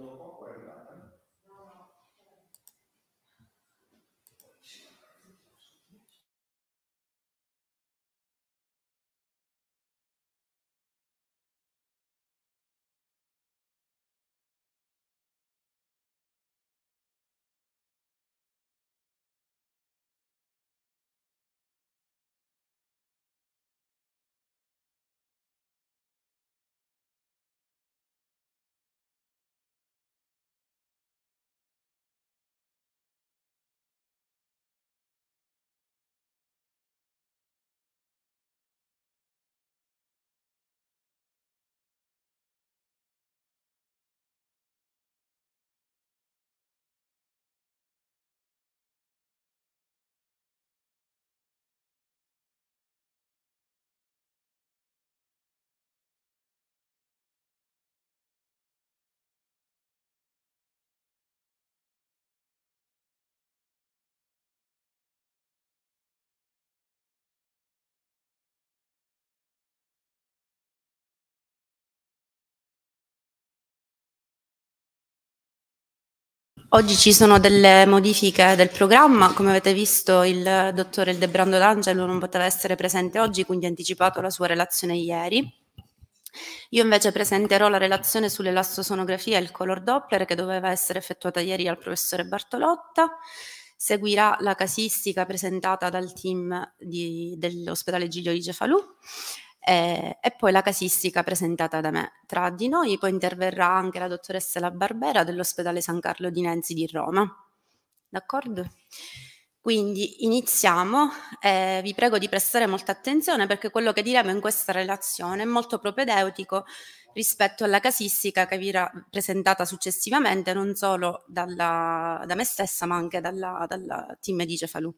no concuerda Oggi ci sono delle modifiche del programma, come avete visto il dottore Debrando D'Angelo non poteva essere presente oggi, quindi ha anticipato la sua relazione ieri. Io invece presenterò la relazione sull'elastosonografia e il color Doppler che doveva essere effettuata ieri al professore Bartolotta. Seguirà la casistica presentata dal team dell'ospedale Giglio di Cefalù eh, e poi la casistica presentata da me. Tra di noi poi interverrà anche la dottoressa La Barbera dell'ospedale San Carlo di Nenzi di Roma. D'accordo? Quindi iniziamo, eh, vi prego di prestare molta attenzione perché quello che diremo in questa relazione è molto propedeutico rispetto alla casistica che vi era presentata successivamente non solo dalla, da me stessa ma anche dalla, dalla team di Cefalù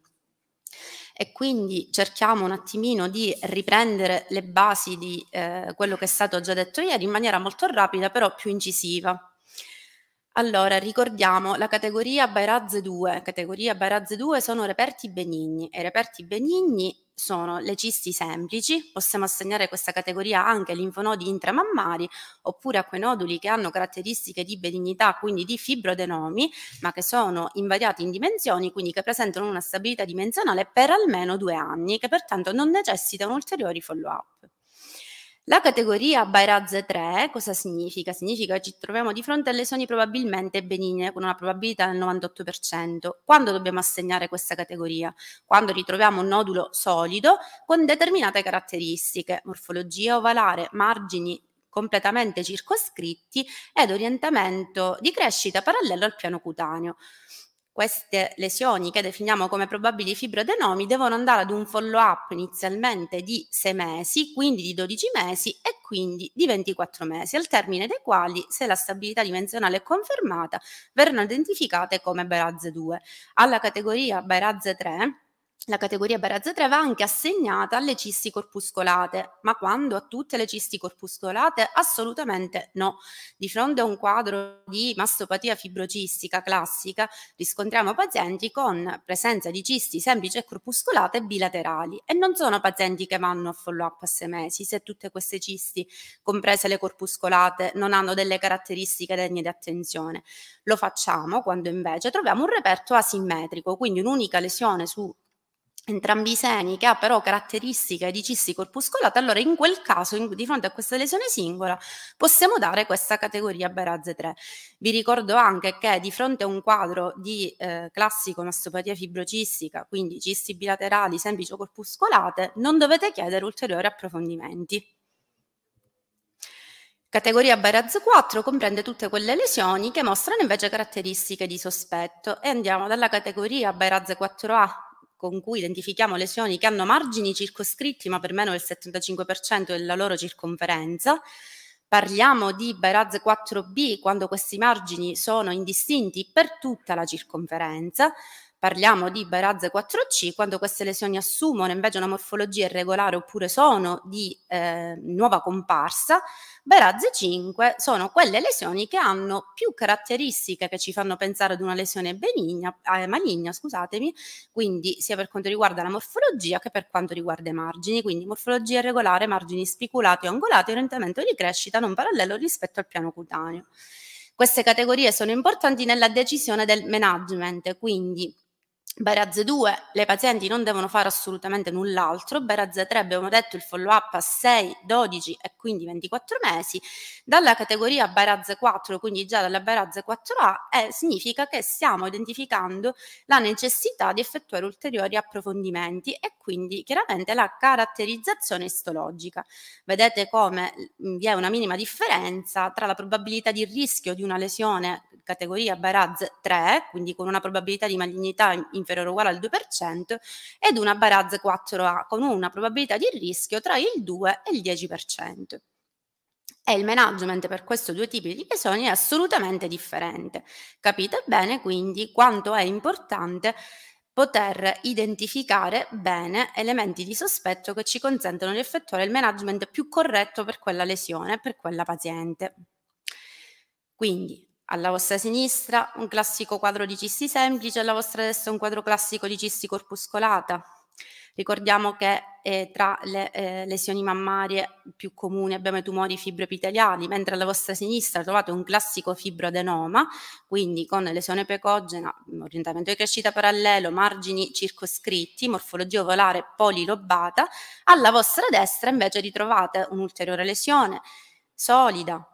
e quindi cerchiamo un attimino di riprendere le basi di eh, quello che è stato già detto ieri in maniera molto rapida però più incisiva. Allora, ricordiamo la categoria Bairazze 2. Categoria Bairazze 2 sono reperti benigni e reperti benigni sono le cisti semplici, possiamo assegnare a questa categoria anche linfonodi intramammari oppure a quei noduli che hanno caratteristiche di benignità, quindi di fibrodenomi, ma che sono invariati in dimensioni, quindi che presentano una stabilità dimensionale per almeno due anni, che pertanto non necessitano ulteriori follow-up. La categoria Bayraz 3 cosa significa? Significa che ci troviamo di fronte a lesioni probabilmente benigne con una probabilità del 98%. Quando dobbiamo assegnare questa categoria? Quando ritroviamo un nodulo solido con determinate caratteristiche, morfologia ovalare, margini completamente circoscritti ed orientamento di crescita parallelo al piano cutaneo queste lesioni che definiamo come probabili fibrodenomi devono andare ad un follow up inizialmente di 6 mesi, quindi di 12 mesi e quindi di 24 mesi, al termine dei quali, se la stabilità dimensionale è confermata, verranno identificate come Baraz 2. Alla categoria Baraz 3 la categoria barazza 3 va anche assegnata alle cisti corpuscolate, ma quando a tutte le cisti corpuscolate? Assolutamente no. Di fronte a un quadro di mastopatia fibrocistica classica riscontriamo pazienti con presenza di cisti semplici e corpuscolate bilaterali e non sono pazienti che vanno a follow up a sei mesi se tutte queste cisti, comprese le corpuscolate, non hanno delle caratteristiche degne di attenzione. Lo facciamo quando invece troviamo un reperto asimmetrico, quindi un'unica lesione su entrambi i seni che ha però caratteristiche di cisti corpuscolate, allora in quel caso, in, di fronte a questa lesione singola, possiamo dare questa categoria Beraz 3. Vi ricordo anche che di fronte a un quadro di eh, classico mastopatia fibrocistica, quindi cisti bilaterali, semplici o corpuscolate, non dovete chiedere ulteriori approfondimenti. Categoria Beraz 4 comprende tutte quelle lesioni che mostrano invece caratteristiche di sospetto e andiamo dalla categoria Beraz 4A con cui identifichiamo lesioni che hanno margini circoscritti ma per meno del 75% della loro circonferenza. Parliamo di Bairaz 4B quando questi margini sono indistinti per tutta la circonferenza parliamo di barazze 4C, quando queste lesioni assumono invece una morfologia irregolare oppure sono di eh, nuova comparsa, barazze 5 sono quelle lesioni che hanno più caratteristiche che ci fanno pensare ad una lesione benigna, eh, maligna, scusatemi, quindi sia per quanto riguarda la morfologia che per quanto riguarda i margini, quindi morfologia irregolare, margini spiculati o angolati, orientamento di crescita non parallelo rispetto al piano cutaneo. Queste categorie sono importanti nella decisione del management, quindi Barazze 2, le pazienti non devono fare assolutamente null'altro, Barazze 3 abbiamo detto il follow up a 6, 12 e quindi 24 mesi, dalla categoria Barazze 4, quindi già dalla Barazze 4A, eh, significa che stiamo identificando la necessità di effettuare ulteriori approfondimenti e quindi chiaramente la caratterizzazione istologica. Vedete come mm, vi è una minima differenza tra la probabilità di rischio di una lesione categoria Barazze 3, quindi con una probabilità di malignità in inferiore o uguale al 2% ed una Baraz 4A con una probabilità di rischio tra il 2 e il 10%. E il management per questi due tipi di lesioni è assolutamente differente. Capite bene quindi quanto è importante poter identificare bene elementi di sospetto che ci consentono di effettuare il management più corretto per quella lesione per quella paziente. Quindi alla vostra sinistra un classico quadro di cisti semplice, alla vostra destra un quadro classico di cisti corpuscolata. Ricordiamo che eh, tra le eh, lesioni mammarie più comuni abbiamo i tumori fibroepiteliali, mentre alla vostra sinistra trovate un classico fibroadenoma, quindi con lesione pecogena, orientamento di crescita parallelo, margini circoscritti, morfologia ovalare polilobata. Alla vostra destra invece ritrovate un'ulteriore lesione solida,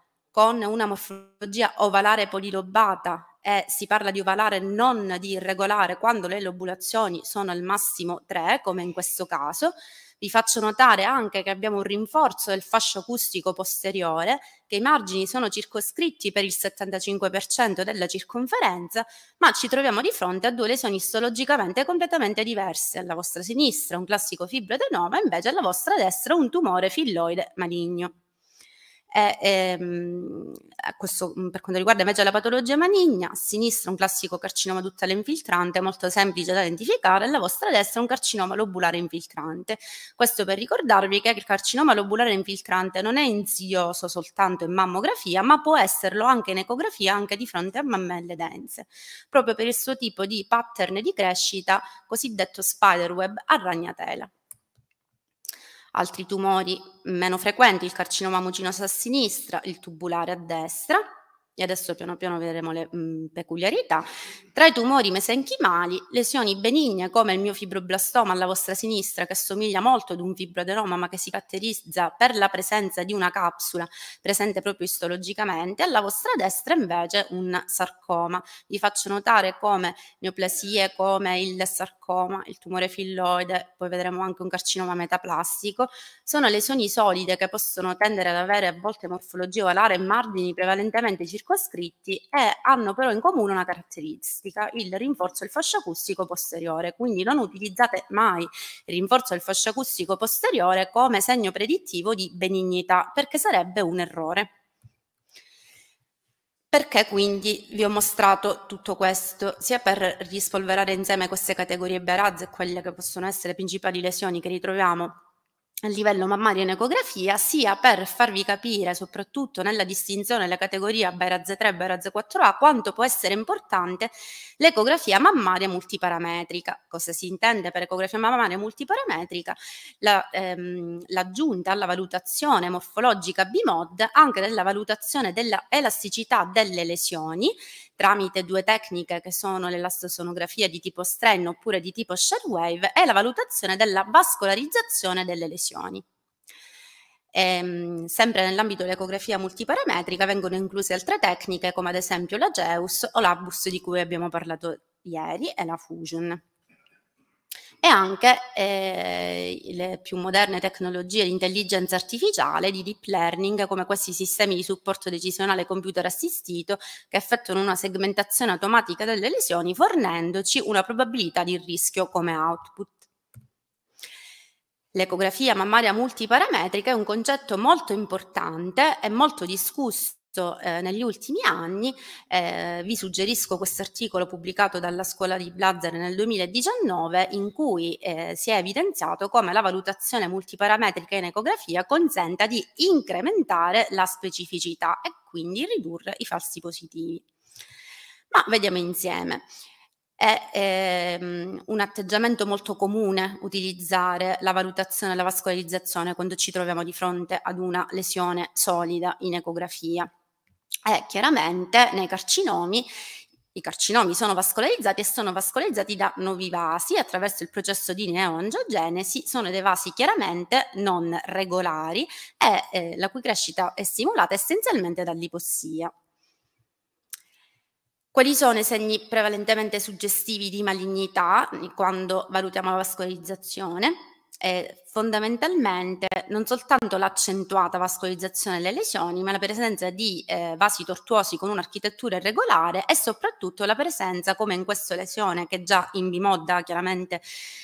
con una morfologia ovalare polilobata e si parla di ovalare non di irregolare quando le lobulazioni sono al massimo 3 come in questo caso. Vi faccio notare anche che abbiamo un rinforzo del fascio acustico posteriore, che i margini sono circoscritti per il 75% della circonferenza, ma ci troviamo di fronte a due lesioni istologicamente completamente diverse. Alla vostra sinistra un classico fibroadenoma, invece alla vostra destra un tumore filloide maligno è, ehm, questo, mhmm, per quanto riguarda invece la patologia maligna, a sinistra un classico carcinoma duttale infiltrante, molto semplice da identificare, e la vostra destra un carcinoma lobulare infiltrante. Questo per ricordarvi che il carcinoma lobulare infiltrante non è insidioso soltanto in mammografia, ma può esserlo anche in ecografia, anche di fronte a mammelle dense, proprio per il suo tipo di pattern di crescita, cosiddetto spiderweb a ragnatela altri tumori meno frequenti, il carcinoma mucinoso a sinistra, il tubulare a destra e adesso piano piano vedremo le mh, mm, peculiarità, tra i tumori mesenchimali, lesioni benigne come il mio fibroblastoma alla vostra sinistra, che somiglia molto ad un fibroadenoma, ma che si caratterizza per la presenza di una capsula presente proprio istologicamente, alla vostra destra invece un sarcoma. Vi faccio notare come neoplasie, come il sarcoma, il tumore filloide, poi vedremo anche un carcinoma metaplastico, sono lesioni solide che possono tendere ad avere a volte morfologia ovalare e margini prevalentemente circolari circoscritti e hanno però in comune una caratteristica, il rinforzo del fascio acustico posteriore, quindi non utilizzate mai il rinforzo del fascio acustico posteriore come segno predittivo di benignità, perché sarebbe un errore. Perché quindi vi ho mostrato tutto questo, sia per rispolverare insieme queste categorie berazze e quelle che possono essere le principali lesioni che ritroviamo a livello mammario in ecografia, sia per farvi capire, soprattutto nella distinzione della categoria BRAZ3 e BRAZ4A, quanto può essere importante l'ecografia mammaria multiparametrica. Cosa si intende per ecografia mammaria multiparametrica? La, ehm, l'aggiunta alla valutazione morfologica BMOD anche della valutazione della elasticità delle lesioni tramite due tecniche che sono l'elastosonografia di tipo strain oppure di tipo shell wave e la valutazione della vascolarizzazione delle lesioni. E, ehm, sempre nell'ambito dell'ecografia multiparametrica vengono incluse altre tecniche come ad esempio la GEUS o l'ABUS di cui abbiamo parlato ieri e la Fusion e anche eh, le più moderne tecnologie di intelligenza artificiale, di deep learning, come questi sistemi di supporto decisionale computer assistito che effettuano una segmentazione automatica delle lesioni fornendoci una probabilità di rischio come output. L'ecografia mammaria multiparametrica è un concetto molto importante e molto discusso visto eh, negli ultimi anni. Eh, vi suggerisco questo articolo pubblicato dalla scuola di Blazer nel 2019 in cui eh, si è evidenziato come la valutazione multiparametrica in ecografia consenta di incrementare la specificità e quindi ridurre i falsi positivi. Ma vediamo insieme è ehm, un atteggiamento molto comune utilizzare la valutazione e la vascolarizzazione quando ci troviamo di fronte ad una lesione solida in ecografia. E eh, chiaramente nei carcinomi i carcinomi sono vascolarizzati e sono vascolarizzati da nuovi vasi attraverso il processo di neoangiogenesi, sono dei vasi chiaramente non regolari e eh, la cui crescita è stimolata essenzialmente dall'ipossia. Quali sono i segni prevalentemente suggestivi di malignità quando valutiamo la vascolarizzazione? eh, fondamentalmente non soltanto l'accentuata vascolizzazione delle lesioni, ma la presenza di eh, vasi tortuosi con un'architettura irregolare e soprattutto la presenza, come in questa lesione che già in bimodda chiaramente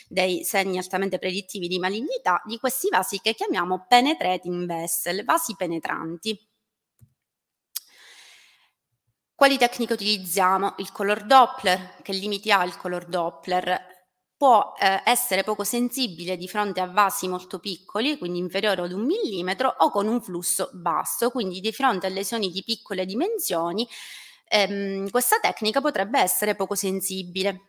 dei segni altamente predittivi di malignità, di questi vasi che chiamiamo penetrating vessel, vasi penetranti. Quali tecniche utilizziamo? Il color Doppler, che limiti ha il color Doppler? può eh, essere poco sensibile di fronte a vasi molto piccoli, quindi inferiore ad un millimetro, o con un flusso basso, quindi di fronte a lesioni di piccole dimensioni, ehm, questa tecnica potrebbe essere poco sensibile.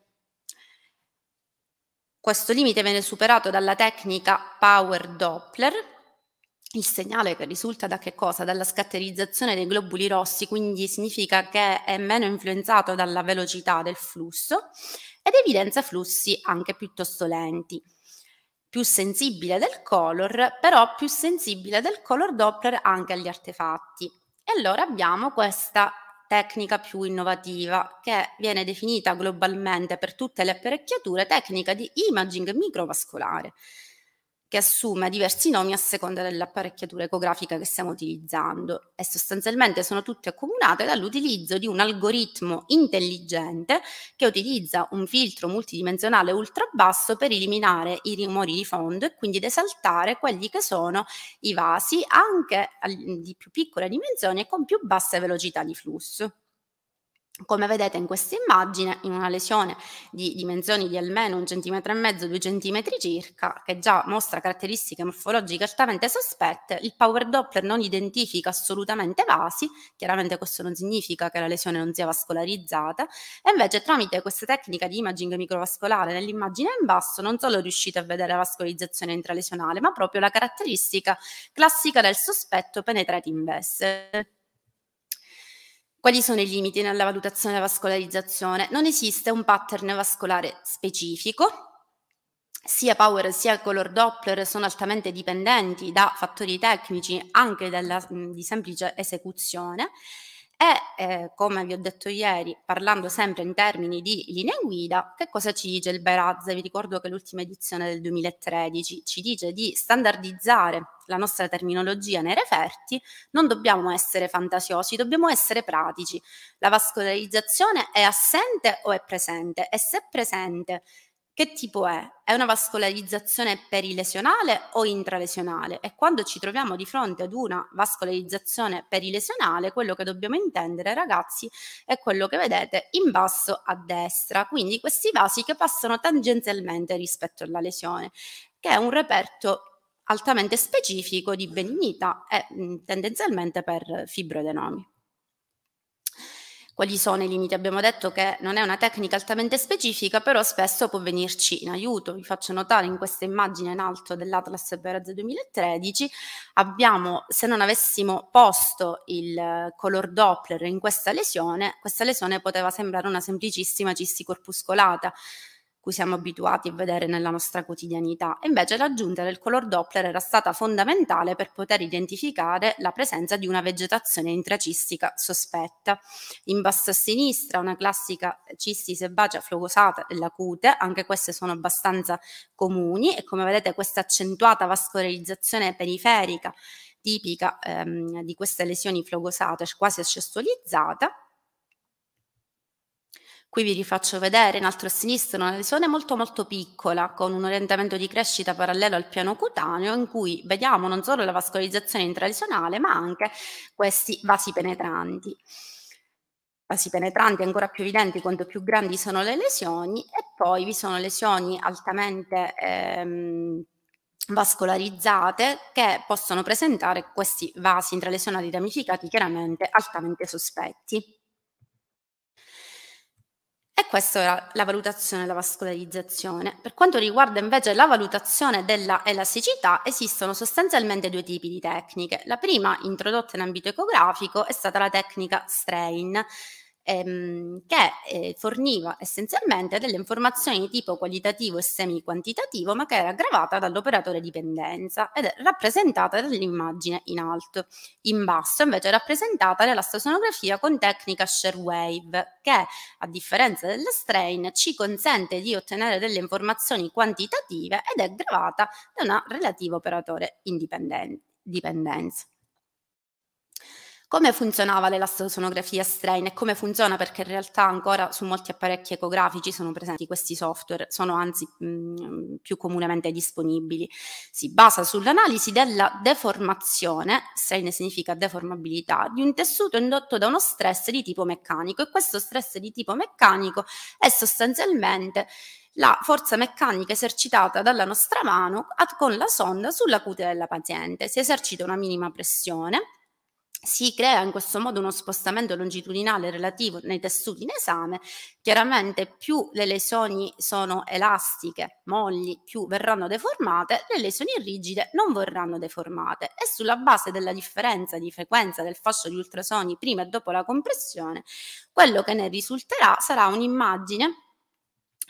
Questo limite viene superato dalla tecnica Power Doppler, il segnale che risulta da che cosa? Dalla scatterizzazione dei globuli rossi, quindi significa che è meno influenzato dalla velocità del flusso ed evidenza flussi anche piuttosto lenti. Più sensibile del color, però più sensibile del color Doppler anche agli artefatti. E allora abbiamo questa tecnica più innovativa che viene definita globalmente per tutte le apparecchiature tecnica di imaging microvascolare che assume diversi nomi a seconda dell'apparecchiatura ecografica che stiamo utilizzando e sostanzialmente sono tutte accomunate dall'utilizzo di un algoritmo intelligente che utilizza un filtro multidimensionale ultrabasso per eliminare i rumori di fondo e quindi esaltare quelli che sono i vasi anche di più piccole dimensioni e con più basse velocità di flusso. Come vedete in questa immagine, in una lesione di dimensioni di almeno un centimetro e mezzo, due centimetri circa, che già mostra caratteristiche morfologiche altamente sospette, il power doppler non identifica assolutamente vasi, chiaramente questo non significa che la lesione non sia vascolarizzata, e invece tramite questa tecnica di imaging microvascolare nell'immagine in basso non solo riuscite a vedere la vascolizzazione intralesionale, ma proprio la caratteristica classica del sospetto penetrati in veste. Quali sono i limiti nella valutazione della vascolarizzazione? Non esiste un pattern vascolare specifico, sia Power sia Color Doppler sono altamente dipendenti da fattori tecnici, anche della, di semplice esecuzione, e eh, come vi ho detto ieri, parlando sempre in termini di linee guida, che cosa ci dice il Berazze? Vi ricordo che l'ultima edizione del 2013 ci dice di standardizzare la nostra terminologia nei referti, non dobbiamo essere fantasiosi, dobbiamo essere pratici. La vascolarizzazione è assente o è presente? E se è presente, che tipo è? È una vascolarizzazione perilesionale o intralesionale? E quando ci troviamo di fronte ad una vascolarizzazione perilesionale, quello che dobbiamo intendere, ragazzi, è quello che vedete in basso a destra, quindi questi vasi che passano tangenzialmente rispetto alla lesione, che è un reperto altamente specifico di benignità e mm, tendenzialmente per fibroadenomi. Quali sono i limiti? Abbiamo detto che non è una tecnica altamente specifica, però spesso può venirci in aiuto. Vi faccio notare in questa immagine in alto dell'Atlas Perez 2013, abbiamo, se non avessimo posto il eh, color Doppler in questa lesione, questa lesione poteva sembrare una semplicissima cisti corpuscolata cui siamo abituati a vedere nella nostra quotidianità. invece l'aggiunta del color Doppler era stata fondamentale per poter identificare la presenza di una vegetazione intracistica sospetta. In basso a sinistra una classica cisti sebacea flogosata e la cute, anche queste sono abbastanza comuni e come vedete questa accentuata vascolarizzazione periferica tipica ehm, di queste lesioni flogosate, quasi ascestualizzata, Qui vi rifaccio vedere in alto a sinistra una lesione molto molto piccola con un orientamento di crescita parallelo al piano cutaneo in cui vediamo non solo la vascolizzazione intralesionale ma anche questi vasi penetranti. Vasi penetranti ancora più evidenti quanto più grandi sono le lesioni e poi vi sono lesioni altamente ehm, vascolarizzate che possono presentare questi vasi intralesionali ramificati chiaramente altamente sospetti. E questa era la valutazione della vascolarizzazione. Per quanto riguarda invece la valutazione della elasticità, esistono sostanzialmente due tipi di tecniche. La prima, introdotta in ambito ecografico, è stata la tecnica strain, ehm, che eh, forniva essenzialmente delle informazioni di tipo qualitativo e semi-quantitativo, ma che era aggravata dall'operatore dipendenza ed è rappresentata dall'immagine in alto. In basso invece è rappresentata dalla stasonografia con tecnica share wave, che a differenza della strain ci consente di ottenere delle informazioni quantitative ed è aggravata da una relativa operatore indipendente dipendenza. Come funzionava l'elastasonografia strain e come funziona? Perché in realtà ancora su molti apparecchi ecografici sono presenti questi software, sono anzi mh, mhmm, più comunemente disponibili. Si basa sull'analisi della deformazione, strain significa deformabilità, di un tessuto indotto da uno stress di tipo meccanico e questo stress di tipo meccanico è sostanzialmente la forza meccanica esercitata dalla nostra mano con la sonda sulla cute della paziente. Si esercita una minima pressione si crea in questo modo uno spostamento longitudinale relativo nei tessuti in esame. Chiaramente più le lesioni sono elastiche, molli, più verranno deformate, le lesioni rigide non verranno deformate e sulla base della differenza di frequenza del fascio di ultrasoni prima e dopo la compressione, quello che ne risulterà sarà un'immagine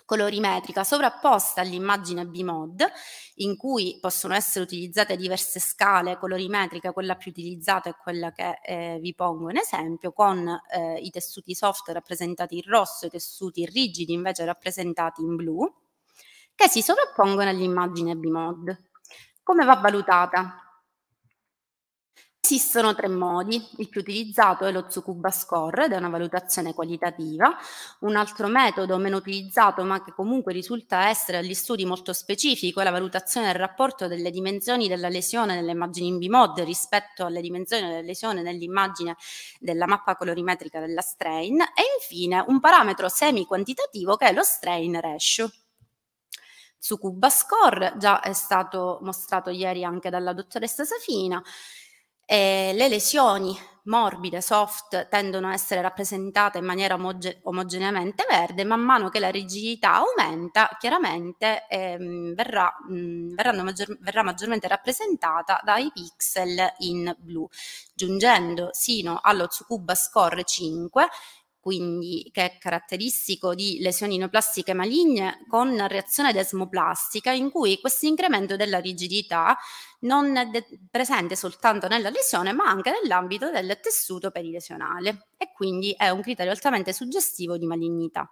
colorimetrica sovrapposta all'immagine B-mod, in cui possono essere utilizzate diverse scale colorimetriche, quella più utilizzata è quella che eh, vi pongo in esempio, con eh, i tessuti soft rappresentati in rosso, e i tessuti rigidi invece rappresentati in blu, che si sovrappongono all'immagine B-mod. Come va valutata? Esistono tre modi, il più utilizzato è lo Tsukuba Score ed è una valutazione qualitativa, un altro metodo meno utilizzato ma che comunque risulta essere agli studi molto specifico è la valutazione del rapporto delle dimensioni della lesione nelle immagini in bimod rispetto alle dimensioni della lesione nell'immagine della mappa colorimetrica della strain e infine un parametro semi-quantitativo che è lo strain ratio Tsukuba Score, già è stato mostrato ieri anche dalla dottoressa Safina. E le lesioni morbide, soft, tendono a essere rappresentate in maniera omog- omogeneamente verde, man mano che la rigidità aumenta, chiaramente ehm, verrà, mh, maggior- verrà, maggiormente rappresentata dai pixel in blu, giungendo sino allo Tsukuba Score 5 quindi che è caratteristico di lesioni neoplastiche maligne con reazione desmoplastica in cui questo incremento della rigidità non è presente soltanto nella lesione ma anche nell'ambito del tessuto perilesionale e quindi è un criterio altamente suggestivo di malignità.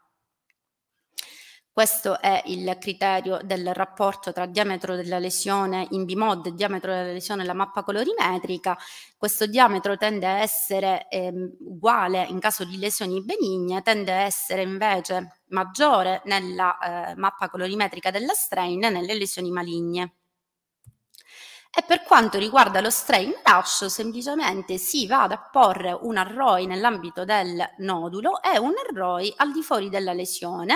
Questo è il criterio del rapporto tra diametro della lesione in BMOD e diametro della lesione nella mappa colorimetrica. Questo diametro tende a essere ehm, uguale in caso di lesioni benigne, tende a essere invece maggiore nella eh, mappa colorimetrica della strain e nelle lesioni maligne. E per quanto riguarda lo strain dash, semplicemente si va ad apporre un arroy nell'ambito del nodulo e un arroy al di fuori della lesione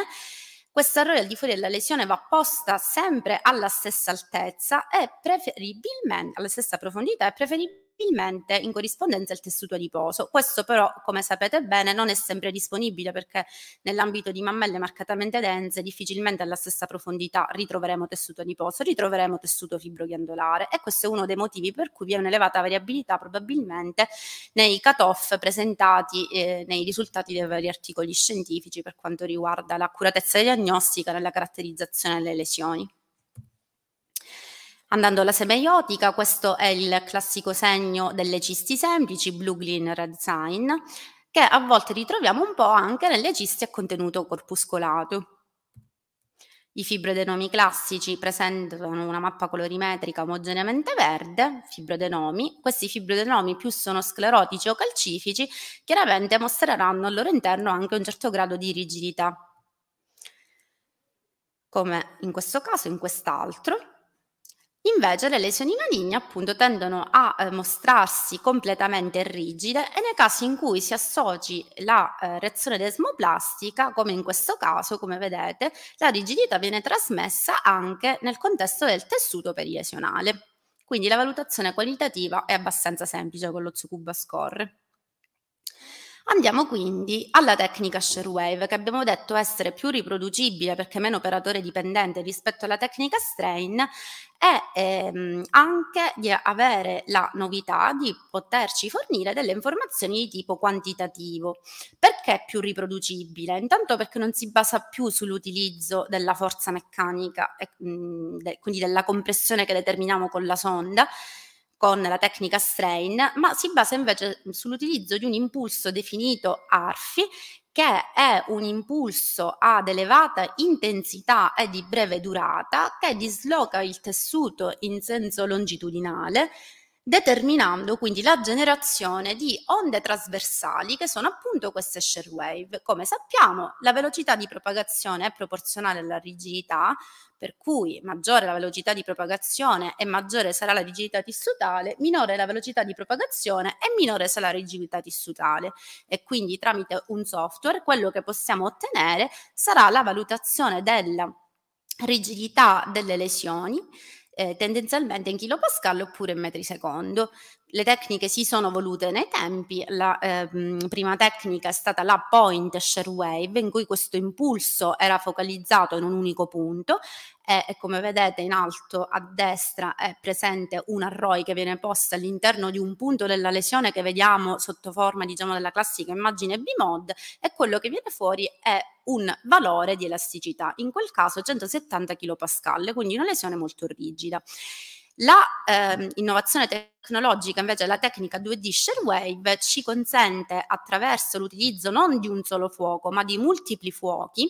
questo errore al di fuori della lesione va posta sempre alla stessa altezza e preferibilmente alla stessa profondità e preferibilmente probabilmente in corrispondenza al tessuto adiposo. Questo però, come sapete bene, non è sempre disponibile perché nell'ambito di mammelle marcatamente dense difficilmente alla stessa profondità ritroveremo tessuto adiposo, ritroveremo tessuto fibroghiandolare e questo è uno dei motivi per cui vi è un'elevata variabilità probabilmente nei cut-off presentati eh, nei risultati dei vari articoli scientifici per quanto riguarda l'accuratezza diagnostica nella caratterizzazione delle lesioni. Andando alla semeiotica, questo è il classico segno delle cisti semplici, blue, green, red sign, che a volte ritroviamo un po' anche nelle cisti a contenuto corpuscolato. I fibrodenomi classici presentano una mappa colorimetrica omogeneamente verde, fibrodenomi. Questi fibrodenomi più sono sclerotici o calcifici, chiaramente mostreranno al loro interno anche un certo grado di rigidità. Come in questo caso, in quest'altro, Invece le lesioni maligne appunto tendono a eh, mostrarsi completamente rigide e nei casi in cui si associ la eh, reazione desmoplastica, come in questo caso, come vedete, la rigidità viene trasmessa anche nel contesto del tessuto perilesionale. Quindi la valutazione qualitativa è abbastanza semplice con lo Tsukuba Score. Andiamo quindi alla tecnica Sharewave che abbiamo detto essere più riproducibile perché meno operatore dipendente rispetto alla tecnica Strain e ehm, anche di avere la novità di poterci fornire delle informazioni di tipo quantitativo. Perché è più riproducibile? Intanto perché non si basa più sull'utilizzo della forza meccanica, e, mh, mhmm, de, quindi della compressione che determiniamo con la sonda, con la tecnica strain, ma si basa invece sull'utilizzo di un impulso definito ARFI che è un impulso ad elevata intensità e di breve durata che disloca il tessuto in senso longitudinale determinando quindi la generazione di onde trasversali che sono appunto queste shear wave. Come sappiamo, la velocità di propagazione è proporzionale alla rigidità, per cui maggiore la velocità di propagazione e maggiore sarà la rigidità tissutale, minore la velocità di propagazione e minore sarà la rigidità tissutale. E quindi tramite un software quello che possiamo ottenere sarà la valutazione della rigidità delle lesioni eh, tendenzialmente in kPa oppure in metri secondo le tecniche si sono volute nei tempi, la eh, prima tecnica è stata la point share wave in cui questo impulso era focalizzato in un unico punto e, e come vedete in alto a destra è presente un ROI che viene posto all'interno di un punto della lesione che vediamo sotto forma diciamo della classica immagine BMOD e quello che viene fuori è un valore di elasticità, in quel caso 170 kPa, quindi una lesione molto rigida. La ehm, innovazione tecnologica, invece la tecnica 2D Sharewave, ci consente attraverso l'utilizzo non di un solo fuoco, ma di multipli fuochi,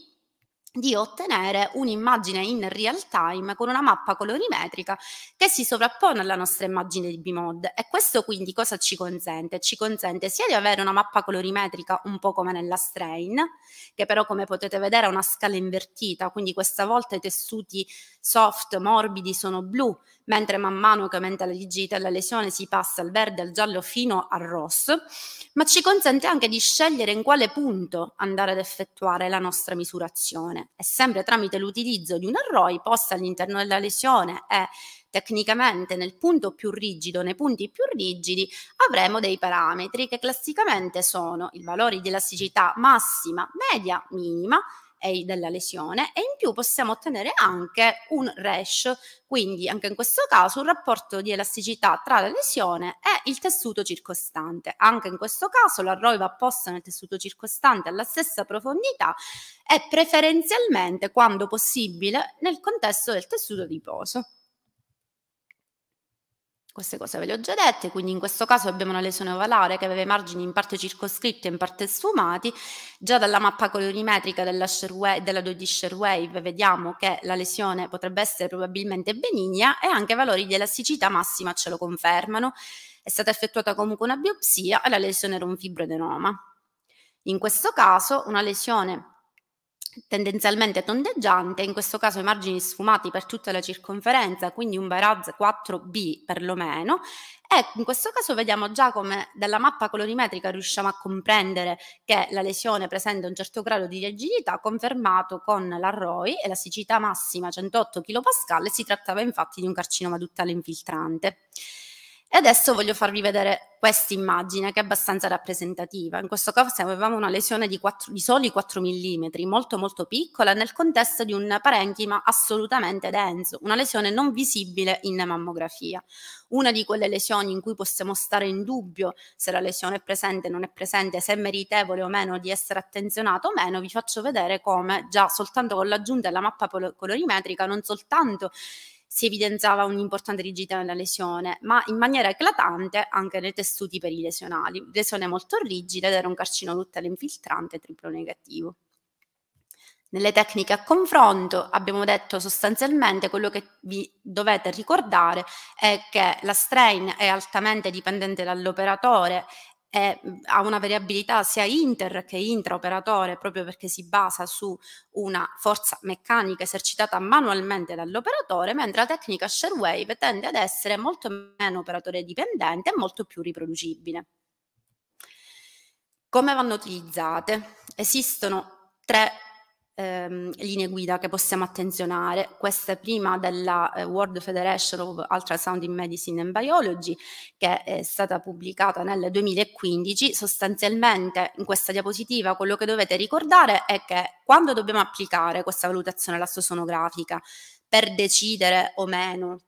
di ottenere un'immagine in real time con una mappa colorimetrica che si sovrappone alla nostra immagine di Bmod e questo quindi cosa ci consente? Ci consente sia di avere una mappa colorimetrica un po' come nella strain, che però come potete vedere ha una scala invertita, quindi questa volta i tessuti soft, morbidi sono blu, mentre man mano che aumenta la rigidità la lesione si passa al verde, al giallo fino al rosso, ma ci consente anche di scegliere in quale punto andare ad effettuare la nostra misurazione e sempre tramite l'utilizzo di un arroy posto all'interno della lesione e tecnicamente nel punto più rigido, nei punti più rigidi, avremo dei parametri che classicamente sono i valori di elasticità massima, media, minima e della lesione e in più possiamo ottenere anche un rash, quindi anche in questo caso un rapporto di elasticità tra la lesione e il tessuto circostante. Anche in questo caso l'arroi va posta nel tessuto circostante alla stessa profondità e preferenzialmente quando possibile nel contesto del tessuto di adiposo. Queste cose ve le ho già dette, quindi in questo caso abbiamo una lesione ovalare che aveva i margini in parte circoscritti e in parte sfumati. Già dalla mappa colorimetrica della, Sherway, della 2D Sherwave vediamo che la lesione potrebbe essere probabilmente benigna e anche valori di elasticità massima ce lo confermano. È stata effettuata comunque una biopsia e la lesione era un fibrodenoma. In questo caso una lesione tendenzialmente tondeggiante, in questo caso i margini sfumati per tutta la circonferenza, quindi un baraz 4B perlomeno, e in questo caso vediamo già come dalla mappa colorimetrica riusciamo a comprendere che la lesione presenta un certo grado di rigidità confermato con la ROI elasticità massima 108 kPa e si trattava infatti di un carcinoma duttale infiltrante. E adesso voglio farvi vedere questa immagine che è abbastanza rappresentativa. In questo caso avevamo una lesione di, 4, di soli 4 mm, molto molto piccola, nel contesto di un parenchima assolutamente denso, una lesione non visibile in mammografia. Una di quelle lesioni in cui possiamo stare in dubbio se la lesione è presente o non è presente, se è meritevole o meno di essere attenzionato o meno, vi faccio vedere come già soltanto con l'aggiunta della mappa colorimetrica non soltanto si evidenziava un'importante rigidità nella lesione, ma in maniera eclatante anche nei tessuti perilesionali, lesione molto rigida ed era un carcino luttale infiltrante triplo negativo. Nelle tecniche a confronto abbiamo detto sostanzialmente quello che vi dovete ricordare è che la strain è altamente dipendente dall'operatore è, ha una variabilità sia inter che intraoperatore proprio perché si basa su una forza meccanica esercitata manualmente dall'operatore, mentre la tecnica share wave tende ad essere molto meno operatore dipendente e molto più riproducibile. Come vanno utilizzate? Esistono tre ehm, linee guida che possiamo attenzionare, questa è prima della eh, World Federation of Ultrasound in Medicine and Biology che è stata pubblicata nel 2015, sostanzialmente in questa diapositiva quello che dovete ricordare è che quando dobbiamo applicare questa valutazione elastosonografica per decidere o meno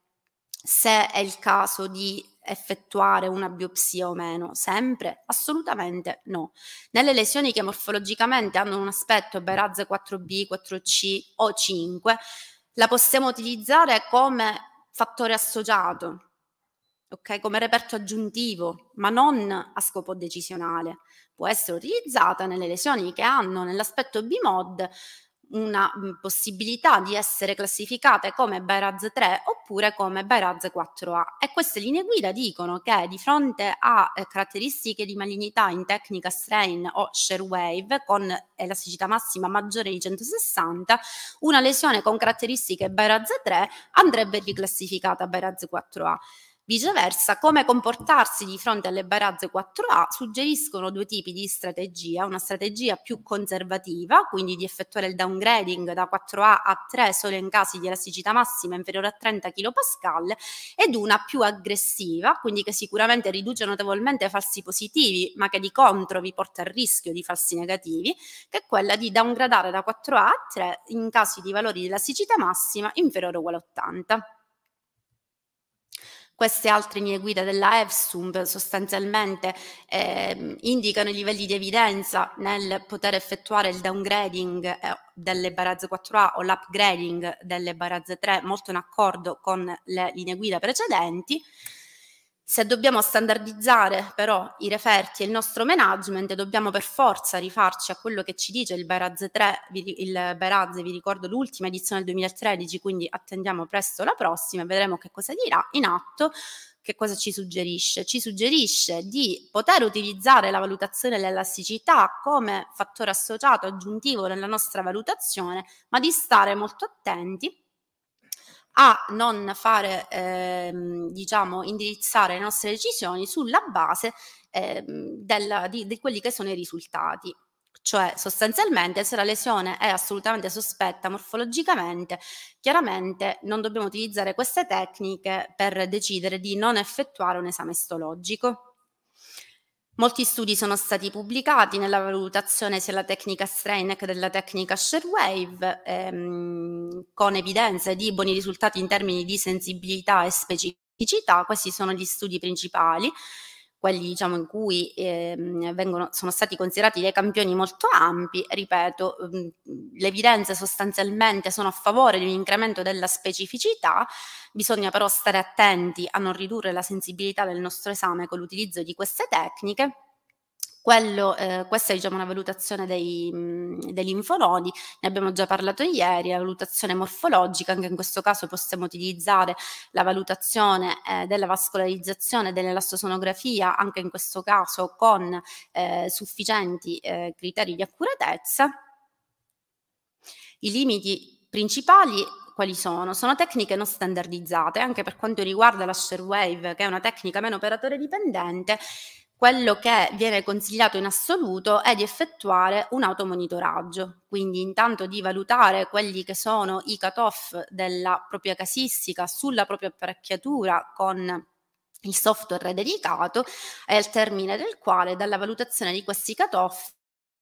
se è il caso di effettuare una biopsia o meno? Sempre? Assolutamente no. Nelle lesioni che morfologicamente hanno un aspetto BRAZ 4B, 4C o 5, la possiamo utilizzare come fattore associato, Okay, come reperto aggiuntivo, ma non a scopo decisionale. Può essere utilizzata nelle lesioni che hanno nell'aspetto BMOD una mhmm, possibilità di essere classificate come Bairaz 3 oppure come Bairaz 4A e queste linee guida dicono che di fronte a eh, caratteristiche di malignità in tecnica strain o share wave con elasticità massima maggiore di 160 una lesione con caratteristiche Bairaz 3 andrebbe riclassificata Bairaz 4A Viceversa, come comportarsi di fronte alle barazze 4A suggeriscono due tipi di strategia, una strategia più conservativa, quindi di effettuare il downgrading da 4A a 3 solo in casi di elasticità massima inferiore a 30 kPa ed una più aggressiva, quindi che sicuramente riduce notevolmente i falsi positivi, ma che di contro vi porta al rischio di falsi negativi, che è quella di downgradare da 4A a 3 in casi di valori di elasticità massima inferiore o uguale a 80. Queste altre linee guida della EFSUM sostanzialmente eh, indicano i livelli di evidenza nel poter effettuare il downgrading eh, delle barazze 4A o l'upgrading delle barazze 3, molto in accordo con le linee guida precedenti. Se dobbiamo standardizzare però i referti e il nostro management, dobbiamo per forza rifarci a quello che ci dice il Beraz 3, il Beraz, vi ricordo l'ultima edizione del 2013, quindi attendiamo presto la prossima e vedremo che cosa dirà in atto. Che cosa ci suggerisce? Ci suggerisce di poter utilizzare la valutazione dell'elasticità come fattore associato aggiuntivo nella nostra valutazione, ma di stare molto attenti a non fare, ehm, diciamo, indirizzare le nostre decisioni sulla base ehm, del, di, di quelli che sono i risultati. Cioè, sostanzialmente, se la lesione è assolutamente sospetta morfologicamente, chiaramente non dobbiamo utilizzare queste tecniche per decidere di non effettuare un esame istologico. Molti studi sono stati pubblicati nella valutazione sia della tecnica strain che della tecnica ShareWave, ehm, con evidenze di buoni risultati in termini di sensibilità e specificità. Questi sono gli studi principali quelli diciamo, in cui ehm, vengono, sono stati considerati dei campioni molto ampi, ripeto, mh, mhmm, le evidenze sostanzialmente sono a favore di un incremento della specificità, bisogna però stare attenti a non ridurre la sensibilità del nostro esame con l'utilizzo di queste tecniche quello, eh, questa è diciamo, una valutazione dei, mh, mm, degli ne abbiamo già parlato ieri, la valutazione morfologica, anche in questo caso possiamo utilizzare la valutazione eh, della vascolarizzazione dell'elastosonografia, anche in questo caso con eh, sufficienti eh, criteri di accuratezza. I limiti principali quali sono? Sono tecniche non standardizzate, anche per quanto riguarda la share che è una tecnica meno operatore dipendente, quello che viene consigliato in assoluto è di effettuare un automonitoraggio, quindi intanto di valutare quelli che sono i cut-off della propria casistica sulla propria apparecchiatura con il software dedicato, e al termine del quale dalla valutazione di questi cut-off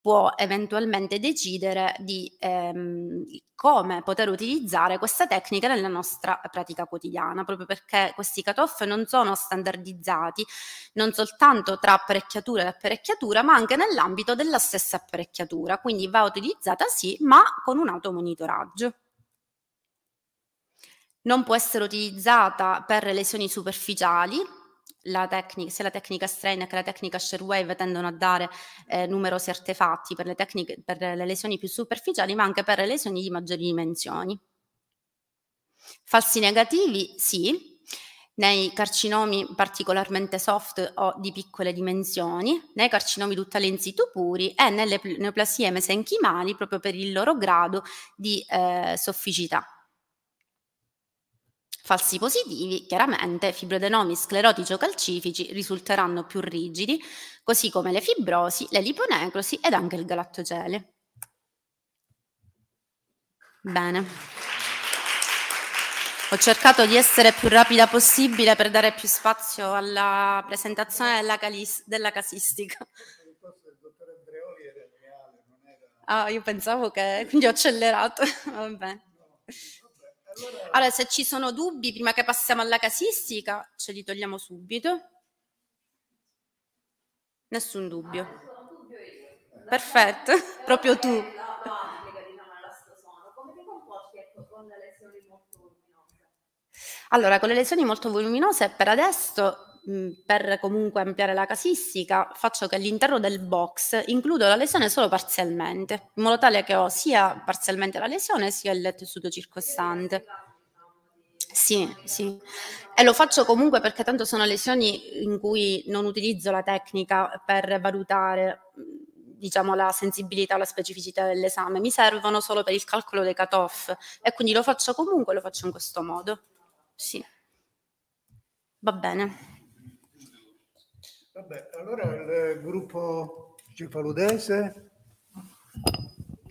può eventualmente decidere di ehm, come poter utilizzare questa tecnica nella nostra pratica quotidiana, proprio perché questi cutoff non sono standardizzati non soltanto tra apparecchiatura e apparecchiatura, ma anche nell'ambito della stessa apparecchiatura, quindi va utilizzata sì, ma con un automonitoraggio non può essere utilizzata per lesioni superficiali la tecnica, sia la tecnica strain che la tecnica share wave tendono a dare eh, numerosi artefatti per le, tecniche, per le lesioni più superficiali, ma anche per le lesioni di maggiori dimensioni. Falsi negativi, sì, nei carcinomi particolarmente soft o di piccole dimensioni, nei carcinomi duttalenzitu puri e nelle neoplasie mesenchimali proprio per il loro grado di eh, soffficità. Falsi positivi, chiaramente fibrodenomi sclerotici o calcifici risulteranno più rigidi, così come le fibrosi, le liponecrosi ed anche il galattogele. Bene. Ho cercato di essere più rapida possibile per dare più spazio alla presentazione della, calis- della casistica. Ah, io pensavo che, quindi ho accelerato. Va bene. Allora, se ci sono dubbi, prima che passiamo alla casistica, ce li togliamo subito. Nessun dubbio. Perfetto, proprio tu. Allora, con le lesioni molto voluminose per adesso per comunque ampliare la casistica, faccio che all'interno del box includo la lesione solo parzialmente, in modo tale che ho sia parzialmente la lesione sia il tessuto circostante. Sì, sì. E lo faccio comunque perché tanto sono lesioni in cui non utilizzo la tecnica per valutare diciamo, la sensibilità o la specificità dell'esame, mi servono solo per il calcolo dei cut-off e quindi lo faccio comunque, lo faccio in questo modo. Sì. Va bene. Vabbè, allora il eh, gruppo cefaludese,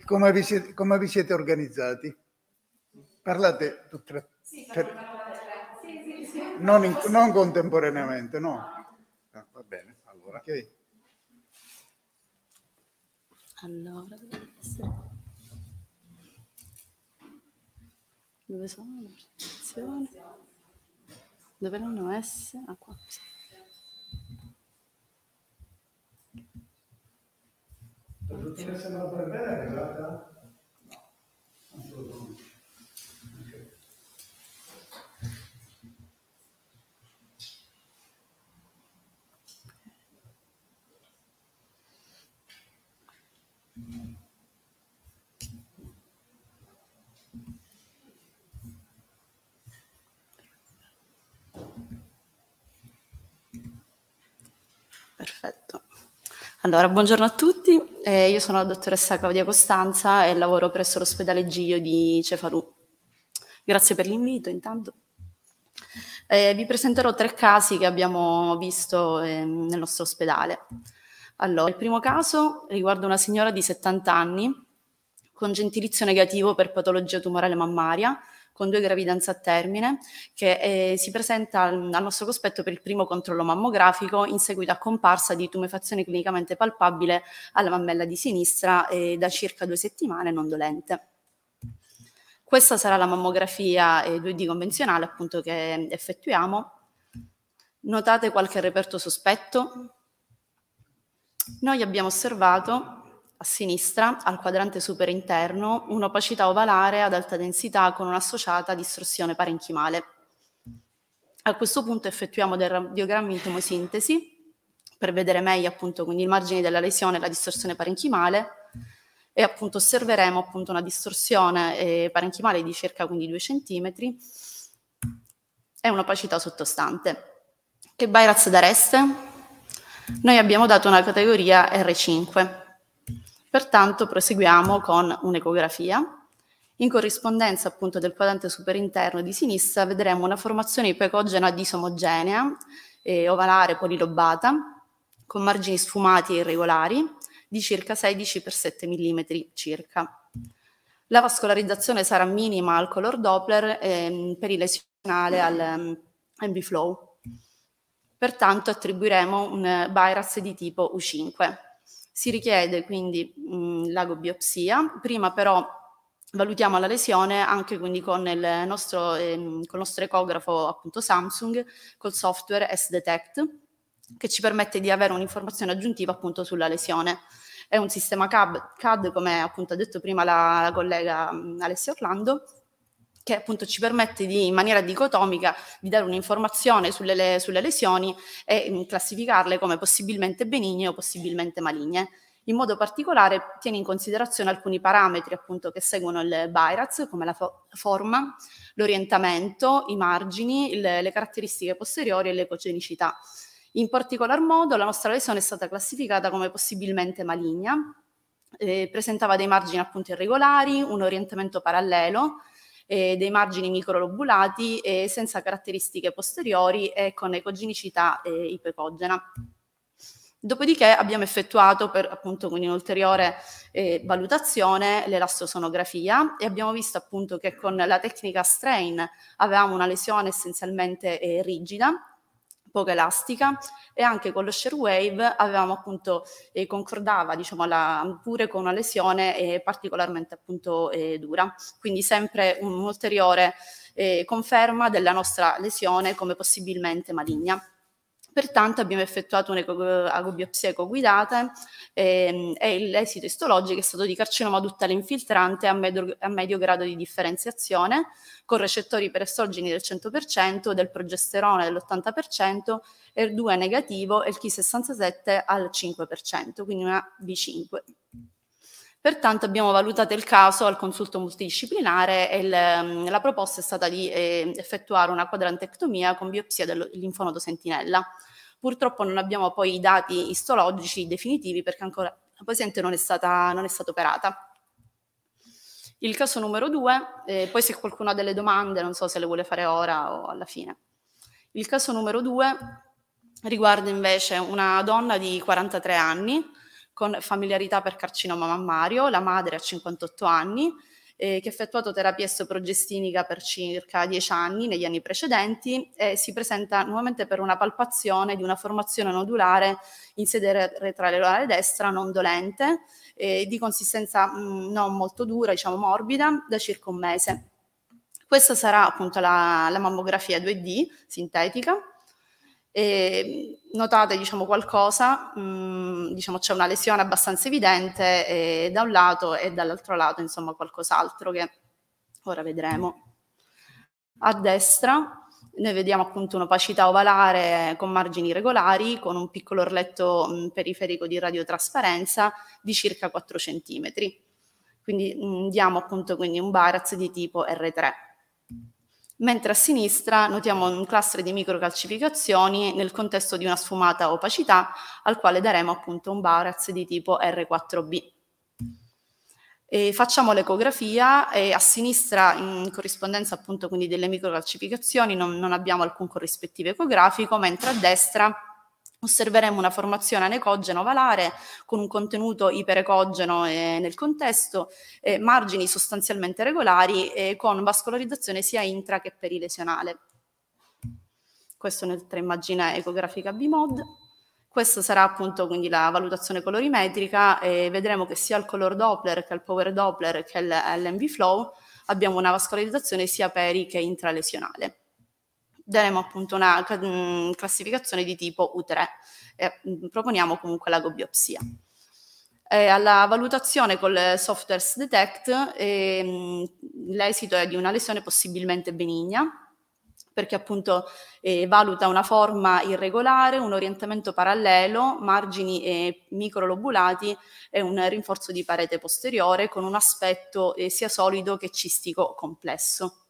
come vi siete, come vi siete organizzati? Parlate cioè, tra, per, non, in, non, contemporaneamente, no. Ah, va bene, allora. Okay. Allora, dove sono? Dove non S? Ah, qua. La dottoressa Malbarbera è arrivata? Perfetto. Allora, buongiorno a tutti, eh, io sono la dottoressa Claudia Costanza e lavoro presso l'ospedale Gio di Cefalù. Grazie per l'invito intanto. Eh, vi presenterò tre casi che abbiamo visto eh, nel nostro ospedale. Allora, il primo caso riguarda una signora di 70 anni con gentilizio negativo per patologia tumorale mammaria con due gravidanze a termine che eh, si presenta al, nostro cospetto per il primo controllo mammografico in seguito a comparsa di tumefazione clinicamente palpabile alla mammella di sinistra eh, da circa due settimane non dolente. Questa sarà la mammografia eh, 2D convenzionale appunto che mm, effettuiamo. Notate qualche reperto sospetto? Noi abbiamo osservato a sinistra, al quadrante superinterno, un'opacità ovalare ad alta densità con un'associata distorsione parenchimale. A questo punto effettuiamo dei radiogrammi in tomosintesi per vedere meglio appunto quindi i margini della lesione e la distorsione parenchimale e appunto osserveremo appunto una distorsione eh, parenchimale di circa quindi 2 cm e un'opacità sottostante. Che byrazz dareste? Noi abbiamo dato una categoria R5. Pertanto proseguiamo con un'ecografia. In corrispondenza appunto del quadrante superinterno di sinistra vedremo una formazione ipocogena disomogenea, e ovalare polilobata, con margini sfumati e irregolari, di circa 16 x 7 mm circa. La vascolarizzazione sarà minima al color Doppler eh, perilesionale al um, ehm, MB-Flow. Pertanto attribuiremo un uh, biras di tipo U5. Si richiede quindi mh, mhmm, l'agobiopsia, prima però valutiamo la lesione anche quindi con il nostro, ehm, con il nostro ecografo appunto Samsung col software S-Detect che ci permette di avere un'informazione aggiuntiva appunto sulla lesione. È un sistema CAD, CAD come appunto ha detto prima la, collega mh, mhmm, Alessia Orlando, che appunto ci permette di, in maniera dicotomica di dare un'informazione sulle, le, sulle lesioni e mm, classificarle come possibilmente benigne o possibilmente maligne. In modo particolare tiene in considerazione alcuni parametri appunto che seguono il BIRATS, come la fo- forma, l'orientamento, i margini, il, le caratteristiche posteriori e l'ecogenicità. In particolar modo la nostra lesione è stata classificata come possibilmente maligna, eh, presentava dei margini appunto irregolari, un orientamento parallelo, eh, dei margini microlobulati eh, senza caratteristiche posteriori e con ecogenicità eh, ipocogena. Dopodiché abbiamo effettuato per appunto con un'ulteriore eh, valutazione l'elastasonografia e abbiamo visto appunto che con la tecnica strain avevamo una lesione essenzialmente eh, rigida poco elastica e anche con lo ShareWave avevamo appunto, eh, concordava diciamo, la, pure con una lesione eh, particolarmente appunto, eh, dura. Quindi sempre un'ulteriore eh, conferma della nostra lesione come possibilmente maligna. Pertanto abbiamo effettuato un'agobiopsia ecoguidata ehm, e l'esito istologico è stato di carcinoma duttale infiltrante a medio, a medio grado di differenziazione, con recettori per estrogeni del 100%, del progesterone dell'80%, R2 negativo e il Chi67 al 5%, quindi una B5. Pertanto abbiamo valutato il caso al consulto multidisciplinare e il, ehm, la proposta è stata di eh, effettuare una quadrantectomia con biopsia del linfonodo sentinella. Purtroppo non abbiamo poi i dati istologici definitivi perché ancora la paziente non è stata, non è stata operata. Il caso numero due, eh, poi se qualcuno ha delle domande, non so se le vuole fare ora o alla fine. Il caso numero due riguarda invece una donna di 43 anni con familiarità per carcinoma mammario, la madre ha 58 anni, eh, che ha effettuato terapia estoprogestinica per circa 10 anni negli anni precedenti e si presenta nuovamente per una palpazione di una formazione nodulare in sede retralelare destra non dolente eh, di consistenza mh, mm, non molto dura, diciamo morbida, da circa un mese. Questa sarà appunto la, la mammografia 2D sintetica e notate diciamo, qualcosa, mh, mm, diciamo, c'è una lesione abbastanza evidente eh, da un lato e dall'altro lato insomma qualcos'altro che ora vedremo. A destra noi vediamo appunto un'opacità ovalare con margini regolari, con un piccolo orletto mh, mm, periferico di radiotrasparenza di circa 4 cm. Quindi mh, mm, diamo appunto quindi un baraz di tipo R3 mentre a sinistra notiamo un cluster di microcalcificazioni nel contesto di una sfumata opacità al quale daremo appunto un baraz di tipo R4B. E facciamo l'ecografia e a sinistra in corrispondenza appunto quindi delle microcalcificazioni non, non abbiamo alcun corrispettivo ecografico, mentre a destra osserveremo una formazione anecogeno valare con un contenuto iperecogeno eh, nel contesto, eh, margini sostanzialmente regolari e eh, con vascolarizzazione sia intra che perilesionale. Questa è un'altra immagine ecografica BMOD. Questa sarà appunto quindi la valutazione colorimetrica e vedremo che sia al color Doppler che al power Doppler che all'MV flow abbiamo una vascolarizzazione sia peri che intralesionale daremo appunto una mm, classificazione di tipo U3 e mm, proponiamo comunque la gobiopsia. Eh, alla valutazione col software SDetect eh, l'esito è di una lesione possibilmente benigna perché appunto eh, valuta una forma irregolare, un orientamento parallelo, margini eh, microlobulati e un rinforzo di parete posteriore con un aspetto eh, sia solido che cistico complesso.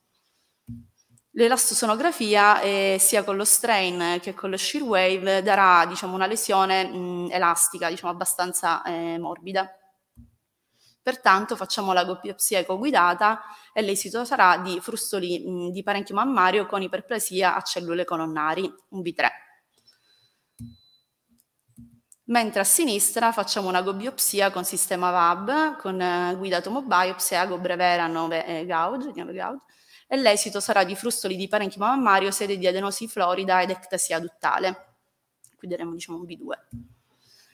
L'elastosonografia, eh, sia con lo strain che con lo shear wave, darà diciamo, una lesione mh, mm, elastica, diciamo, abbastanza eh, morbida. Pertanto facciamo la biopsia ecoguidata e l'esito sarà di frustoli mh, mm, di parenchio mammario con iperplasia a cellule colonnari, un B3. Mentre a sinistra facciamo una gobiopsia con sistema VAB, con eh, guida tomobiopsia, gobrevera 9 eh, Gaud, 9 Gaud, e l'esito sarà di frustoli di parenchima mammario, sede di adenosi florida ed ectasia duttale. Qui daremo diciamo un B2.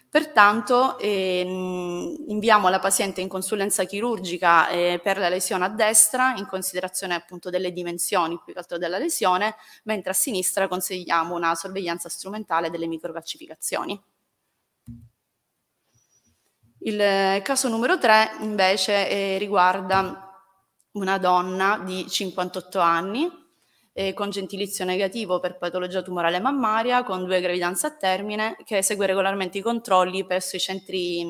Pertanto ehm, inviamo la paziente in consulenza chirurgica eh, per la lesione a destra in considerazione appunto delle dimensioni più che altro della lesione, mentre a sinistra consigliamo una sorveglianza strumentale delle microcalcificazioni. Il eh, caso numero 3 invece eh, riguarda una donna di 58 anni eh, con gentilizio negativo per patologia tumorale mammaria, con due gravidanze a termine, che segue regolarmente i controlli presso i centri mh,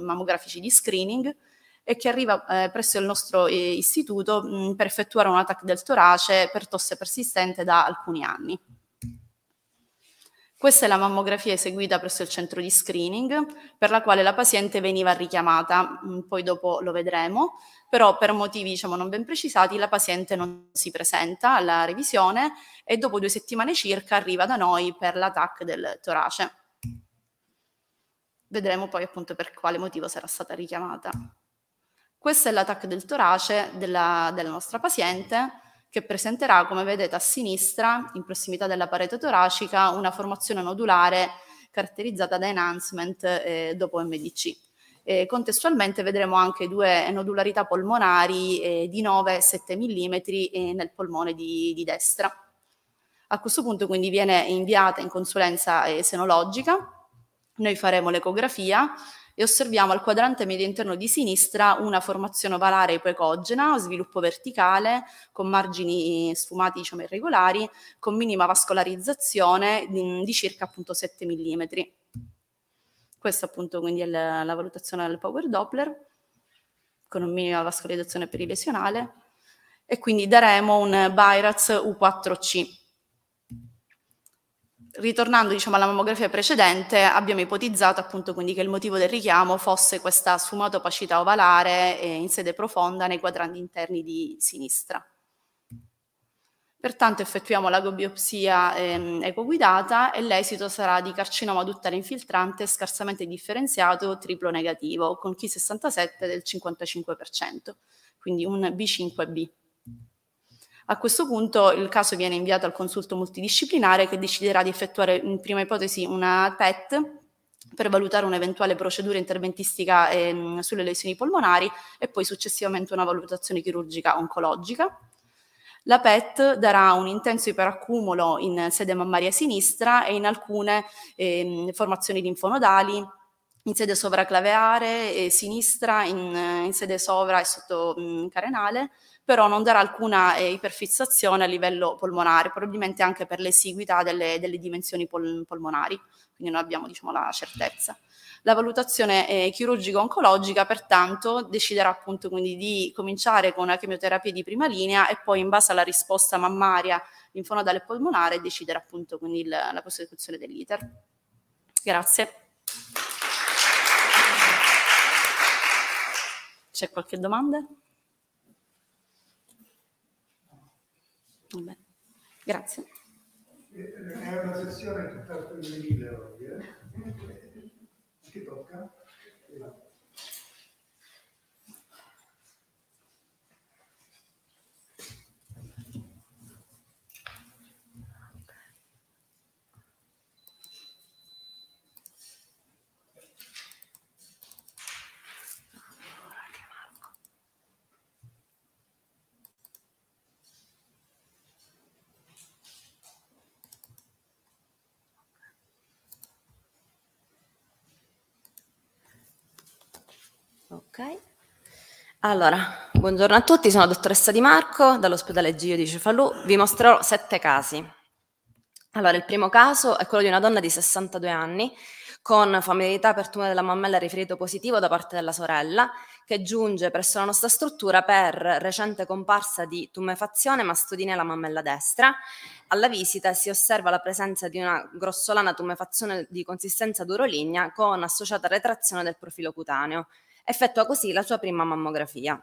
mm, mammografici di screening e che arriva eh, presso il nostro eh, istituto mh, mm, per effettuare un attacco del torace per tosse persistente da alcuni anni. Questa è la mammografia eseguita presso il centro di screening per la quale la paziente veniva richiamata, mm, poi dopo lo vedremo, però per motivi diciamo, non ben precisati la paziente non si presenta alla revisione e dopo due settimane circa arriva da noi per l'attacco del torace. Vedremo poi appunto per quale motivo sarà stata richiamata. Questo è l'attacco del torace della, della nostra paziente che presenterà, come vedete a sinistra, in prossimità della parete toracica, una formazione nodulare caratterizzata da enhancement eh, dopo MDC. E contestualmente vedremo anche due nodularità polmonari eh, di 9 7 mm eh, nel polmone di, di, destra. A questo punto quindi viene inviata in consulenza eh, senologica, noi faremo l'ecografia e osserviamo al quadrante medio interno di sinistra una formazione ovalare ipoecogena, sviluppo verticale, con margini sfumati diciamo, irregolari, con minima vascolarizzazione di, di circa appunto 7 mm. Questa appunto quindi è la, la valutazione del Power Doppler, con un minima vascolarizzazione perilesionale, e quindi daremo un BIRATS U4C ritornando diciamo, alla mammografia precedente, abbiamo ipotizzato appunto quindi che il motivo del richiamo fosse questa sfumata opacità ovalare eh, in sede profonda nei quadranti interni di sinistra. Pertanto effettuiamo la biopsia ehm, ecoguidata e l'esito sarà di carcinoma duttale infiltrante scarsamente differenziato triplo negativo con Chi67 del 55%, quindi un B5B. A questo punto il caso viene inviato al consulto multidisciplinare che deciderà di effettuare in prima ipotesi una PET per valutare un'eventuale procedura interventistica eh, sulle lesioni polmonari e poi successivamente una valutazione chirurgica oncologica. La PET darà un intenso iperaccumulo in sede mammaria sinistra e in alcune eh, formazioni linfonodali, in sede sovraclaveare e eh, sinistra, in, in sede sovra e sottocarenale mm, però non darà alcuna eh, iperfissazione a livello polmonare, probabilmente anche per l'esiguità delle, delle dimensioni pol polmonari, quindi non abbiamo diciamo, la certezza. La valutazione eh, chirurgico-oncologica pertanto deciderà appunto quindi di cominciare con una chemioterapia di prima linea e poi in base alla risposta mammaria, linfonodale e polmonare decidere appunto quindi il, la prosecuzione dell'iter. Grazie. C'è qualche domanda? Vabbè. Grazie. Eh, è una sessione tutt'altro in oggi, eh? Che tocca? Ok. Allora, buongiorno a tutti, sono la dottoressa Di Marco dall'ospedale Gio di Cefalù. Vi mostrerò sette casi. Allora, il primo caso è quello di una donna di 62 anni con familiarità per tumore della mammella riferito positivo da parte della sorella che giunge presso la nostra struttura per recente comparsa di tumefazione mastodine alla mammella destra. Alla visita si osserva la presenza di una grossolana tumefazione di consistenza duroligna con associata retrazione del profilo cutaneo effettua così la sua prima mammografia.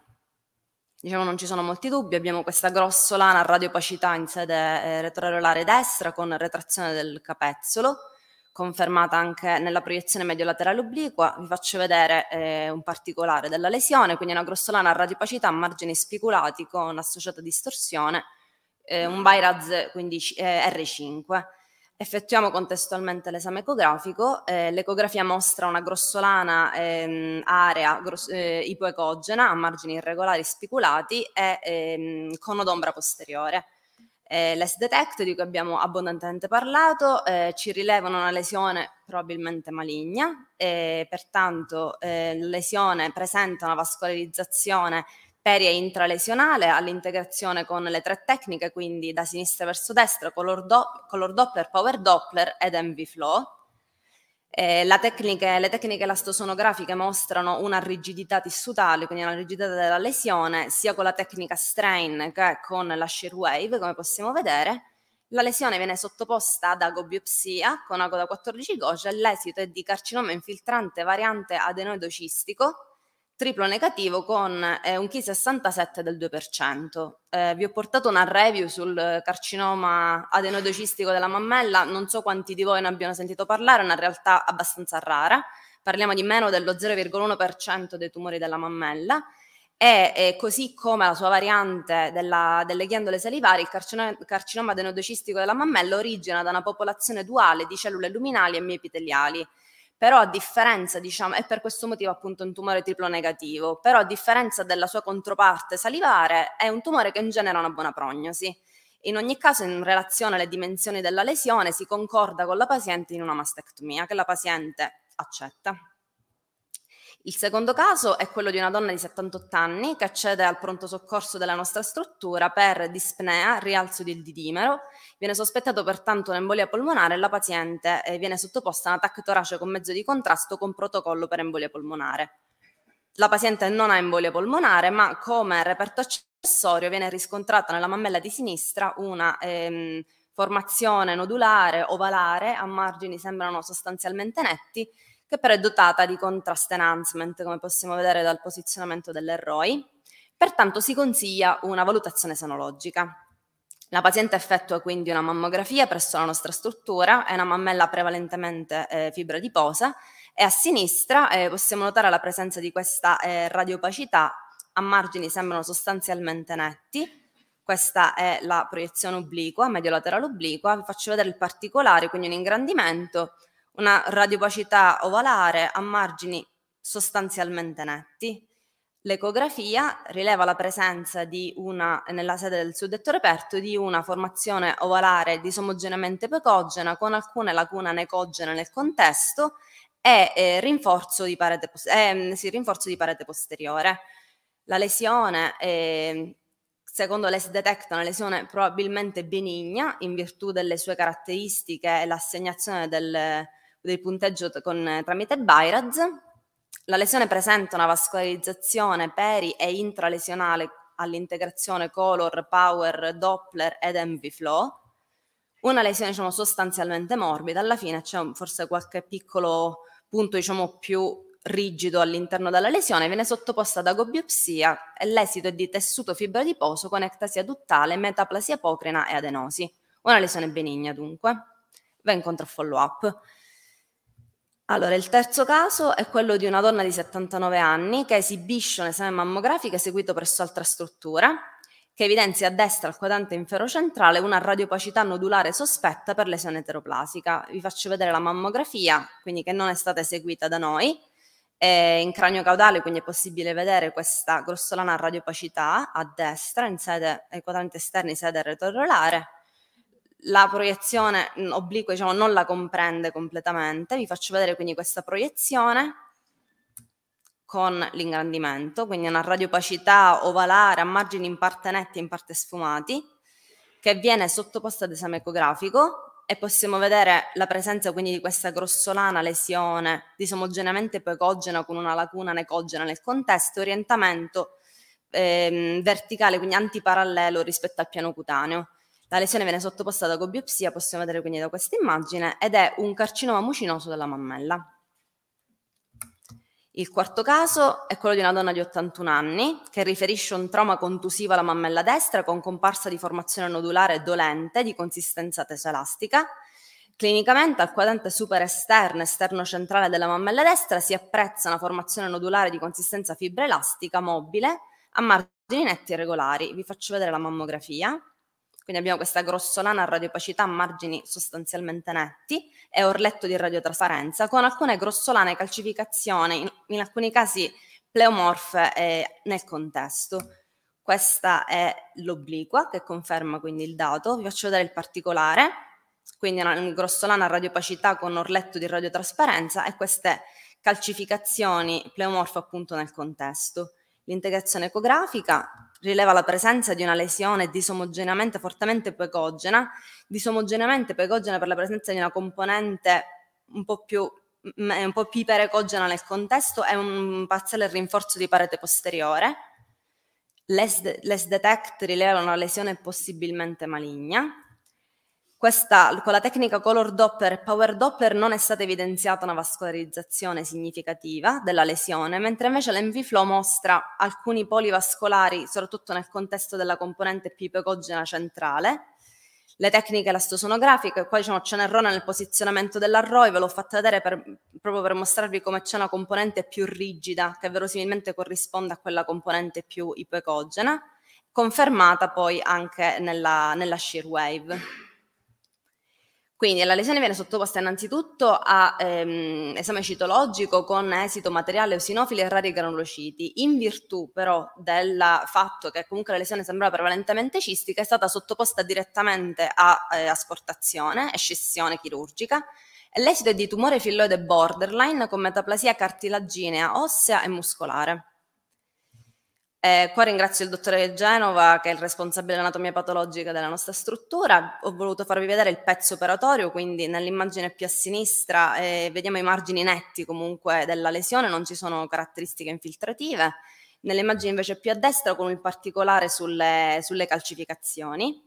Diciamo non ci sono molti dubbi, abbiamo questa grossolana radiopacità in sede eh, destra con retrazione del capezzolo, confermata anche nella proiezione mediolaterale obliqua. Vi faccio vedere eh, un particolare della lesione, quindi una grossolana radiopacità a margini spiculati con associata distorsione, eh, un Byraz 15, eh, R5. Effettuiamo contestualmente l'esame ecografico, eh, l'ecografia mostra una grossolana ehm, area gross eh, ipoecogena a margini irregolari spiculati e ehm, cono d'ombra posteriore. Eh, L'ES Detect, di cui abbiamo abbondantemente parlato, eh, ci rilevano una lesione probabilmente maligna, e eh, pertanto eh, la lesione presenta una vascolarizzazione intralesionale all'integrazione con le tre tecniche, quindi da sinistra verso destra, color, do, color Doppler, Power Doppler ed MV Flow. Eh, tecniche, le tecniche elastosonografiche mostrano una rigidità tissutale, quindi una rigidità della lesione, sia con la tecnica strain che con la shear wave, come possiamo vedere. La lesione viene sottoposta ad agobiopsia con ago da 14 gauge l'esito è di carcinoma infiltrante variante adenoidocistico triplo negativo con eh, un Chi67 del 2%. Eh, vi ho portato una review sul carcinoma adenodocistico della mammella, non so quanti di voi ne abbiano sentito parlare, è una realtà abbastanza rara, parliamo di meno dello 0,1% dei tumori della mammella e eh, così come la sua variante della, delle ghiandole salivari, il carcinoma, carcinoma adenodocistico della mammella origina da una popolazione duale di cellule luminali e miepiteliali però a differenza, diciamo, è per questo motivo appunto un tumore triplo negativo, però a differenza della sua controparte salivare è un tumore che in genere ha una buona prognosi. In ogni caso, in relazione alle dimensioni della lesione, si concorda con la paziente in una mastectomia che la paziente accetta. Il secondo caso è quello di una donna di 78 anni che accede al pronto soccorso della nostra struttura per dispnea, rialzo del didimero, viene sospettato pertanto un'embolia polmonare e la paziente eh, viene sottoposta a un attacco torace con mezzo di contrasto con protocollo per embolia polmonare. La paziente non ha embolia polmonare, ma come reperto accessorio viene riscontrata nella mammella di sinistra una ehm, formazione nodulare, ovalare, a margini sembrano sostanzialmente netti, che però è dotata di contrast enhancement, come possiamo vedere dal posizionamento dell'ROI. Pertanto si consiglia una valutazione senologica. La paziente effettua quindi una mammografia presso la nostra struttura, è una mammella prevalentemente eh, fibra di posa e a sinistra eh, possiamo notare la presenza di questa eh, radiopacità, a margini sembrano sostanzialmente netti, questa è la proiezione obliqua, medio laterale obliqua, vi faccio vedere il particolare, quindi un ingrandimento una radiopacità ovalare a margini sostanzialmente netti. L'ecografia rileva la presenza di una, nella sede del suddetto reperto di una formazione ovalare disomogeneamente pecogena con alcune lacune necogene nel contesto e eh, rinforzo, di parete, eh, mm, sì, rinforzo, di parete, posteriore. La lesione, eh, secondo l'ES Detect, una lesione probabilmente benigna in virtù delle sue caratteristiche e l'assegnazione del, del punteggio con, eh, tramite BIRADS. La lesione presenta una vascolarizzazione peri- e intralesionale all'integrazione Color, Power, Doppler ed MV Flow. Una lesione diciamo, sostanzialmente morbida, alla fine c'è un, forse qualche piccolo punto diciamo, più rigido all'interno della lesione, viene sottoposta ad agobiopsia e l'esito è di tessuto fibrodiposo con ectasia duttale, metaplasia apocrina e adenosi. Una lesione benigna dunque. Va incontro a follow up. Allora, il terzo caso è quello di una donna di 79 anni che esibisce un esame mammografico eseguito presso altra struttura che evidenzia a destra al quadrante inferocentrale una radiopacità nodulare sospetta per lesione eteroplasica. Vi faccio vedere la mammografia, quindi che non è stata eseguita da noi, è in cranio caudale, quindi è possibile vedere questa grossolana radiopacità a destra in sede ai quadranti esterni sede retorolare la proiezione mm, obliqua diciamo, non la comprende completamente, vi faccio vedere quindi questa proiezione con l'ingrandimento, quindi una radiopacità ovalare a margini in parte netti e in parte sfumati, che viene sottoposta ad esame ecografico e possiamo vedere la presenza quindi di questa grossolana lesione disomogeneamente poi con una lacuna necogena nel contesto, orientamento ehm, verticale, quindi antiparallelo rispetto al piano cutaneo. La lesione viene sottoposta con biopsia, possiamo vedere quindi da questa immagine, ed è un carcinoma mucinoso della mammella. Il quarto caso è quello di una donna di 81 anni che riferisce un trauma contusivo alla mammella destra con comparsa di formazione nodulare dolente di consistenza tesoelastica. Clinicamente al quadrante superesterno esterno centrale della mammella destra si apprezza una formazione nodulare di consistenza fibrelastica mobile a margini netti irregolari. Vi faccio vedere la mammografia. Quindi abbiamo questa grossolana radiopacità a margini sostanzialmente netti e orletto di radiotrasparenza con alcune grossolane calcificazioni, in, in alcuni casi pleomorfe eh, nel contesto. Questa è l'obliqua che conferma quindi il dato. Vi faccio vedere il particolare, quindi una, una grossolana radiopacità con orletto di radiotrasparenza e queste calcificazioni pleomorfe appunto nel contesto. L'integrazione ecografica rileva la presenza di una lesione disomogeneamente fortemente poecogena, disomogeneamente poecogena per la presenza di una componente un po' più un po' più iperecogena nel contesto e un parziale rinforzo di parete posteriore. L'ES detect rileva una lesione possibilmente maligna. Questa, con la tecnica color Doppler e power Doppler non è stata evidenziata una vascolarizzazione significativa della lesione, mentre invece l'MV-Flow mostra alcuni poli vascolari, soprattutto nel contesto della componente più pipecogena centrale. Le tecniche elastosonografiche, qua diciamo, c'è un errore nel posizionamento dell'arroi, ve l'ho fatta vedere per, proprio per mostrarvi come c'è una componente più rigida che verosimilmente corrisponde a quella componente più ipocogena, confermata poi anche nella, nella shear wave. Quindi la lesione viene sottoposta innanzitutto a ehm, esame citologico con esito materiale eosinofili e rari granulociti. In virtù però del fatto che comunque la lesione sembrava prevalentemente cistica, è stata sottoposta direttamente a eh, asportazione e scissione chirurgica. L'esito è di tumore filloide borderline con metaplasia cartilaginea, ossea e muscolare. Eh, qua ringrazio il dottore Genova, che è il responsabile dell'anatomia patologica della nostra struttura. Ho voluto farvi vedere il pezzo operatorio, quindi nell'immagine più a sinistra eh, vediamo i margini netti comunque della lesione, non ci sono caratteristiche infiltrative. Nell'immagine invece più a destra con il particolare sulle, sulle calcificazioni.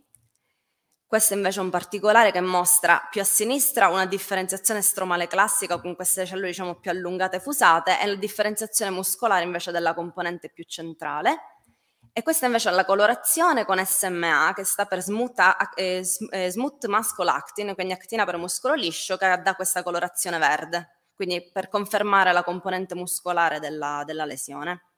Questo invece è un particolare che mostra più a sinistra una differenziazione stromale classica con queste cellule diciamo, più allungate e fusate e la differenziazione muscolare invece della componente più centrale. E questa invece è la colorazione con SMA che sta per smooth, eh, eh, smooth muscle actin, quindi actina per muscolo liscio che dà questa colorazione verde, quindi per confermare la componente muscolare della, della lesione.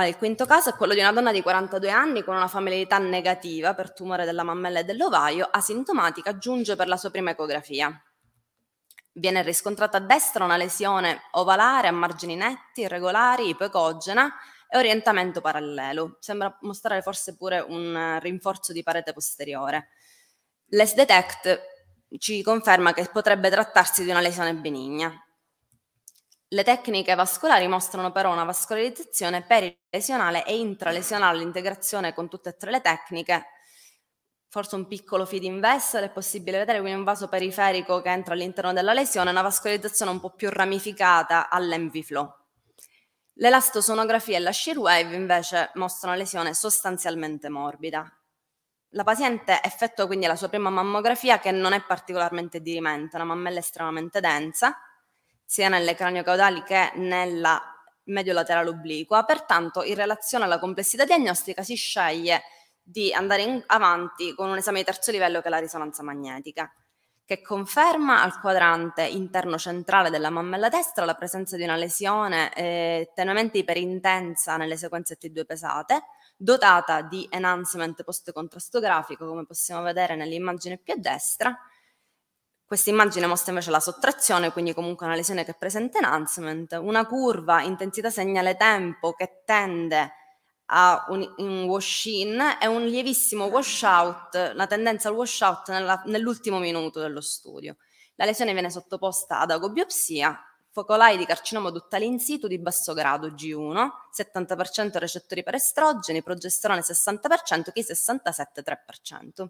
Allora, il quinto caso è quello di una donna di 42 anni con una familiarità negativa per tumore della mammella e dell'ovaio, asintomatica, giunge per la sua prima ecografia. Viene riscontrata a destra una lesione ovalare a margini netti, irregolari, ipoecogena e orientamento parallelo. Sembra mostrare forse pure un rinforzo di parete posteriore. L'ES-Detect ci conferma che potrebbe trattarsi di una lesione benigna. Le tecniche vascolari mostrano però una vascolarizzazione perilesionale e intralesionale, l'integrazione con tutte e tre le tecniche. Forse un piccolo feeding vessel è possibile vedere, quindi un vaso periferico che entra all'interno della lesione, una vascolarizzazione un po' più ramificata flow. L'elastosonografia e la shear wave invece mostrano una lesione sostanzialmente morbida. La paziente effettua quindi la sua prima mammografia che non è particolarmente dirimente, una mammella estremamente densa sia nelle craniocaudali che nella medio laterale obliqua, pertanto in relazione alla complessità diagnostica si sceglie di andare in, avanti con un esame di terzo livello che è la risonanza magnetica, che conferma al quadrante interno centrale della mammella destra la presenza di una lesione eh, tenuamente iperintensa nelle sequenze T2 pesate, dotata di enhancement post contrastografico come possiamo vedere nell'immagine più a destra, questa immagine mostra invece la sottrazione, quindi comunque una lesione che presenta enhancement, una curva intensità segnale tempo che tende a un, un wash in e un lievissimo wash out, la tendenza al wash out nell'ultimo minuto dello studio. La lesione viene sottoposta ad agobiopsia, focolai di carcinoma duttale in situ di basso grado G1, 70% recettori per estrogeni, progesterone 60%, chi 67 3%.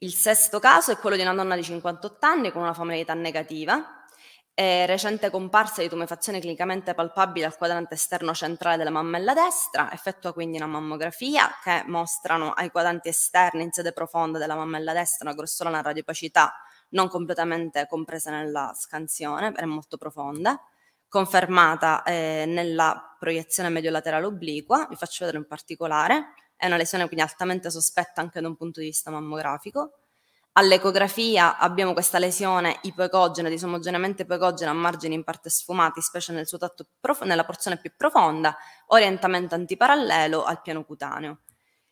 Il sesto caso è quello di una donna di 58 anni con una familiarità negativa, eh, recente comparsa di tumefazione clinicamente palpabile al quadrante esterno centrale della mammella destra, effettua quindi una mammografia che mostrano ai quadranti esterni in sede profonda della mammella destra una grossolana radiopacità non completamente compresa nella scansione, è molto profonda, confermata eh, nella proiezione mediolaterale obliqua, vi faccio vedere in particolare, è una lesione quindi altamente sospetta anche da un punto di vista mammografico. All'ecografia abbiamo questa lesione ipoecogena, disomogeneamente ipoecogena a margini in parte sfumati, specie nel suo tatto prof- nella porzione più profonda, orientamento antiparallelo al piano cutaneo.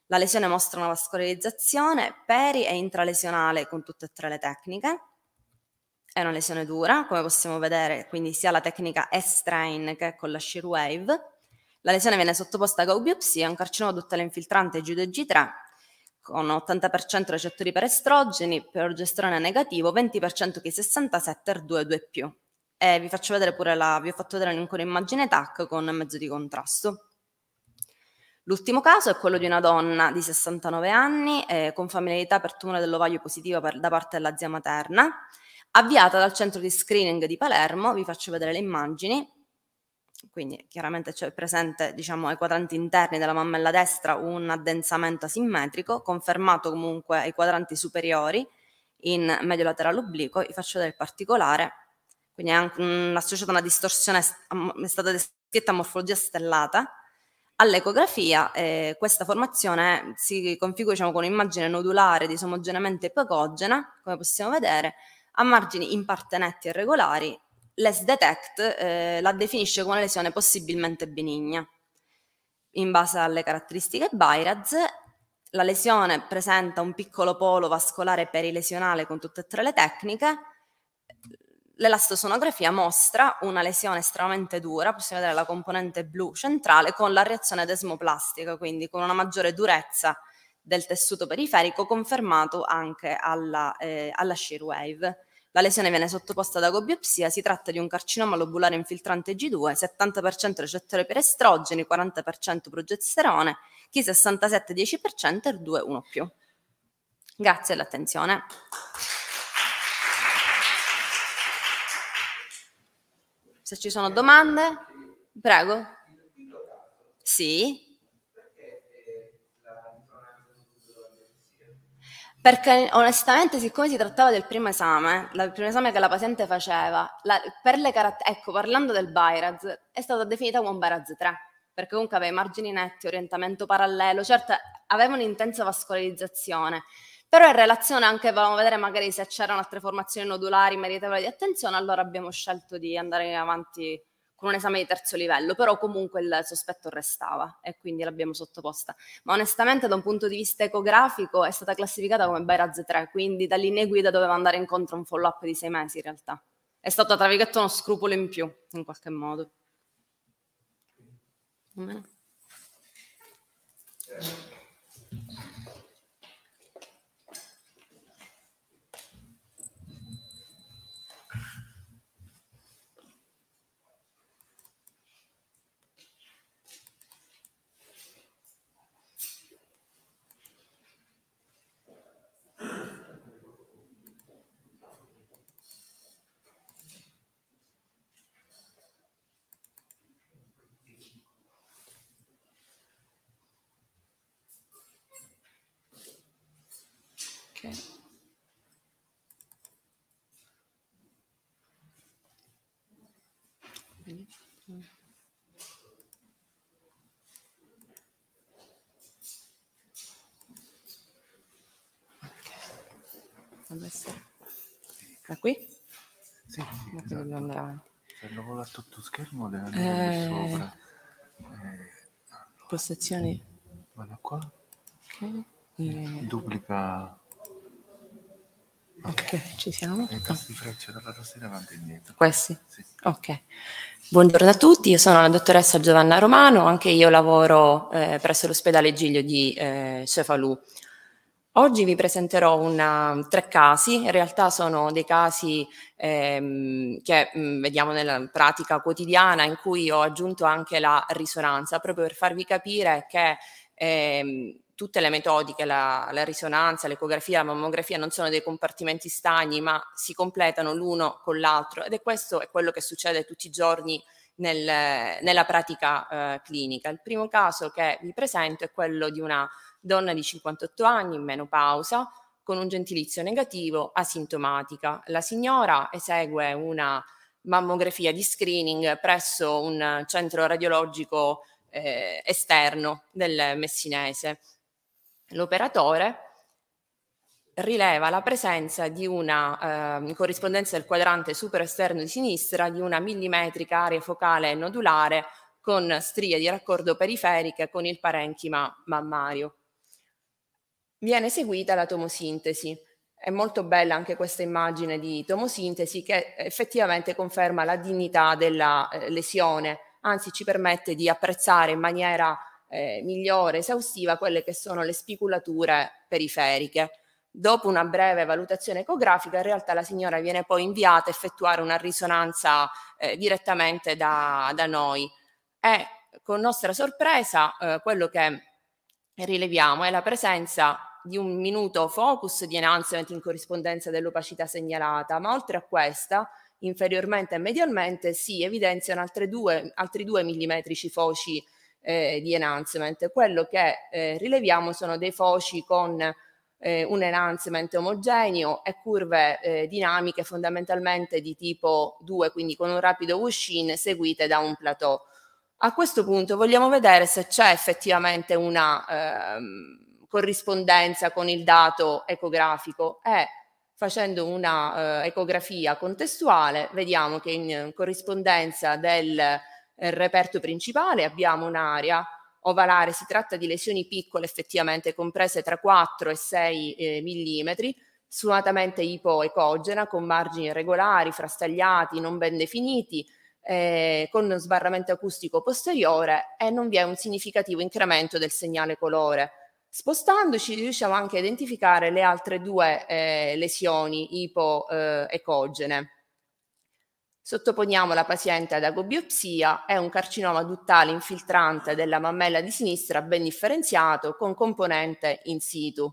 La lesione mostra una vascolarizzazione peri e intralesionale con tutte e tre le tecniche. È una lesione dura, come possiamo vedere, quindi sia la tecnica s strain che con la Shear Wave. La lesione viene sottoposta a biopsia, è un carcinoma duttale infiltrante G2G3 con 80% recettori per estrogeni, per progesterone negativo, 20% K67 R2-2+. E vi faccio vedere pure la, vi ho fatto vedere ancora immagine TAC con mezzo di contrasto. L'ultimo caso è quello di una donna di 69 anni eh, con familiarità per tumore dell'ovaio positivo per, da parte della zia materna, avviata dal centro di screening di Palermo, vi faccio vedere le immagini, quindi chiaramente c'è presente diciamo, ai quadranti interni della mammella destra un addensamento asimmetrico, confermato comunque ai quadranti superiori in medio laterale obliquo, vi faccio vedere il particolare, quindi è anche un, associata una distorsione, è stata descritta morfologia stellata, all'ecografia eh, questa formazione si configura diciamo, con un'immagine nodulare disomogeneamente ipocogena, come possiamo vedere, a margini in parte netti e regolari l'ESDetect eh, la definisce come una lesione possibilmente benigna. In base alle caratteristiche BIRADS, la lesione presenta un piccolo polo vascolare perilesionale con tutte e tre le tecniche. L'elastosonografia mostra una lesione estremamente dura, possiamo vedere la componente blu centrale, con la reazione desmoplastica, quindi con una maggiore durezza del tessuto periferico, confermato anche alla, eh, alla shear wave. La lesione viene sottoposta ad agobiopsia, si tratta di un carcinoma lobulare infiltrante G2, 70% recettore per estrogeni, 40% progesterone, chi 67 10% e 2 1 più. Grazie all'attenzione. Se ci sono domande, prego. Sì. perché onestamente siccome si trattava del primo esame, del primo esame che la paziente faceva, la, caratter- ecco parlando del Byraz, è stata definita come un Byraz 3, perché comunque aveva i margini netti, orientamento parallelo, certo aveva un'intensa vascolarizzazione, però in relazione anche, volevamo vedere magari se c'erano altre formazioni nodulari meritevoli di attenzione, allora abbiamo scelto di andare avanti con un esame di terzo livello, però comunque il sospetto restava e quindi l'abbiamo sottoposta. Ma onestamente da un punto di vista ecografico è stata classificata come BIRAZ 3 quindi da linee guida doveva andare incontro a un follow-up di sei mesi in realtà. È stato tra virgolette uno scrupolo in più, in qualche modo. Bene. Eh, Da qui? Sì, sì esatto. andare avanti. Se lo vola tutto schermo deve andare eh... sopra. Eh, allora. Postazioni. Vado qua. Okay. E... Eh. Duplica. ok, ci siamo. I tasti freccia dalla tastiera avanti e indietro. Questi? Sì. Ok. Buongiorno a tutti, io sono la dottoressa Giovanna Romano, anche io lavoro eh, presso l'ospedale Giglio di eh, Cefalù Oggi vi presenterò una, tre casi, in realtà sono dei casi ehm, che mh, mm, vediamo nella pratica quotidiana in cui ho aggiunto anche la risonanza, proprio per farvi capire che ehm, tutte le metodiche, la, la risonanza, l'ecografia, la mammografia non sono dei compartimenti stagni, ma si completano l'uno con l'altro ed è questo è quello che succede tutti i giorni nel, nella pratica eh, clinica. Il primo caso che vi presento è quello di una donna di 58 anni in menopausa, con un gentilizio negativo, asintomatica. La signora esegue una mammografia di screening presso un centro radiologico eh, esterno del messinese. L'operatore rileva la presenza di una, eh, in corrispondenza del quadrante superesterno di sinistra, di una millimetrica area focale nodulare con strie di raccordo periferiche con il parenchima mammario viene eseguita la tomosintesi. È molto bella anche questa immagine di tomosintesi che effettivamente conferma la dignità della eh, lesione, anzi ci permette di apprezzare in maniera eh, migliore, esaustiva, quelle che sono le spiculature periferiche. Dopo una breve valutazione ecografica, in realtà la signora viene poi inviata a effettuare una risonanza eh, direttamente da, da, noi. E con nostra sorpresa, eh, quello che rileviamo è la presenza di un minuto focus di enhancement in corrispondenza dell'opacità segnalata, ma oltre a questa, inferiormente e medialmente, si evidenziano altre due, altri 2 millimetrici foci eh, di enhancement. Quello che eh, rileviamo sono dei foci con eh, un enhancement omogeneo e curve eh, dinamiche fondamentalmente di tipo 2, quindi con un rapido washing seguite da un plateau. A questo punto vogliamo vedere se c'è effettivamente una... Ehm, corrispondenza con il dato ecografico e facendo una eh, ecografia contestuale vediamo che in corrispondenza del eh, reperto principale abbiamo un'area ovalare, si tratta di lesioni piccole effettivamente comprese tra 4 e 6 eh, mm, sfumatamente ipoecogena con margini regolari, frastagliati, non ben definiti, eh, con sbarramento acustico posteriore e non vi è un significativo incremento del segnale colore. Spostandoci riusciamo anche a identificare le altre due eh, lesioni ipoecogene. Eh, Sottoponiamo la paziente ad agobiopsia, è un carcinoma duttale infiltrante della mammella di sinistra ben differenziato con componente in situ,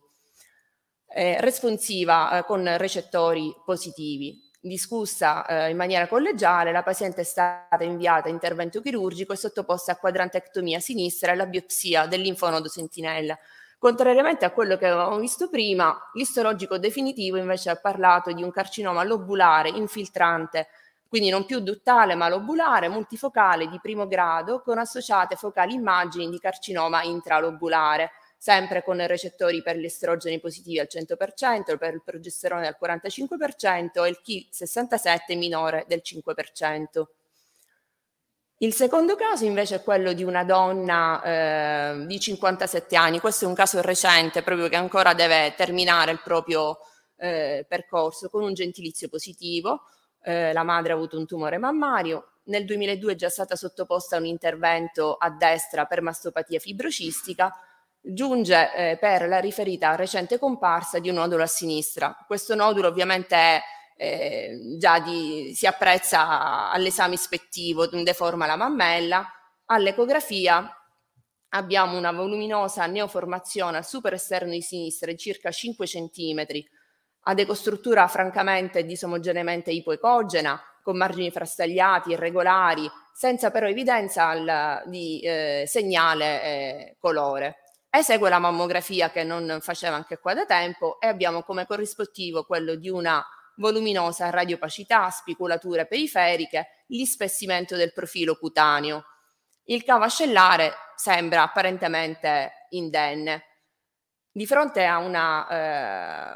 eh, responsiva con recettori positivi. Discussa eh, in maniera collegiale, la paziente è stata inviata a intervento chirurgico e sottoposta a quadrantectomia sinistra e alla biopsia del linfonodo sentinella Contrariamente a quello che avevamo visto prima, l'istologico definitivo invece ha parlato di un carcinoma lobulare infiltrante, quindi non più duttale ma lobulare, multifocale di primo grado con associate focali immagini di carcinoma intralobulare, sempre con recettori per gli estrogeni positivi al 100%, per il progesterone al 45% e il chi 67 minore del 5%. Il secondo caso invece è quello di una donna eh, di 57 anni, questo è un caso recente proprio che ancora deve terminare il proprio eh, percorso con un gentilizio positivo, eh, la madre ha avuto un tumore mammario, nel 2002 è già stata sottoposta a un intervento a destra per mastopatia fibrocistica, giunge eh, per la riferita recente comparsa di un nodulo a sinistra. Questo nodulo ovviamente è eh, già di, si apprezza all'esame ispettivo, deforma la mammella, all'ecografia abbiamo una voluminosa neoformazione al super esterno di sinistra di circa 5 cm, ad ecostruttura francamente e disomogeneamente ipoecogena, con margini frastagliati, irregolari, senza però evidenza al, di eh, segnale eh, colore. Esegue la mammografia che non faceva anche qua da tempo e abbiamo come corrispettivo quello di una voluminosa radiopacità, spicolature periferiche, l'ispessimento del profilo cutaneo. Il cavo ascellare sembra apparentemente indenne. Di fronte a una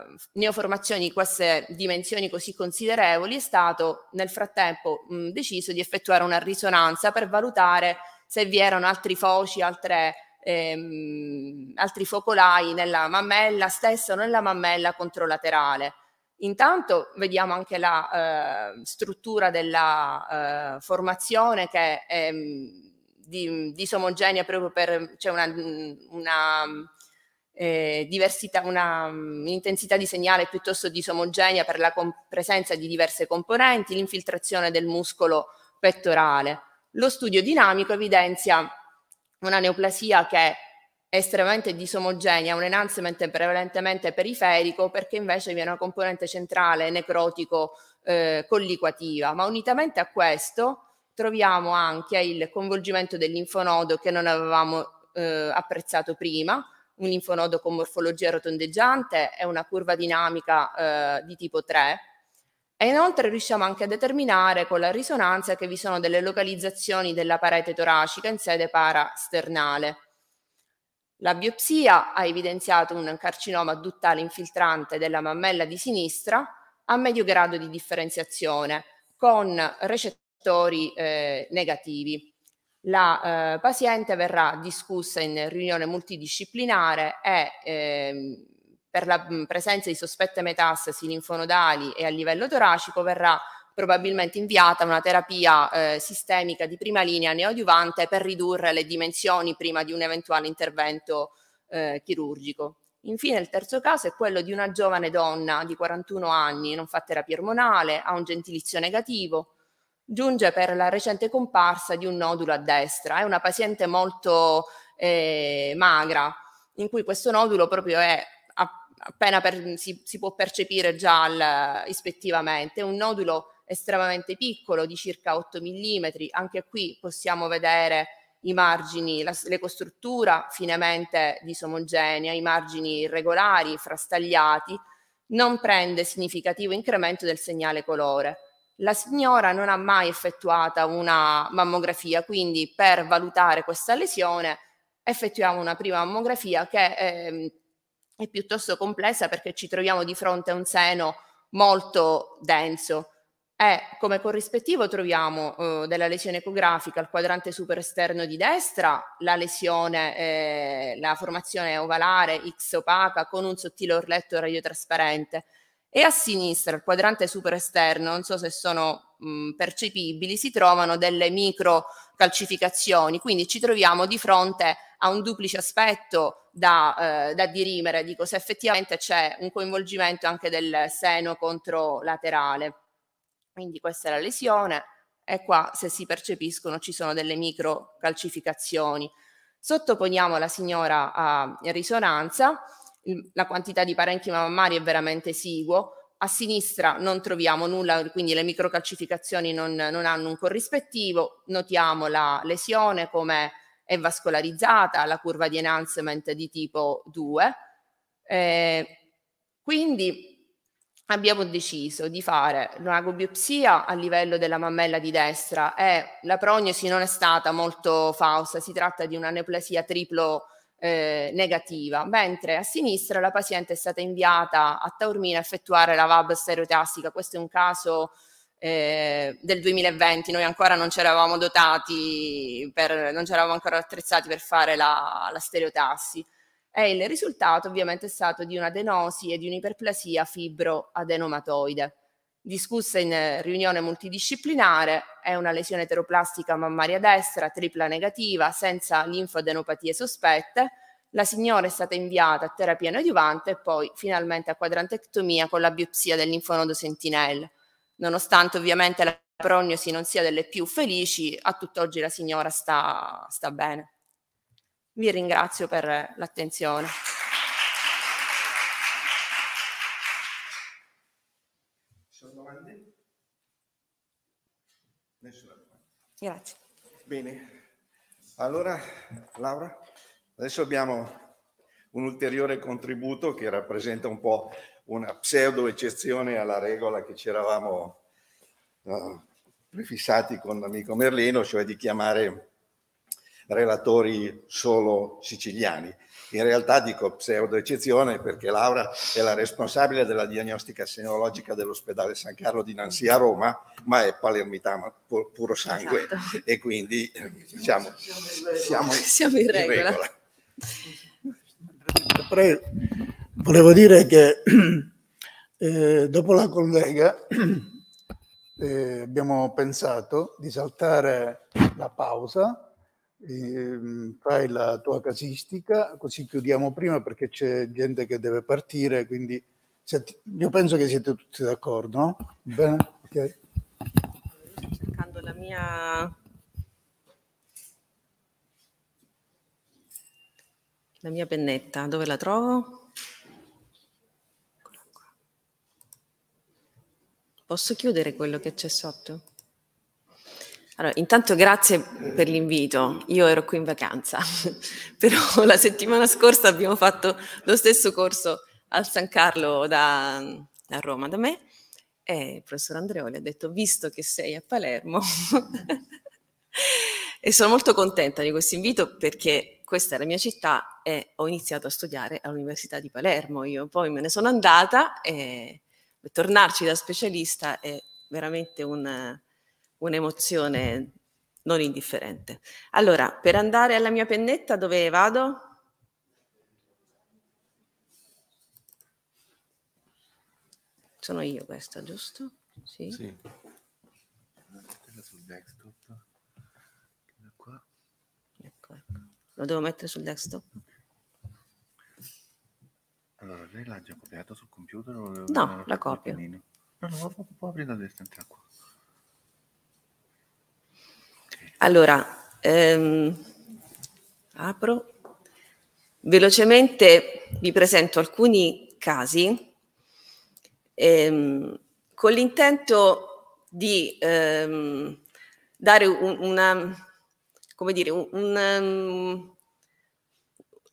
eh, neoformazione di queste dimensioni così considerevoli è stato nel frattempo mh, mm, deciso di effettuare una risonanza per valutare se vi erano altri foci, altre, ehm, altri focolai nella mammella stessa o nella mammella controlaterale. Intanto vediamo anche la eh, struttura della eh, formazione che è mm, di, disomogenea proprio per c'è cioè una, mm, una eh, diversità, una mm, di segnale piuttosto disomogenea per la presenza di diverse componenti, l'infiltrazione del muscolo pettorale. Lo studio dinamico evidenzia una neoplasia che estremamente disomogenea, un enhancement prevalentemente periferico perché invece vi è una componente centrale necrotico eh, colliquativa, ma unitamente a questo troviamo anche il coinvolgimento del linfonodo che non avevamo eh, apprezzato prima, un linfonodo con morfologia rotondeggiante e una curva dinamica eh, di tipo 3. E inoltre riusciamo anche a determinare con la risonanza che vi sono delle localizzazioni della parete toracica in sede parasternale la biopsia ha evidenziato un carcinoma duttale infiltrante della mammella di sinistra a medio grado di differenziazione con recettori eh, negativi. La eh, paziente verrà discussa in riunione multidisciplinare e eh, per la mm, presenza di sospette metastasi linfonodali e a livello toracico verrà probabilmente inviata una terapia eh, sistemica di prima linea neoadiuvante per ridurre le dimensioni prima di un eventuale intervento eh, chirurgico. Infine il terzo caso è quello di una giovane donna di 41 anni, non fa terapia ormonale, ha un gentilizio negativo, giunge per la recente comparsa di un nodulo a destra, è una paziente molto eh, magra, in cui questo nodulo proprio è appena per, si, si, può percepire già al, ispettivamente, un nodulo estremamente piccolo di circa 8 mm, anche qui possiamo vedere i margini, la, l'ecostruttura finemente disomogenea, i margini irregolari, frastagliati, non prende significativo incremento del segnale colore. La signora non ha mai effettuata una mammografia, quindi per valutare questa lesione effettuiamo una prima mammografia che è, ehm, è piuttosto complessa perché ci troviamo di fronte a un seno molto denso e come corrispettivo troviamo eh, della lesione ecografica al quadrante superesterno di destra la lesione, eh, la formazione ovalare X opaca con un sottile orletto radiotrasparente e a sinistra al quadrante superesterno, non so se sono mh, mm, percepibili, si trovano delle micro calcificazioni, quindi ci troviamo di fronte a un duplice aspetto da, eh, da dirimere, dico se effettivamente c'è un coinvolgimento anche del seno controlaterale. Quindi questa è la lesione e qua se si percepiscono ci sono delle micro calcificazioni. Sottoponiamo la signora a risonanza, la quantità di parenchima mammaria è veramente esiguo, a sinistra non troviamo nulla, quindi le microcalcificazioni non, non hanno un corrispettivo, notiamo la lesione come è vascolarizzata, la curva di enhancement di tipo 2. Eh, quindi abbiamo deciso di fare un'agobiopsia a livello della mammella di destra e la prognosi non è stata molto fausta, si tratta di una neoplasia triplo eh, negativa, mentre a sinistra la paziente è stata inviata a Taormina a effettuare la VAB stereotassica, questo è un caso eh, del 2020, noi ancora non ci eravamo dotati, per, non ci eravamo ancora attrezzati per fare la, la stereotassi e il risultato ovviamente è stato di un'adenosi e di un'iperplasia fibroadenomatoide. Discussa in eh, riunione multidisciplinare, è una lesione teroplastica mammaria destra, tripla negativa, senza linfadenopatie sospette. La signora è stata inviata a terapia neodiovante e poi finalmente a quadrantectomia con la biopsia del linfonodo sentinella. Nonostante ovviamente la prognosi non sia delle più felici, a tutt'oggi la signora sta, sta bene. Vi ringrazio per l'attenzione. Grazie. Bene, allora Laura, adesso abbiamo un ulteriore contributo che rappresenta un po' una pseudo eccezione alla regola che ci eravamo uh, prefissati con l'amico Merlino, cioè di chiamare relatori solo siciliani. In realtà dico pseudo-eccezione perché Laura è la responsabile della diagnostica senologica dell'ospedale San Carlo di Nancy a Roma, ma è palermitana pu- puro sangue esatto. e quindi eh, diciamo, siamo, siamo, in regola. In regola. Volevo dire che eh, dopo la collega eh, abbiamo pensato di saltare la pausa Ehm, fai la tua casistica, così chiudiamo prima perché c'è gente che deve partire, quindi io penso che siete tutti d'accordo, no? Bene? Okay. Sto cercando la mia... la mia pennetta, dove la trovo? Posso chiudere quello che c'è sotto? Allora, intanto grazie per l'invito. Io ero qui in vacanza, però la settimana scorsa abbiamo fatto lo stesso corso al San Carlo da, da Roma, da me, e il professor Andreoli ha detto, visto che sei a Palermo, e sono molto contenta di questo invito perché questa è la mia città e ho iniziato a studiare all'Università di Palermo. Io poi me ne sono andata e tornarci da specialista è veramente un un'emozione non indifferente. Allora, per andare alla mia pennetta, dove vado? Sono io questa, giusto? Sì. sì. Ecco, ecco. Lo devo mettere sul desktop? Allora, lei l'ha già copiato sul computer? no, la copio. Allora, proprio apri da destra, entra qua. Allora, ehm, apro. Velocemente vi presento alcuni casi ehm, con l'intento di ehm, dare un, una, come dire, un, un ehm,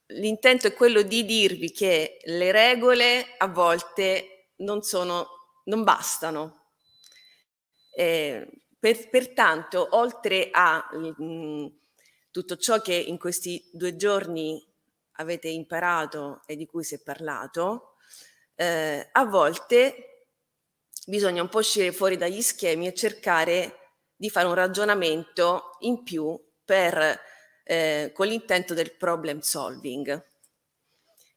l'intento è quello di dirvi che le regole a volte non sono, non bastano. Eh, per, pertanto, oltre a mh, mm, tutto ciò che in questi due giorni avete imparato e di cui si è parlato, eh, a volte bisogna un po' uscire fuori dagli schemi e cercare di fare un ragionamento in più per, eh, con l'intento del problem solving.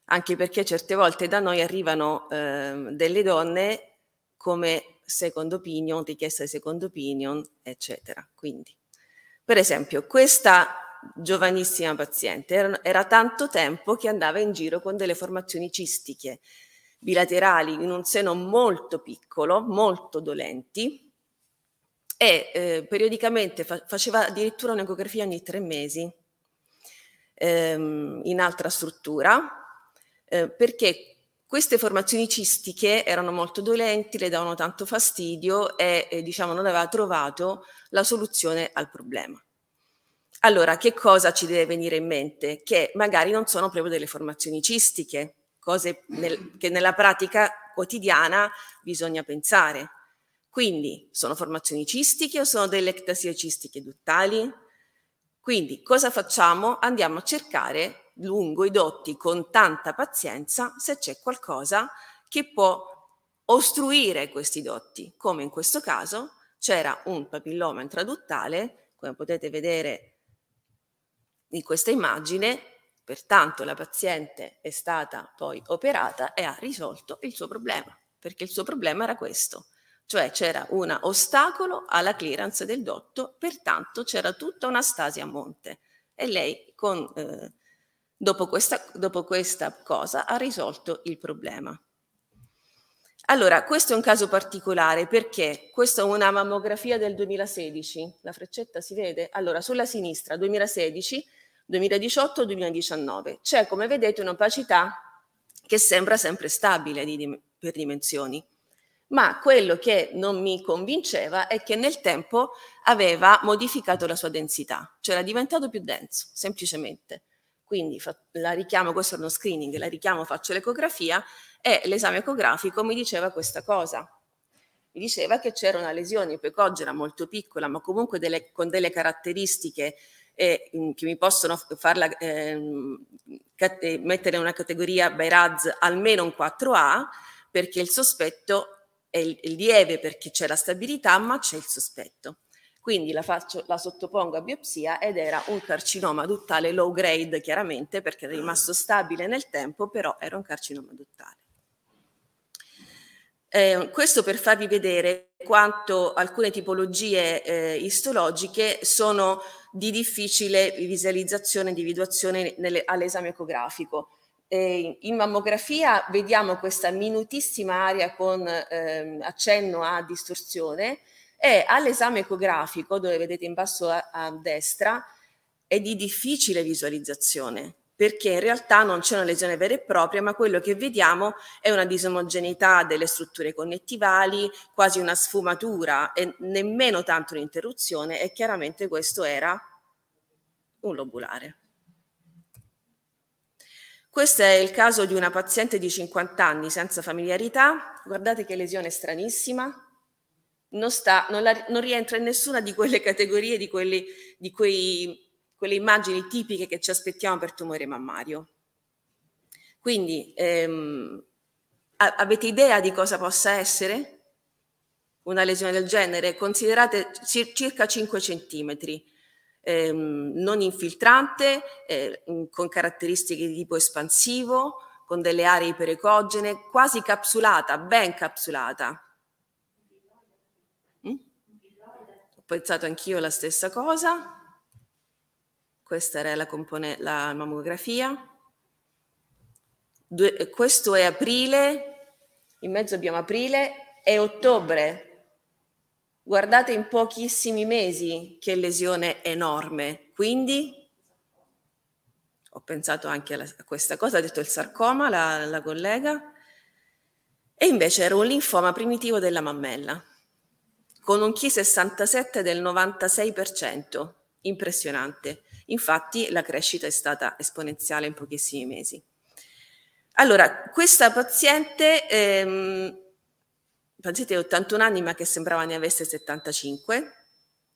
Anche perché certe volte da noi arrivano eh, delle donne come second opinion, richiesta di second opinion, eccetera. Quindi, per esempio, questa giovanissima paziente era, era tanto tempo che andava in giro con delle formazioni cistiche bilaterali in un seno molto piccolo, molto dolenti, e eh, periodicamente fa faceva addirittura un'ecografia ogni tre mesi ehm, in altra struttura eh, perché queste formazioni cistiche erano molto dolenti, le davano tanto fastidio e eh, diciamo non aveva trovato la soluzione al problema. Allora, che cosa ci deve venire in mente? Che magari non sono proprio delle formazioni cistiche, cose nel, che nella pratica quotidiana bisogna pensare. Quindi, sono formazioni cistiche o sono delle ectasie cistiche duttali? Quindi, cosa facciamo? Andiamo a cercare lungo i dotti con tanta pazienza se c'è qualcosa che può ostruire questi dotti, come in questo caso c'era un papilloma intraduttale, come potete vedere in questa immagine, pertanto la paziente è stata poi operata e ha risolto il suo problema, perché il suo problema era questo, cioè c'era un ostacolo alla clearance del dotto, pertanto c'era tutta una stasi a monte e lei con eh, Dopo questa, dopo questa cosa ha risolto il problema. Allora, questo è un caso particolare perché questa è una mammografia del 2016, la freccetta si vede? Allora, sulla sinistra 2016, 2018, 2019. C'è, come vedete, un'opacità che sembra sempre stabile di, per dimensioni. Ma quello che non mi convinceva è che nel tempo aveva modificato la sua densità, cioè era diventato più denso, semplicemente quindi la richiamo, questo è uno screening, la richiamo, faccio l'ecografia e l'esame ecografico mi diceva questa cosa. Mi diceva che c'era una lesione ipocogena molto piccola, ma comunque delle, con delle caratteristiche eh, che mi possono farla ehm, eh, mettere in una categoria BERAZ almeno un 4A, perché il sospetto è lieve perché c'è la stabilità, ma c'è il sospetto. Quindi la, faccio, la sottopongo a biopsia ed era un carcinoma duttale low grade, chiaramente, perché era rimasto stabile nel tempo, però era un carcinoma duttale. Eh, questo per farvi vedere quanto alcune tipologie eh, istologiche sono di difficile visualizzazione e individuazione all'esame ecografico. Eh, in mammografia vediamo questa minutissima area con ehm, accenno a distorsione, e all'esame ecografico, dove vedete in basso a, a destra, è di difficile visualizzazione perché in realtà non c'è una lesione vera e propria, ma quello che vediamo è una disomogeneità delle strutture connettivali, quasi una sfumatura e nemmeno tanto un'interruzione e chiaramente questo era un lobulare. Questo è il caso di una paziente di 50 anni senza familiarità, guardate che lesione stranissima, non, sta, non, la, non rientra in nessuna di quelle categorie, di, quelli, di quei, quelle immagini tipiche che ci aspettiamo per tumore mammario. Quindi ehm, avete idea di cosa possa essere una lesione del genere? Considerate circa 5 centimetri. Ehm, non infiltrante, eh, con caratteristiche di tipo espansivo, con delle aree iperecogene, quasi capsulata, ben capsulata. pensato anch'io la stessa cosa. Questa era la, compone- la mammografia. Due, eh, questo è aprile, in mezzo abbiamo aprile e ottobre. Guardate in pochissimi mesi che lesione enorme. Quindi ho pensato anche alla, a questa cosa, ha detto il sarcoma, la, la collega, e invece era un linfoma primitivo della mammella con un Chi 67 del 96%, impressionante. Infatti la crescita è stata esponenziale in pochissimi mesi. Allora, questa paziente, ehm, paziente di 81 anni ma che sembrava ne avesse 75,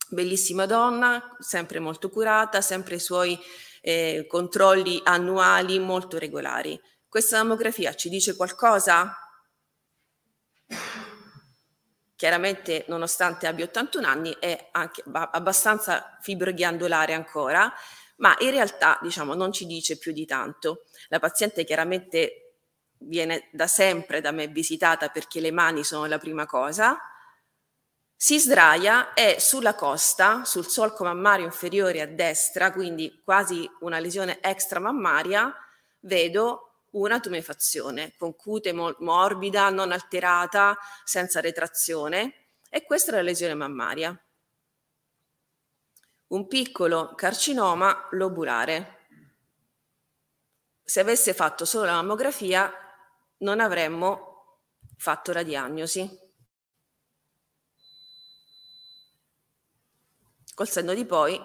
bellissima donna, sempre molto curata, sempre i suoi eh, controlli annuali molto regolari. Questa mammografia ci dice qualcosa? chiaramente nonostante abbia 81 anni è anche abbastanza fibroghiandolare ancora, ma in realtà diciamo, non ci dice più di tanto. La paziente chiaramente viene da sempre da me visitata perché le mani sono la prima cosa, si sdraia e sulla costa, sul solco mammario inferiore a destra, quindi quasi una lesione extramammaria, vedo una tumefazione con cute morbida, non alterata, senza retrazione e questa è la lesione mammaria. Un piccolo carcinoma lobulare. Se avesse fatto solo la mammografia non avremmo fatto la diagnosi. Col senno di poi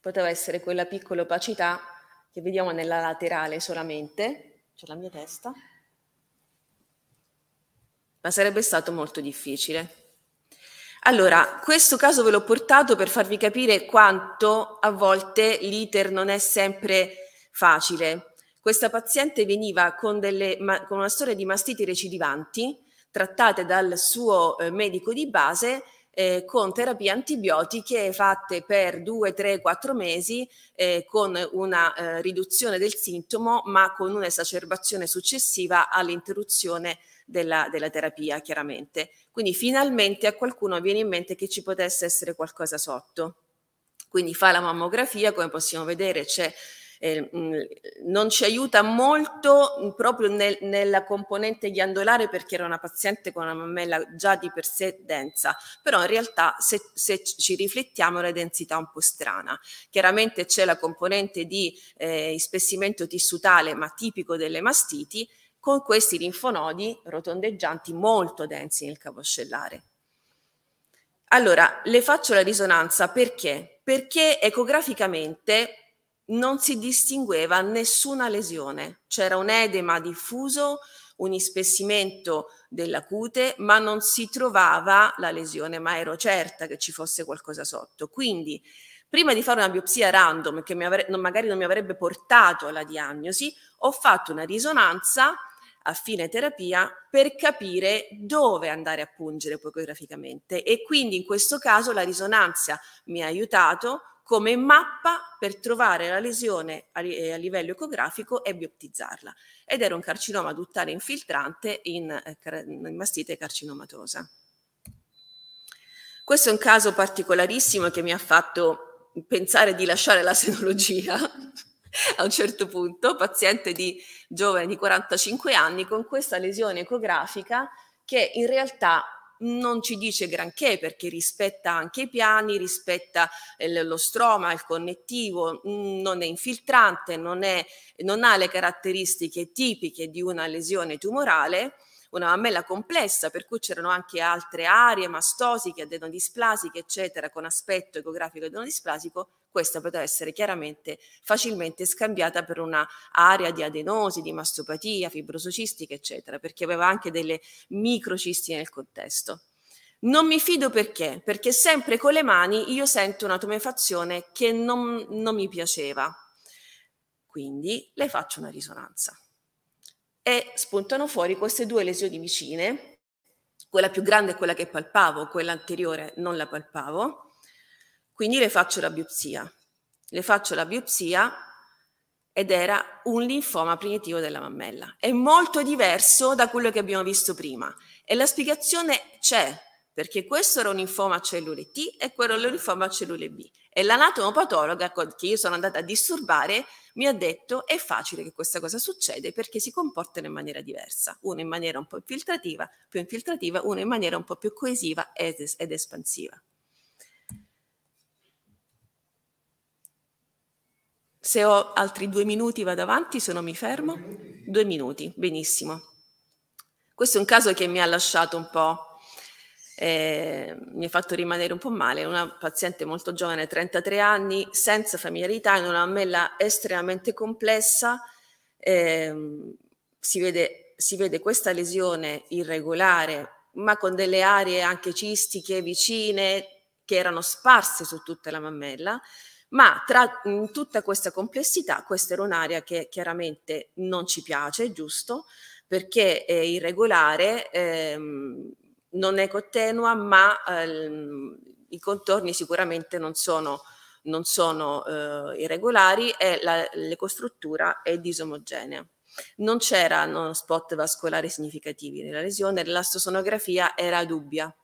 poteva essere quella piccola opacità che vediamo nella laterale solamente, c'è la mia testa, ma sarebbe stato molto difficile. Allora, questo caso ve l'ho portato per farvi capire quanto a volte l'iter non è sempre facile. Questa paziente veniva con, delle, con una storia di mastiti recidivanti trattate dal suo eh, medico di base eh, con terapie antibiotiche fatte per 2, 3, 4 mesi eh, con una eh, riduzione del sintomo ma con un'esacerbazione successiva all'interruzione della, della terapia chiaramente. Quindi finalmente a qualcuno viene in mente che ci potesse essere qualcosa sotto. Quindi fa la mammografia, come possiamo vedere c'è Mm, non ci aiuta molto mm, proprio nel, nella componente ghiandolare perché era una paziente con una mammella già di per sé densa, però in realtà se, se ci riflettiamo la densità è un po' strana. Chiaramente c'è la componente di eh, ispessimento tissutale ma tipico delle mastiti con questi linfonodi rotondeggianti molto densi nel cavoscellare. Allora, le faccio la risonanza perché? Perché ecograficamente non si distingueva nessuna lesione, c'era un edema diffuso, un ispessimento della cute, ma non si trovava la lesione, ma ero certa che ci fosse qualcosa sotto. Quindi, prima di fare una biopsia random, che avre- magari non mi avrebbe portato alla diagnosi, ho fatto una risonanza a fine terapia per capire dove andare a pungere poicograficamente e quindi in questo caso la risonanza mi ha aiutato come mappa per trovare la lesione a, eh, livello ecografico e bioptizzarla. Ed era un carcinoma duttale infiltrante in, eh, in mastite carcinomatosa. Questo è un caso particolarissimo che mi ha fatto pensare di lasciare la senologia a un certo punto, paziente di giovane di 45 anni con questa lesione ecografica che in realtà non ci dice granché perché rispetta anche i piani, rispetta eh, lo stroma, il connettivo, mm, non è infiltrante, non, è, non ha le caratteristiche tipiche di una lesione tumorale una mammella complessa, per cui c'erano anche altre aree mastosiche, adenodisplasiche, eccetera, con aspetto ecografico adenodisplasico, questa poteva essere chiaramente facilmente scambiata per una area di adenosi, di mastopatia, fibrosocistica, eccetera, perché aveva anche delle microcisti nel contesto. Non mi fido perché? Perché sempre con le mani io sento una tomefazione che non, non mi piaceva. Quindi le faccio una risonanza e spuntano fuori queste due lesioni vicine, quella più grande è quella che palpavo, quella anteriore non la palpavo, quindi le faccio la biopsia. Le faccio la biopsia ed era un linfoma primitivo della mammella. È molto diverso da quello che abbiamo visto prima e la spiegazione c'è, perché questo era un linfoma a cellule T e quello era un linfoma a cellule B e l'anatomopatologa che io sono andata a disturbare mi ha detto è facile che questa cosa succeda perché si comportano in maniera diversa, uno in maniera un po' infiltrativa, più infiltrativa, uno in maniera un po' più coesiva ed, ed espansiva. Se ho altri due minuti vado avanti, se no mi fermo. Due minuti, benissimo. Questo è un caso che mi ha lasciato un po' eh, mi ha fatto rimanere un po' male. Una paziente molto giovane, 33 anni, senza familiarità, in una mammella estremamente complessa. Eh, si, vede, si, vede, questa lesione irregolare, ma con delle aree anche cistiche vicine che erano sparse su tutta la mammella. Ma tra, in tutta questa complessità, questa era un'area che chiaramente non ci piace, giusto? Perché è irregolare, ehm, non è cotenua, ma ehm, i contorni sicuramente non sono, non sono eh, irregolari e l'ecostruttura è disomogenea. Non c'erano spot vascolari significativi nella lesione, l'astosonografia era dubbia.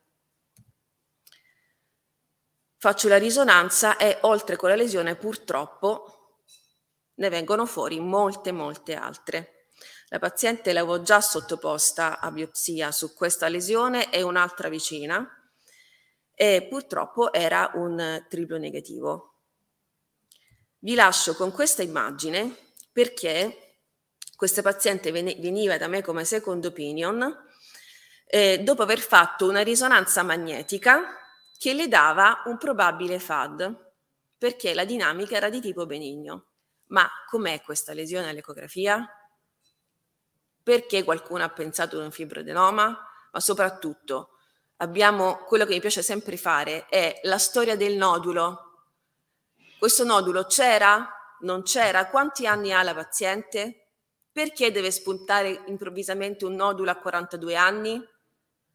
Faccio la risonanza e oltre con la lesione purtroppo ne vengono fuori molte molte altre. La paziente l'avevo già sottoposta a biopsia su questa lesione e un'altra vicina e purtroppo era un triplo negativo. Vi lascio con questa immagine perché questa paziente veniva da me come second opinion eh, dopo aver fatto una risonanza magnetica che le dava un probabile FAD perché la dinamica era di tipo benigno. Ma com'è questa lesione all'ecografia? perché qualcuno ha pensato ad un fibroadenoma, ma soprattutto abbiamo quello che mi piace sempre fare è la storia del nodulo. Questo nodulo c'era? Non c'era? Quanti anni ha la paziente? Perché deve spuntare improvvisamente un nodulo a 42 anni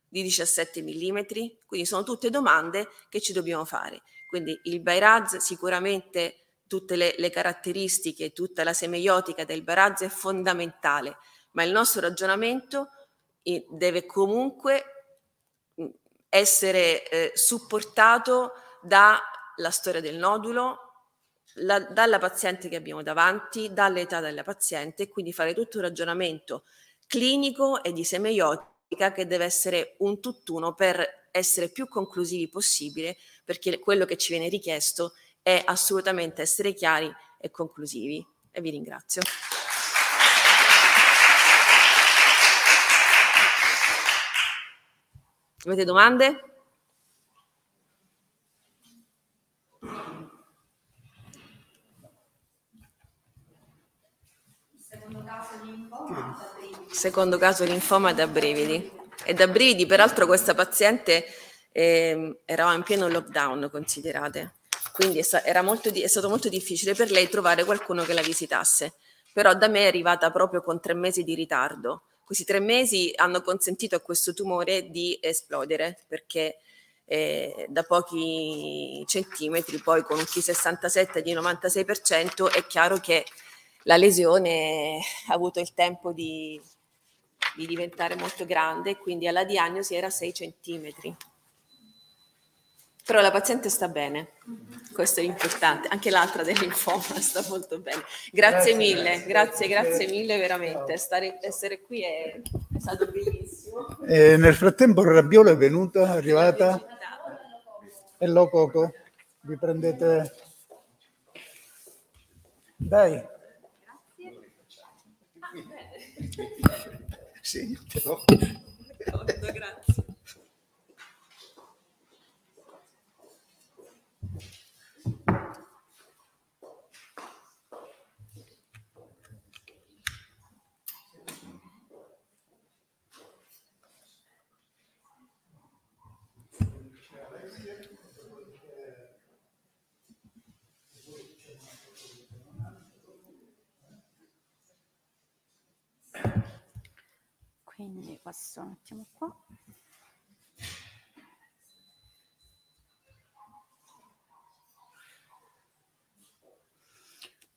di 17 mm? Quindi sono tutte domande che ci dobbiamo fare. Quindi il Bairaz sicuramente tutte le, le caratteristiche, tutta la semiotica del Bairaz è fondamentale ma il nostro ragionamento deve comunque essere eh, supportato dalla storia del nodulo, la, dalla paziente che abbiamo davanti, dall'età della paziente e quindi fare tutto un ragionamento clinico e di semeiotica che deve essere un tutt'uno per essere più conclusivi possibile perché quello che ci viene richiesto è assolutamente essere chiari e conclusivi e vi ringrazio. Avete domande? Secondo caso linfoma da brividi. E da brividi, peraltro questa paziente eh, era in pieno lockdown, considerate. Quindi è, molto, è stato molto difficile per lei trovare qualcuno che la visitasse. Però da me è arrivata proprio con tre mesi di ritardo questi tre mesi hanno consentito a questo tumore di esplodere perché eh, da pochi centimetri, poi con un T67 di 96%, è chiaro che la lesione ha avuto il tempo di, di diventare molto grande, quindi alla diagnosi era 6 centimetri. Però la paziente sta bene, questo è importante, anche l'altra dell'infoma sta molto bene. Grazie, grazie mille, grazie, grazie, grazie mille veramente, Stare, essere qui è, è stato bellissimo. Eh, nel frattempo il rabbiolo è venuto, è arrivata, e lo coco, vi prendete... Dai. Grazie. Sì, te lo... grazie. questo un attimo qua.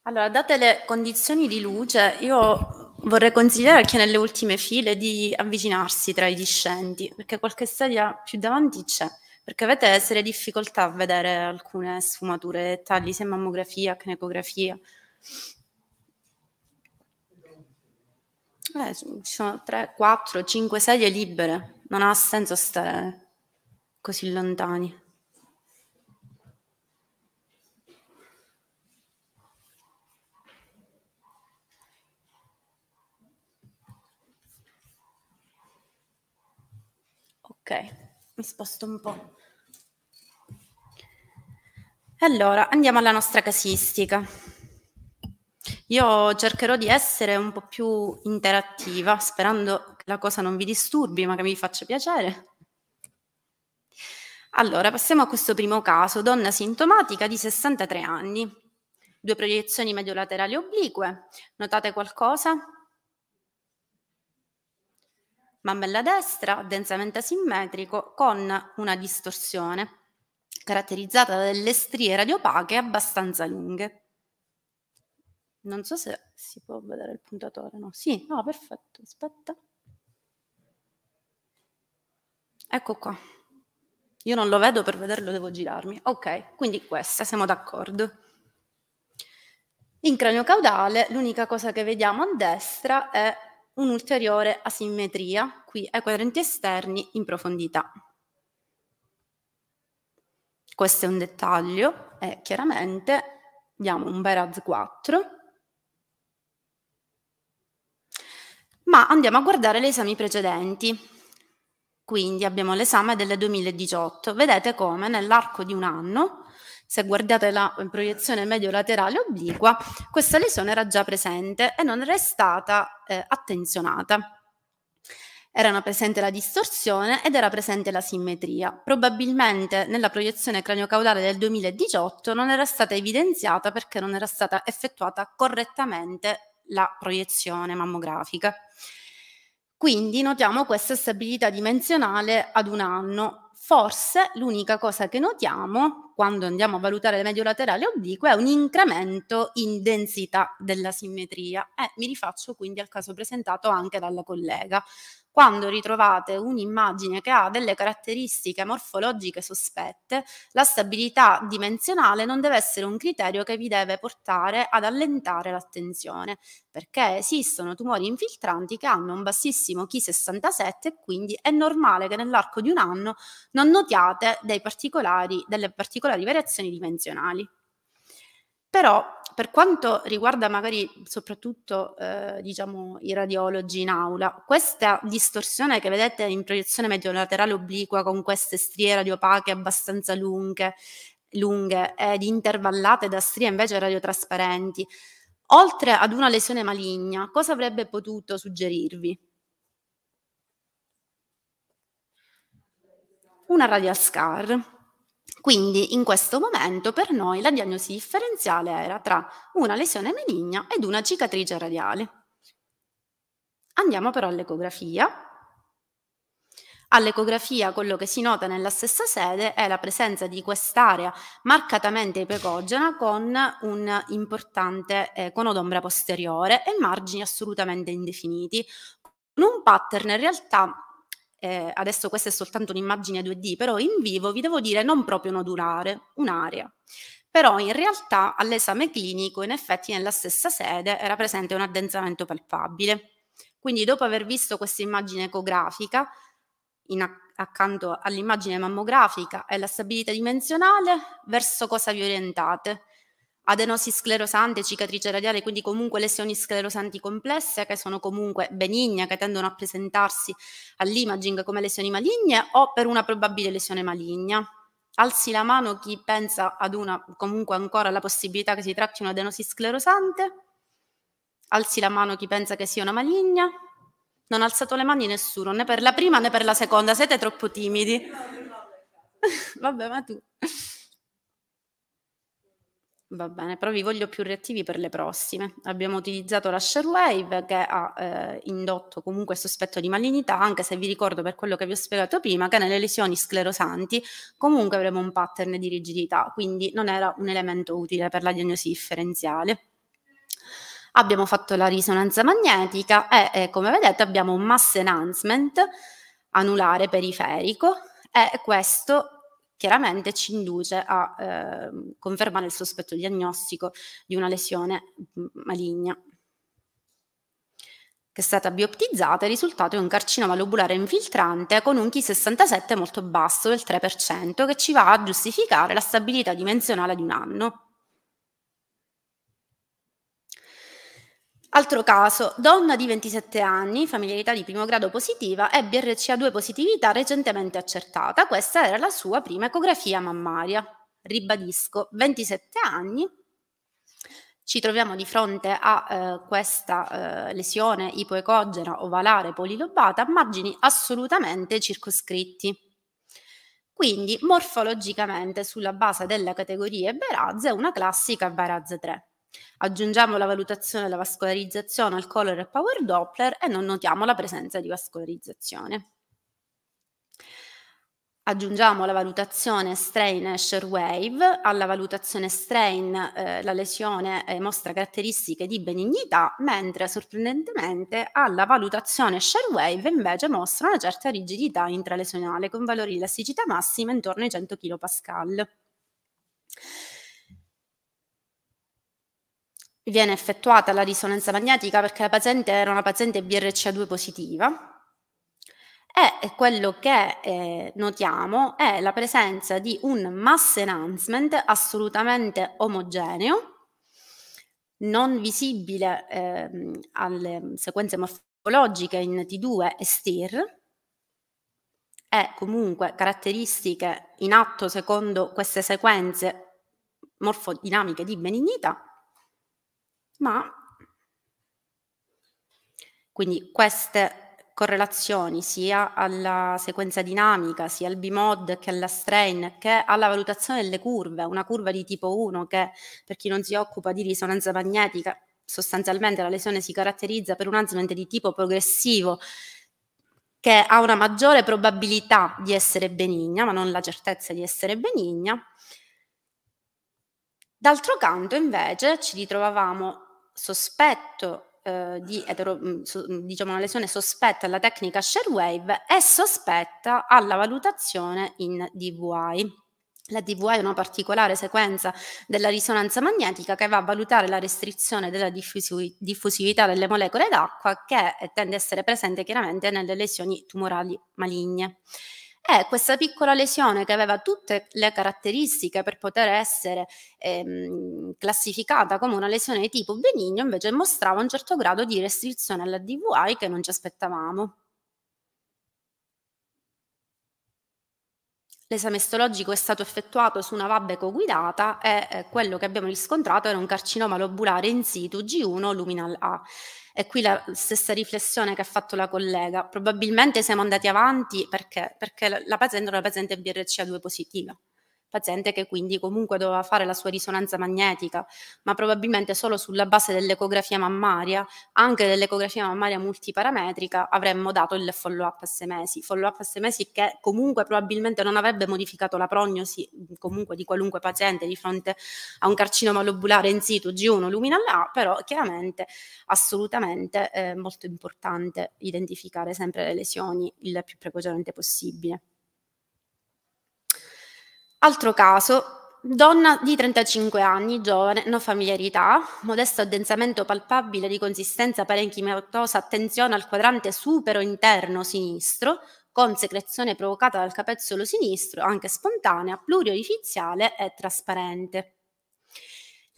Allora, date le condizioni di luce, io vorrei consigliare anche nelle ultime file di avvicinarsi tra i discendi, perché qualche sedia più davanti c'è, perché avete serie difficoltà a vedere alcune sfumature, tagli sia in mammografia che in ecografia. Eh, ci sono 3, 4, 5 sedie libere. Non ha senso stare così lontani. Ok, mi sposto un po'. Allora, andiamo alla nostra casistica. Io cercherò di essere un po' più interattiva, sperando che la cosa non vi disturbi, ma che vi faccia piacere. Allora, passiamo a questo primo caso, donna sintomatica di 63 anni, due proiezioni mediolaterali oblique. Notate qualcosa? Mammella destra, densamente asimmetrico, con una distorsione, caratterizzata dalle strie radiopache abbastanza lunghe. Non so se si può vedere il puntatore, no? Sì, no, perfetto, aspetta. Ecco qua. Io non lo vedo, per vederlo devo girarmi. Ok, quindi questa, siamo d'accordo. In cranio caudale l'unica cosa che vediamo a destra è un'ulteriore asimmetria, qui ai quadranti esterni in profondità. Questo è un dettaglio e chiaramente diamo un Beraz 4 Ma andiamo a guardare gli esami precedenti. Quindi abbiamo l'esame del 2018. Vedete come nell'arco di un anno, se guardate la proiezione medio laterale obliqua, questa lesione era già presente e non era stata eh, attenzionata. Era presente la distorsione ed era presente la simmetria. Probabilmente nella proiezione craniocaudale del 2018 non era stata evidenziata perché non era stata effettuata correttamente la proiezione mammografica. Quindi notiamo questa stabilità dimensionale ad un anno. Forse l'unica cosa che notiamo quando andiamo a valutare il medio laterale obliquo è un incremento in densità della simmetria e eh, mi rifaccio quindi al caso presentato anche dalla collega. Quando ritrovate un'immagine che ha delle caratteristiche morfologiche sospette, la stabilità dimensionale non deve essere un criterio che vi deve portare ad allentare l'attenzione, perché esistono tumori infiltranti che hanno un bassissimo Chi 67 e quindi è normale che nell'arco di un anno non notiate dei particolari, delle particolari piccola di variazioni dimensionali. Però per quanto riguarda magari soprattutto eh, diciamo, i radiologi in aula, questa distorsione che vedete in proiezione mediolaterale obliqua con queste strie radiopache abbastanza lunghe, lunghe ed intervallate da strie invece radiotrasparenti, oltre ad una lesione maligna, cosa avrebbe potuto suggerirvi? Una radial scar, quindi in questo momento per noi la diagnosi differenziale era tra una lesione benigna ed una cicatrice radiale. Andiamo però all'ecografia. All'ecografia quello che si nota nella stessa sede è la presenza di quest'area marcatamente ipecogena con un importante eh, cono d'ombra posteriore e margini assolutamente indefiniti, con un pattern in realtà eh, adesso questa è soltanto un'immagine 2D, però in vivo vi devo dire non proprio nodulare, un'area. Però in realtà all'esame clinico, in effetti nella stessa sede, era presente un addensamento palpabile. Quindi dopo aver visto questa immagine ecografica, in, accanto all'immagine mammografica e la stabilità dimensionale, verso cosa vi orientate? adenosi sclerosante, cicatrice radiale, quindi comunque lesioni sclerosanti complesse che sono comunque benigne, che tendono a presentarsi all'imaging come lesioni maligne o per una probabile lesione maligna. Alzi la mano chi pensa ad una, comunque ancora alla possibilità che si tratti di un'adenosi sclerosante. Alzi la mano chi pensa che sia una maligna. Non ha alzato le mani nessuno, né per la prima né per la seconda, siete troppo timidi. Vabbè, ma tu. Va bene, però vi voglio più reattivi per le prossime. Abbiamo utilizzato la Sharewave che ha eh, indotto comunque sospetto di malignità, anche se vi ricordo per quello che vi ho spiegato prima che nelle lesioni sclerosanti comunque avremo un pattern di rigidità, quindi non era un elemento utile per la diagnosi differenziale. Abbiamo fatto la risonanza magnetica e eh, come vedete abbiamo un mass enhancement anulare periferico e questo chiaramente ci induce a eh, confermare il sospetto diagnostico di una lesione mm, maligna che è stata bioptizzata e il risultato è un carcinoma lobulare infiltrante con un Chi67 molto basso del 3% che ci va a giustificare la stabilità dimensionale di un anno. Altro caso, donna di 27 anni, familiarità di primo grado positiva e BRCA2 positività recentemente accertata. Questa era la sua prima ecografia mammaria. Ribadisco, 27 anni. Ci troviamo di fronte a eh, questa eh, lesione ipoecogena ovalare polilobata a margini assolutamente circoscritti. Quindi, morfologicamente, sulla base delle categorie BRAZ, è una classica BRAZ 3. Aggiungiamo la valutazione della vascolarizzazione al color e power Doppler e non notiamo la presenza di vascolarizzazione. Aggiungiamo la valutazione strain e shear wave, alla valutazione strain eh, la lesione eh, mostra caratteristiche di benignità, mentre sorprendentemente alla valutazione shear wave invece mostra una certa rigidità intralesionale con valori di elasticità massima intorno ai 100 kPa. viene effettuata la risonanza magnetica perché la paziente era una paziente BRCA2 positiva e quello che eh, notiamo è la presenza di un mass enhancement assolutamente omogeneo, non visibile eh, alle sequenze morfologiche in T2 e STIR, e comunque caratteristiche in atto secondo queste sequenze morfodinamiche di benignità, ma quindi queste correlazioni sia alla sequenza dinamica, sia al BMOD che alla strain, che alla valutazione delle curve, una curva di tipo 1 che per chi non si occupa di risonanza magnetica, sostanzialmente la lesione si caratterizza per un Huntsman di tipo progressivo che ha una maggiore probabilità di essere benigna, ma non la certezza di essere benigna. D'altro canto invece ci ritrovavamo sospetto eh, di etero, mm, mm, diciamo una lesione sospetta alla tecnica share wave è sospetta alla valutazione in DVI. La DVI è una particolare sequenza della risonanza magnetica che va a valutare la restrizione della diffusi- diffusività delle molecole d'acqua che eh, tende a essere presente chiaramente nelle lesioni tumorali maligne. E eh, questa piccola lesione che aveva tutte le caratteristiche per poter essere ehm, classificata come una lesione di tipo benigno, invece mostrava un certo grado di restrizione alla DVI che non ci aspettavamo. L'esame istologico è stato effettuato su una VAB coguidata e eh, quello che abbiamo riscontrato era un carcinoma lobulare in situ G1 luminal A. E qui la stessa riflessione che ha fatto la collega. Probabilmente siamo andati avanti perché, perché la paziente era una paziente BRCA2 positiva paziente che quindi comunque doveva fare la sua risonanza magnetica, ma probabilmente solo sulla base dell'ecografia mammaria, anche dell'ecografia mammaria multiparametrica, avremmo dato il follow-up a sei mesi, follow-up a sei mesi che comunque probabilmente non avrebbe modificato la prognosi comunque di qualunque paziente di fronte a un carcinoma lobulare in situ G1 luminal A, però chiaramente assolutamente eh, molto importante identificare sempre le lesioni il più precocemente possibile. Altro caso, donna di 35 anni, giovane, no familiarità, modesto addensamento palpabile di consistenza parenchimatosa, attenzione al quadrante supero interno sinistro, con secrezione provocata dal capezzolo sinistro, anche spontanea, pluriorifiziale e trasparente.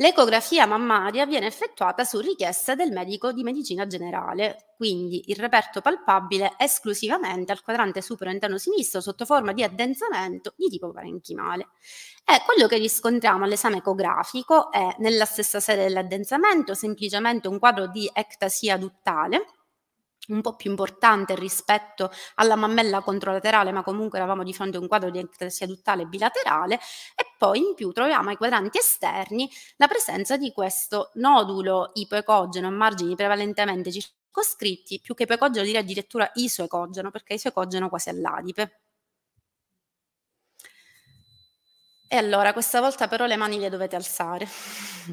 L'ecografia mammaria viene effettuata su richiesta del medico di medicina generale, quindi il reperto palpabile esclusivamente al quadrante superointerno sinistro sotto forma di addensamento di tipo parenchimale. E quello che riscontriamo all'esame ecografico è nella stessa sede dell'addensamento semplicemente un quadro di ectasia duttale un po' più importante rispetto alla mammella controlaterale, ma comunque eravamo di fronte a un quadro di ectasia duttale bilaterale, e poi in più troviamo ai quadranti esterni la presenza di questo nodulo ipoecogeno a margini prevalentemente circoscritti, più che ipoecogeno direi addirittura isoecogeno, perché isoecogeno quasi all'adipe. E allora, questa volta però le mani le dovete alzare.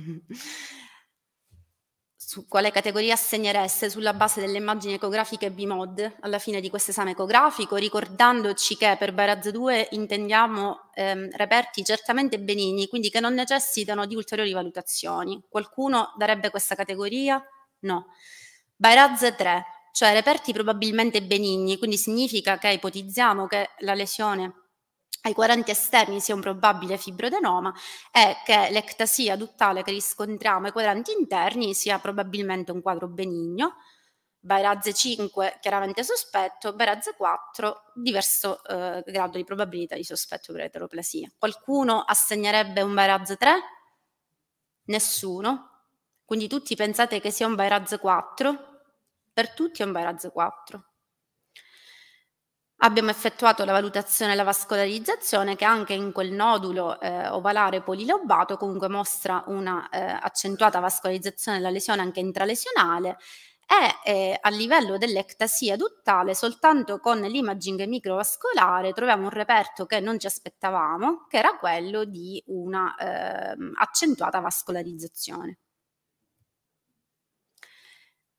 su quale categoria assegnereste sulla base delle immagini ecografiche BMOD alla fine di questo esame ecografico, ricordandoci che per Baraz 2 intendiamo ehm, reperti certamente benigni, quindi che non necessitano di ulteriori valutazioni. Qualcuno darebbe questa categoria? No. Baraz 3, cioè reperti probabilmente benigni, quindi significa che ipotizziamo che la lesione ai quaranti esterni sia un probabile fibrodenoma e che l'ectasia duttale che riscontriamo ai quadranti interni sia probabilmente un quadro benigno, Barazze 5 chiaramente sospetto, Barazze 4 diverso eh, grado di probabilità di sospetto per eteroplasia. Qualcuno assegnerebbe un Barazze 3? Nessuno. Quindi tutti pensate che sia un Barazze 4? Per tutti è un Barazze 4. Abbiamo effettuato la valutazione e la vascolarizzazione che anche in quel nodulo eh, ovalare polilobato comunque mostra una eh, accentuata vascolarizzazione della lesione anche intralesionale e eh, a livello dell'ectasia duttale soltanto con l'imaging microvascolare troviamo un reperto che non ci aspettavamo che era quello di una ehm, accentuata vascolarizzazione.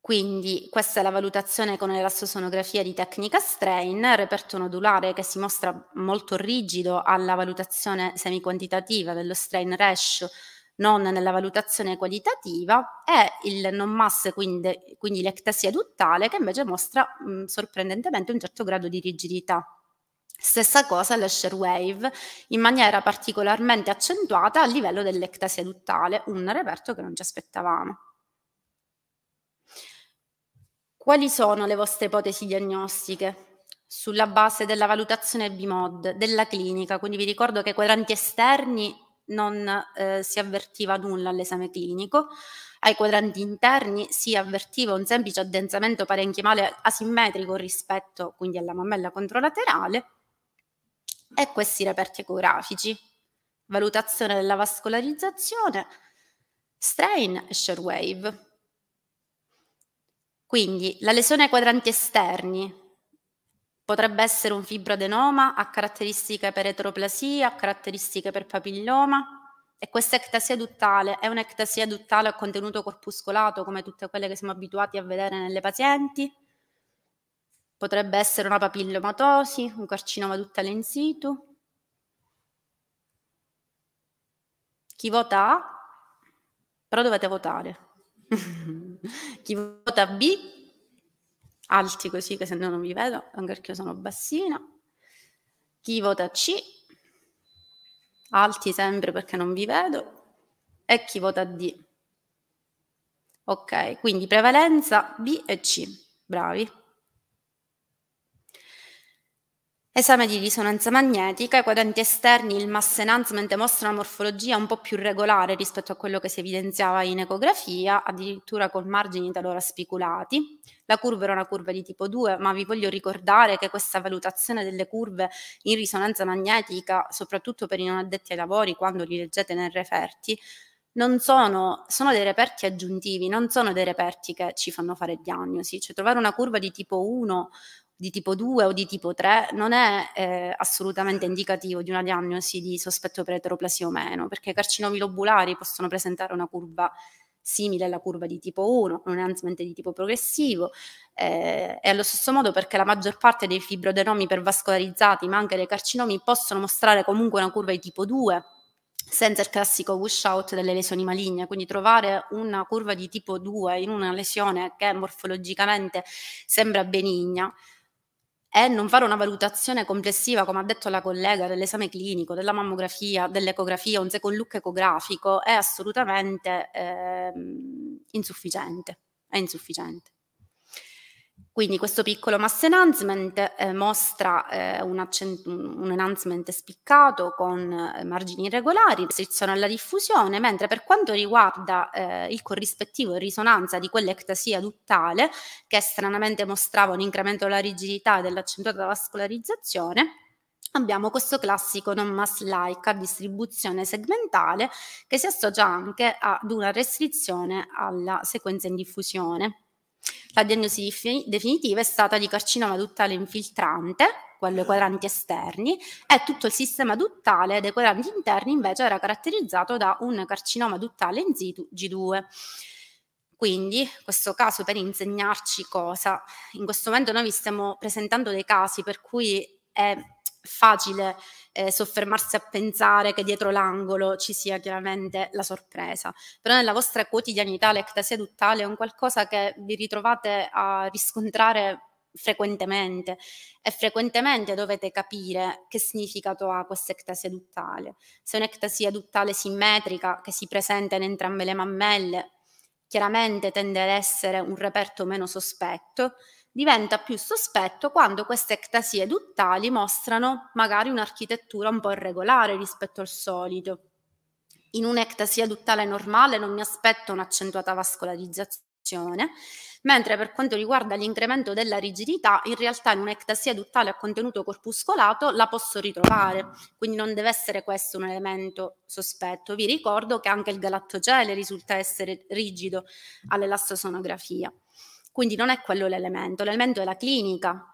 Quindi questa è la valutazione con elastosonografia di tecnica strain, reperto nodulare che si mostra molto rigido alla valutazione semi-quantitativa dello strain ratio, non nella valutazione qualitativa, e il non mass, quindi, quindi l'ectasia duttale, che invece mostra mh, mm, sorprendentemente un certo grado di rigidità. Stessa cosa l'Escher Wave, in maniera particolarmente accentuata a livello dell'ectasia duttale, un reperto che non ci aspettavamo. Quali sono le vostre ipotesi diagnostiche? Sulla base della valutazione BMOD della clinica, quindi vi ricordo che ai quadranti esterni non eh, si avvertiva nulla all'esame clinico, ai quadranti interni si avvertiva un semplice addensamento parenchimale asimmetrico rispetto quindi alla mammella controlaterale e questi reperti ecografici, valutazione della vascolarizzazione, strain e share wave. Quindi la lesione ai quadranti esterni potrebbe essere un fibroadenoma a caratteristiche per eteroplasia, a caratteristiche per papilloma e questa ectasia duttale è un'ectasia duttale a contenuto corpuscolato come tutte quelle che siamo abituati a vedere nelle pazienti. Potrebbe essere una papillomatosi, un carcinoma duttale in situ. Chi vota? Però dovete votare. Chi vota B? Alti così che se no non vi vedo, anche perché sono bassina. Chi vota C? Alti sempre perché non vi vedo. E chi vota D? Ok, quindi prevalenza B e C. Bravi. Esame di risonanza magnetica, i quadranti esterni, il mass enhancement mostra una morfologia un po' più regolare rispetto a quello che si evidenziava in ecografia, addirittura con margini talora spiculati. La curva era una curva di tipo 2, ma vi voglio ricordare che questa valutazione delle curve in risonanza magnetica, soprattutto per i non addetti ai lavori, quando li leggete nel referti, non sono, sono, dei reperti aggiuntivi, non sono dei reperti che ci fanno fare diagnosi, cioè trovare una curva di tipo 1 di tipo 2 o di tipo 3 non è eh, assolutamente indicativo di una diagnosi di sospetto per eteroplasia o meno, perché i carcinomi lobulari possono presentare una curva simile alla curva di tipo 1, non è enhancement di tipo progressivo, eh, e allo stesso modo perché la maggior parte dei fibrodenomi pervascolarizzati, ma anche dei carcinomi, possono mostrare comunque una curva di tipo 2, senza il classico washout delle lesioni maligne, quindi trovare una curva di tipo 2 in una lesione che morfologicamente sembra benigna, è non fare una valutazione complessiva, come ha detto la collega, dell'esame clinico, della mammografia, dell'ecografia, un second look ecografico è assolutamente eh, insufficiente. È insufficiente. Quindi questo piccolo mass enhancement eh, mostra eh, un, accent- un, enhancement spiccato con eh, margini irregolari, restrizione alla diffusione, mentre per quanto riguarda eh, il corrispettivo in risonanza di quell'ectasia duttale, che stranamente mostrava un incremento della rigidità e dell'accentuata vascolarizzazione, abbiamo questo classico non mass like a distribuzione segmentale che si associa anche ad una restrizione alla sequenza in diffusione. La diagnosi definitiva è stata di carcinoma duttale infiltrante, quello ai quadranti esterni, e tutto il sistema duttale dei quadranti interni invece era caratterizzato da un carcinoma duttale in situ G2. Quindi, questo caso per insegnarci cosa? In questo momento noi vi stiamo presentando dei casi per cui è facile eh, soffermarsi a pensare che dietro l'angolo ci sia chiaramente la sorpresa, però nella vostra quotidianità l'ectasia seduttale è un qualcosa che vi ritrovate a riscontrare frequentemente e frequentemente dovete capire che significato ha questa ectasia duttale. Se è un'ectasia duttale simmetrica che si presenta in entrambe le mammelle, chiaramente tende ad essere un reperto meno sospetto, diventa più sospetto quando queste ectasie duttali mostrano magari un'architettura un po' irregolare rispetto al solito. In un'ectasia duttale normale non mi aspetto un'accentuata vascolarizzazione, mentre per quanto riguarda l'incremento della rigidità, in realtà in un'ectasia duttale a contenuto corpuscolato la posso ritrovare, quindi non deve essere questo un elemento sospetto. Vi ricordo che anche il galattogele risulta essere rigido all'elastasonografia. Quindi non è quello l'elemento, l'elemento è la clinica.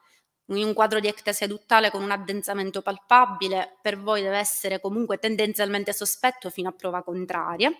In un quadro di ectasi aduttale con un addensamento palpabile, per voi deve essere comunque tendenzialmente sospetto fino a prova contraria.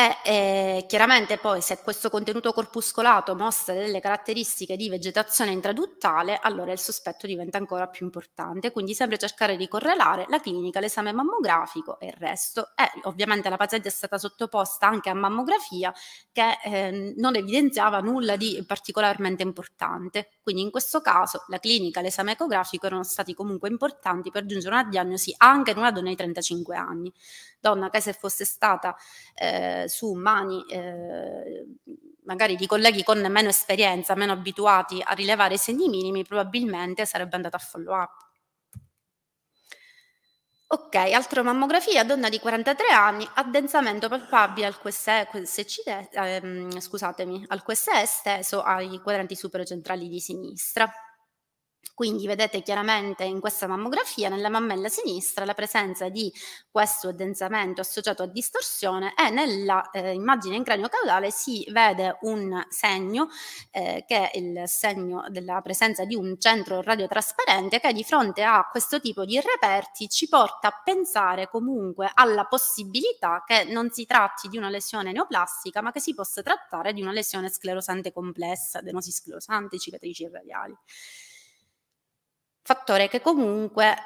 E eh, eh, chiaramente poi se questo contenuto corpuscolato mostra delle caratteristiche di vegetazione intraduttale, allora il sospetto diventa ancora più importante. Quindi sempre cercare di correlare la clinica, l'esame mammografico e il resto. E eh, ovviamente la paziente è stata sottoposta anche a mammografia che eh, non evidenziava nulla di particolarmente importante. Quindi in questo caso la clinica, l'esame ecografico erano stati comunque importanti per giungere una diagnosi anche in una donna di 35 anni. Donna che se fosse stata... Eh, su mani eh, magari di colleghi con meno esperienza, meno abituati a rilevare segni minimi, probabilmente sarebbe andata a follow up. Ok, altro mammografia, donna di 43 anni, addensamento palpabile al QSE, ehm, scusatemi, al QSE esteso ai quadranti supercentrali di sinistra. Quindi vedete chiaramente in questa mammografia, nella mammella sinistra, la presenza di questo addensamento associato a distorsione e nella eh, immagine in cranio caudale si vede un segno eh, che è il segno della presenza di un centro radiotrasparente che di fronte a questo tipo di reperti ci porta a pensare comunque alla possibilità che non si tratti di una lesione neoplastica ma che si possa trattare di una lesione sclerosante complessa, denosi sclerosante, cicatrici radiali fattore che comunque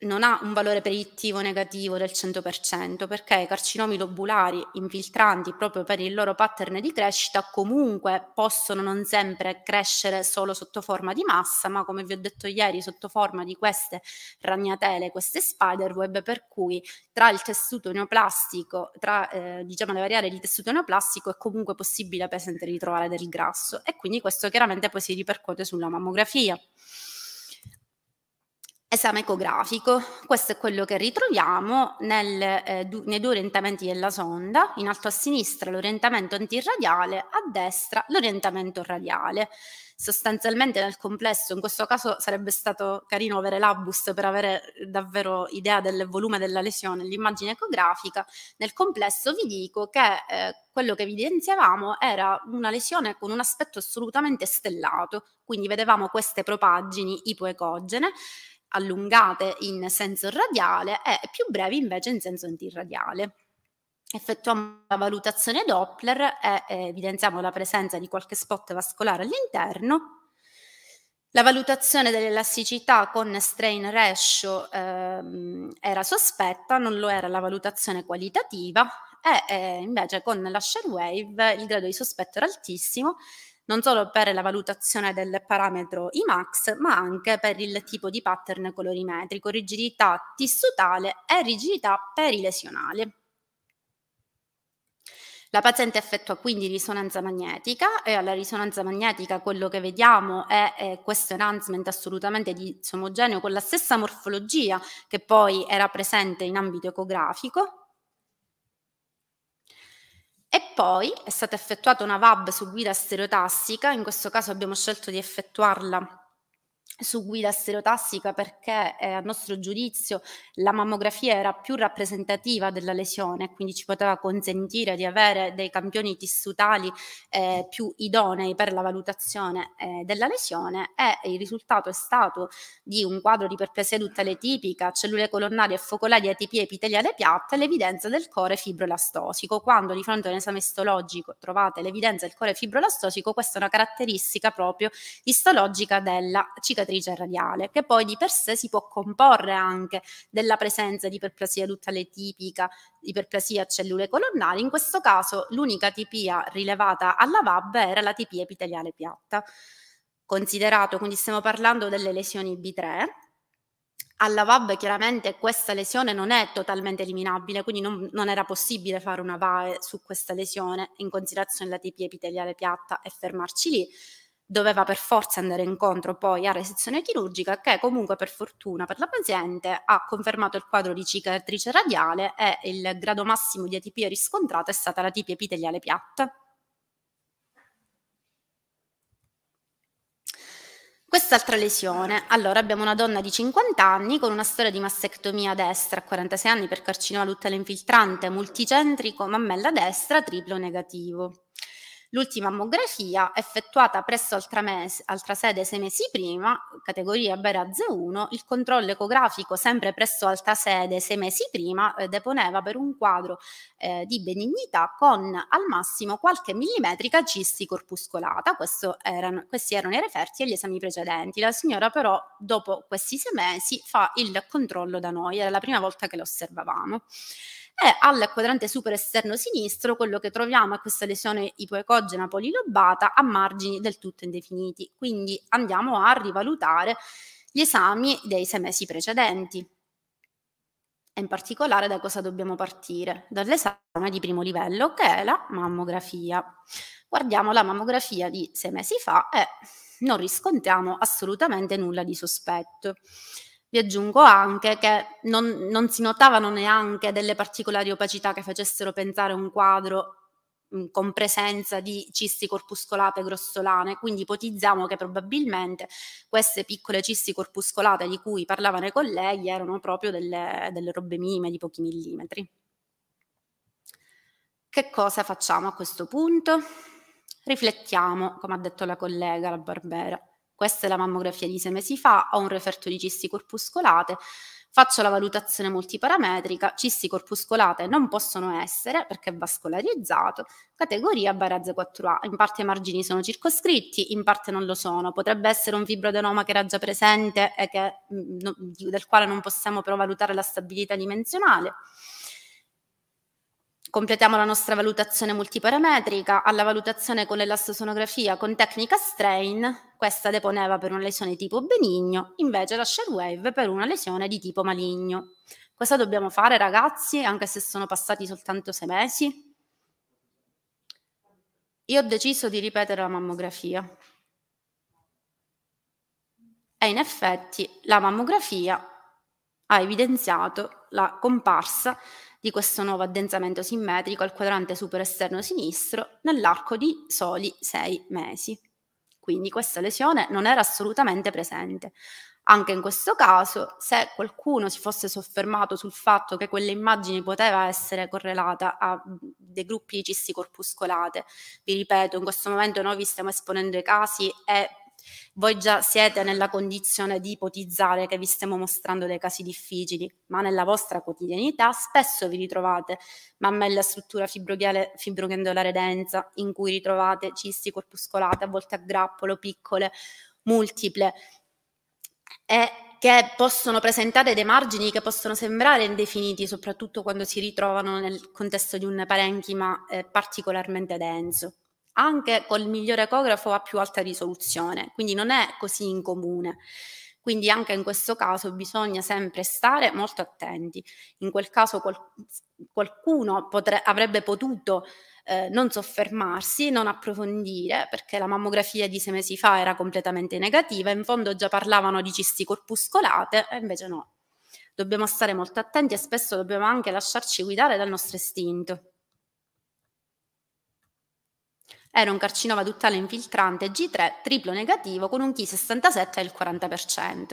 non ha un valore predittivo negativo del 100% perché i carcinomi lobulari infiltranti proprio per il loro pattern di crescita comunque possono non sempre crescere solo sotto forma di massa ma come vi ho detto ieri sotto forma di queste ragnatele, queste spider web per cui tra il tessuto neoplastico, tra eh, diciamo le variare di tessuto neoplastico è comunque possibile per esempio ritrovare del grasso e quindi questo chiaramente poi si ripercuote sulla mammografia esame ecografico. Questo è quello che ritroviamo nel, eh, du, nei due orientamenti della sonda, in alto a sinistra l'orientamento antiradiale, a destra l'orientamento radiale. Sostanzialmente nel complesso, in questo caso sarebbe stato carino avere l'abus per avere eh, davvero idea del volume della lesione, l'immagine ecografica, nel complesso vi dico che eh, quello che evidenziavamo era una lesione con un aspetto assolutamente stellato, quindi vedevamo queste propaggini ipoecogene allungate in senso radiale e più brevi invece in senso antiradiale. Effettuiamo la valutazione Doppler e eh, evidenziamo la presenza di qualche spot vascolare all'interno. La valutazione dell'elasticità con strain ratio ehm, era sospetta, non lo era la valutazione qualitativa e eh, invece con la share wave il grado di sospetto era altissimo non solo per la valutazione del parametro IMAX, ma anche per il tipo di pattern colorimetrico, rigidità tissutale e rigidità perilesionale. La paziente effettua quindi risonanza magnetica e alla risonanza magnetica quello che vediamo è, è questo enhancement assolutamente disomogeneo con la stessa morfologia che poi era presente in ambito ecografico e poi è stata effettuata una VAB su guida stereotassica, in questo caso abbiamo scelto di effettuarla su guida stereotassica perché eh, a nostro giudizio la mammografia era più rappresentativa della lesione, quindi ci poteva consentire di avere dei campioni tissutali eh, più idonei per la valutazione eh, della lesione e il risultato è stato di un quadro di perplasia duttale tipica, cellule colonnari e focolari ATP epiteliale piatta l'evidenza del core fibrolastosico. Quando di fronte a un esame istologico trovate l'evidenza del core fibrolastosico, questa è una caratteristica proprio istologica della cicatrice perpetratrice radiale, che poi di per sé si può comporre anche della presenza di iperplasia duttale tipica, iperplasia a cellule colonnali. In questo caso l'unica tipia rilevata alla VAB era la tipia epiteliale piatta. Considerato, quindi stiamo parlando delle lesioni B3, alla VAB chiaramente questa lesione non è totalmente eliminabile, quindi non, non, era possibile fare una VAE su questa lesione in considerazione della tipia epiteliale piatta e fermarci lì doveva per forza andare incontro poi alla sezione chirurgica che comunque per fortuna per la paziente ha confermato il quadro di cicatrice radiale e il grado massimo di atipia riscontrata è stata la tipia epiteliale piatta. Quest'altra lesione, allora abbiamo una donna di 50 anni con una storia di mastectomia destra a 46 anni per carcinoma luttale infiltrante multicentrico mammella destra triplo negativo. L'ultima mammografia, effettuata presso altra, mes- altra sede sei mesi prima, categoria Berazza 1, il controllo ecografico sempre presso altra sede sei mesi prima eh, deponeva per un quadro eh, di benignità con al massimo qualche millimetrica cisti corpuscolata. Erano, questi erano i referti agli esami precedenti. La signora però dopo questi sei mesi fa il controllo da noi, era la prima volta che lo osservavamo e al quadrante super esterno sinistro quello che troviamo è questa lesione ipoecogena polilobata a margini del tutto indefiniti. Quindi andiamo a rivalutare gli esami dei sei mesi precedenti. E in particolare da cosa dobbiamo partire? Dall'esame di primo livello che è la mammografia. Guardiamo la mammografia di sei mesi fa e non riscontriamo assolutamente nulla di sospetto. Vi aggiungo anche che non, non, si notavano neanche delle particolari opacità che facessero pensare a un quadro mh, con presenza di cisti corpuscolate grossolane, quindi ipotizziamo che probabilmente queste piccole cisti corpuscolate di cui parlavano i colleghi erano proprio delle, delle robe minime di pochi millimetri. Che cosa facciamo a questo punto? Riflettiamo, come ha detto la collega, la Barbera questa è la mammografia di sei mesi fa, ho un referto di cisti corpuscolate, faccio la valutazione multiparametrica, cisti corpuscolate non possono essere perché è vascolarizzato, categoria barazza 4A, in parte i margini sono circoscritti, in parte non lo sono, potrebbe essere un fibroadenoma che era già presente e che, mm, del quale non possiamo però valutare la stabilità dimensionale. Completiamo la nostra valutazione multiparametrica alla valutazione con l'elastosonografia con tecnica strain, questa deponeva per una lesione tipo benigno, invece la shell wave per una lesione di tipo maligno. Cosa dobbiamo fare ragazzi, anche se sono passati soltanto sei mesi? Io ho deciso di ripetere la mammografia. E in effetti la mammografia ha evidenziato la comparsa di questo nuovo addensamento simmetrico al quadrante superesterno sinistro nell'arco di soli sei mesi. Quindi questa lesione non era assolutamente presente. Anche in questo caso, se qualcuno si fosse soffermato sul fatto che quella immagine poteva essere correlata a dei gruppi di cisti corpuscolate, vi ripeto, in questo momento noi vi stiamo esponendo i casi e voi già siete nella condizione di ipotizzare che vi stiamo mostrando dei casi difficili, ma nella vostra quotidianità spesso vi ritrovate mammella struttura fibroghiandolare densa, in cui ritrovate cisti corpuscolate, a volte a grappolo, piccole, multiple, e che possono presentare dei margini che possono sembrare indefiniti, soprattutto quando si ritrovano nel contesto di un parenchima eh, particolarmente denso anche col migliore ecografo a più alta risoluzione, quindi non è così incomune. Quindi anche in questo caso bisogna sempre stare molto attenti. In quel caso qual- qualcuno potre- avrebbe potuto eh, non soffermarsi, non approfondire, perché la mammografia di sei mesi fa era completamente negativa, in fondo già parlavano di cisti corpuscolate e invece no. Dobbiamo stare molto attenti e spesso dobbiamo anche lasciarci guidare dal nostro istinto. Era un carcinoma duttale infiltrante G3 triplo negativo con un Chi 67 del 40%.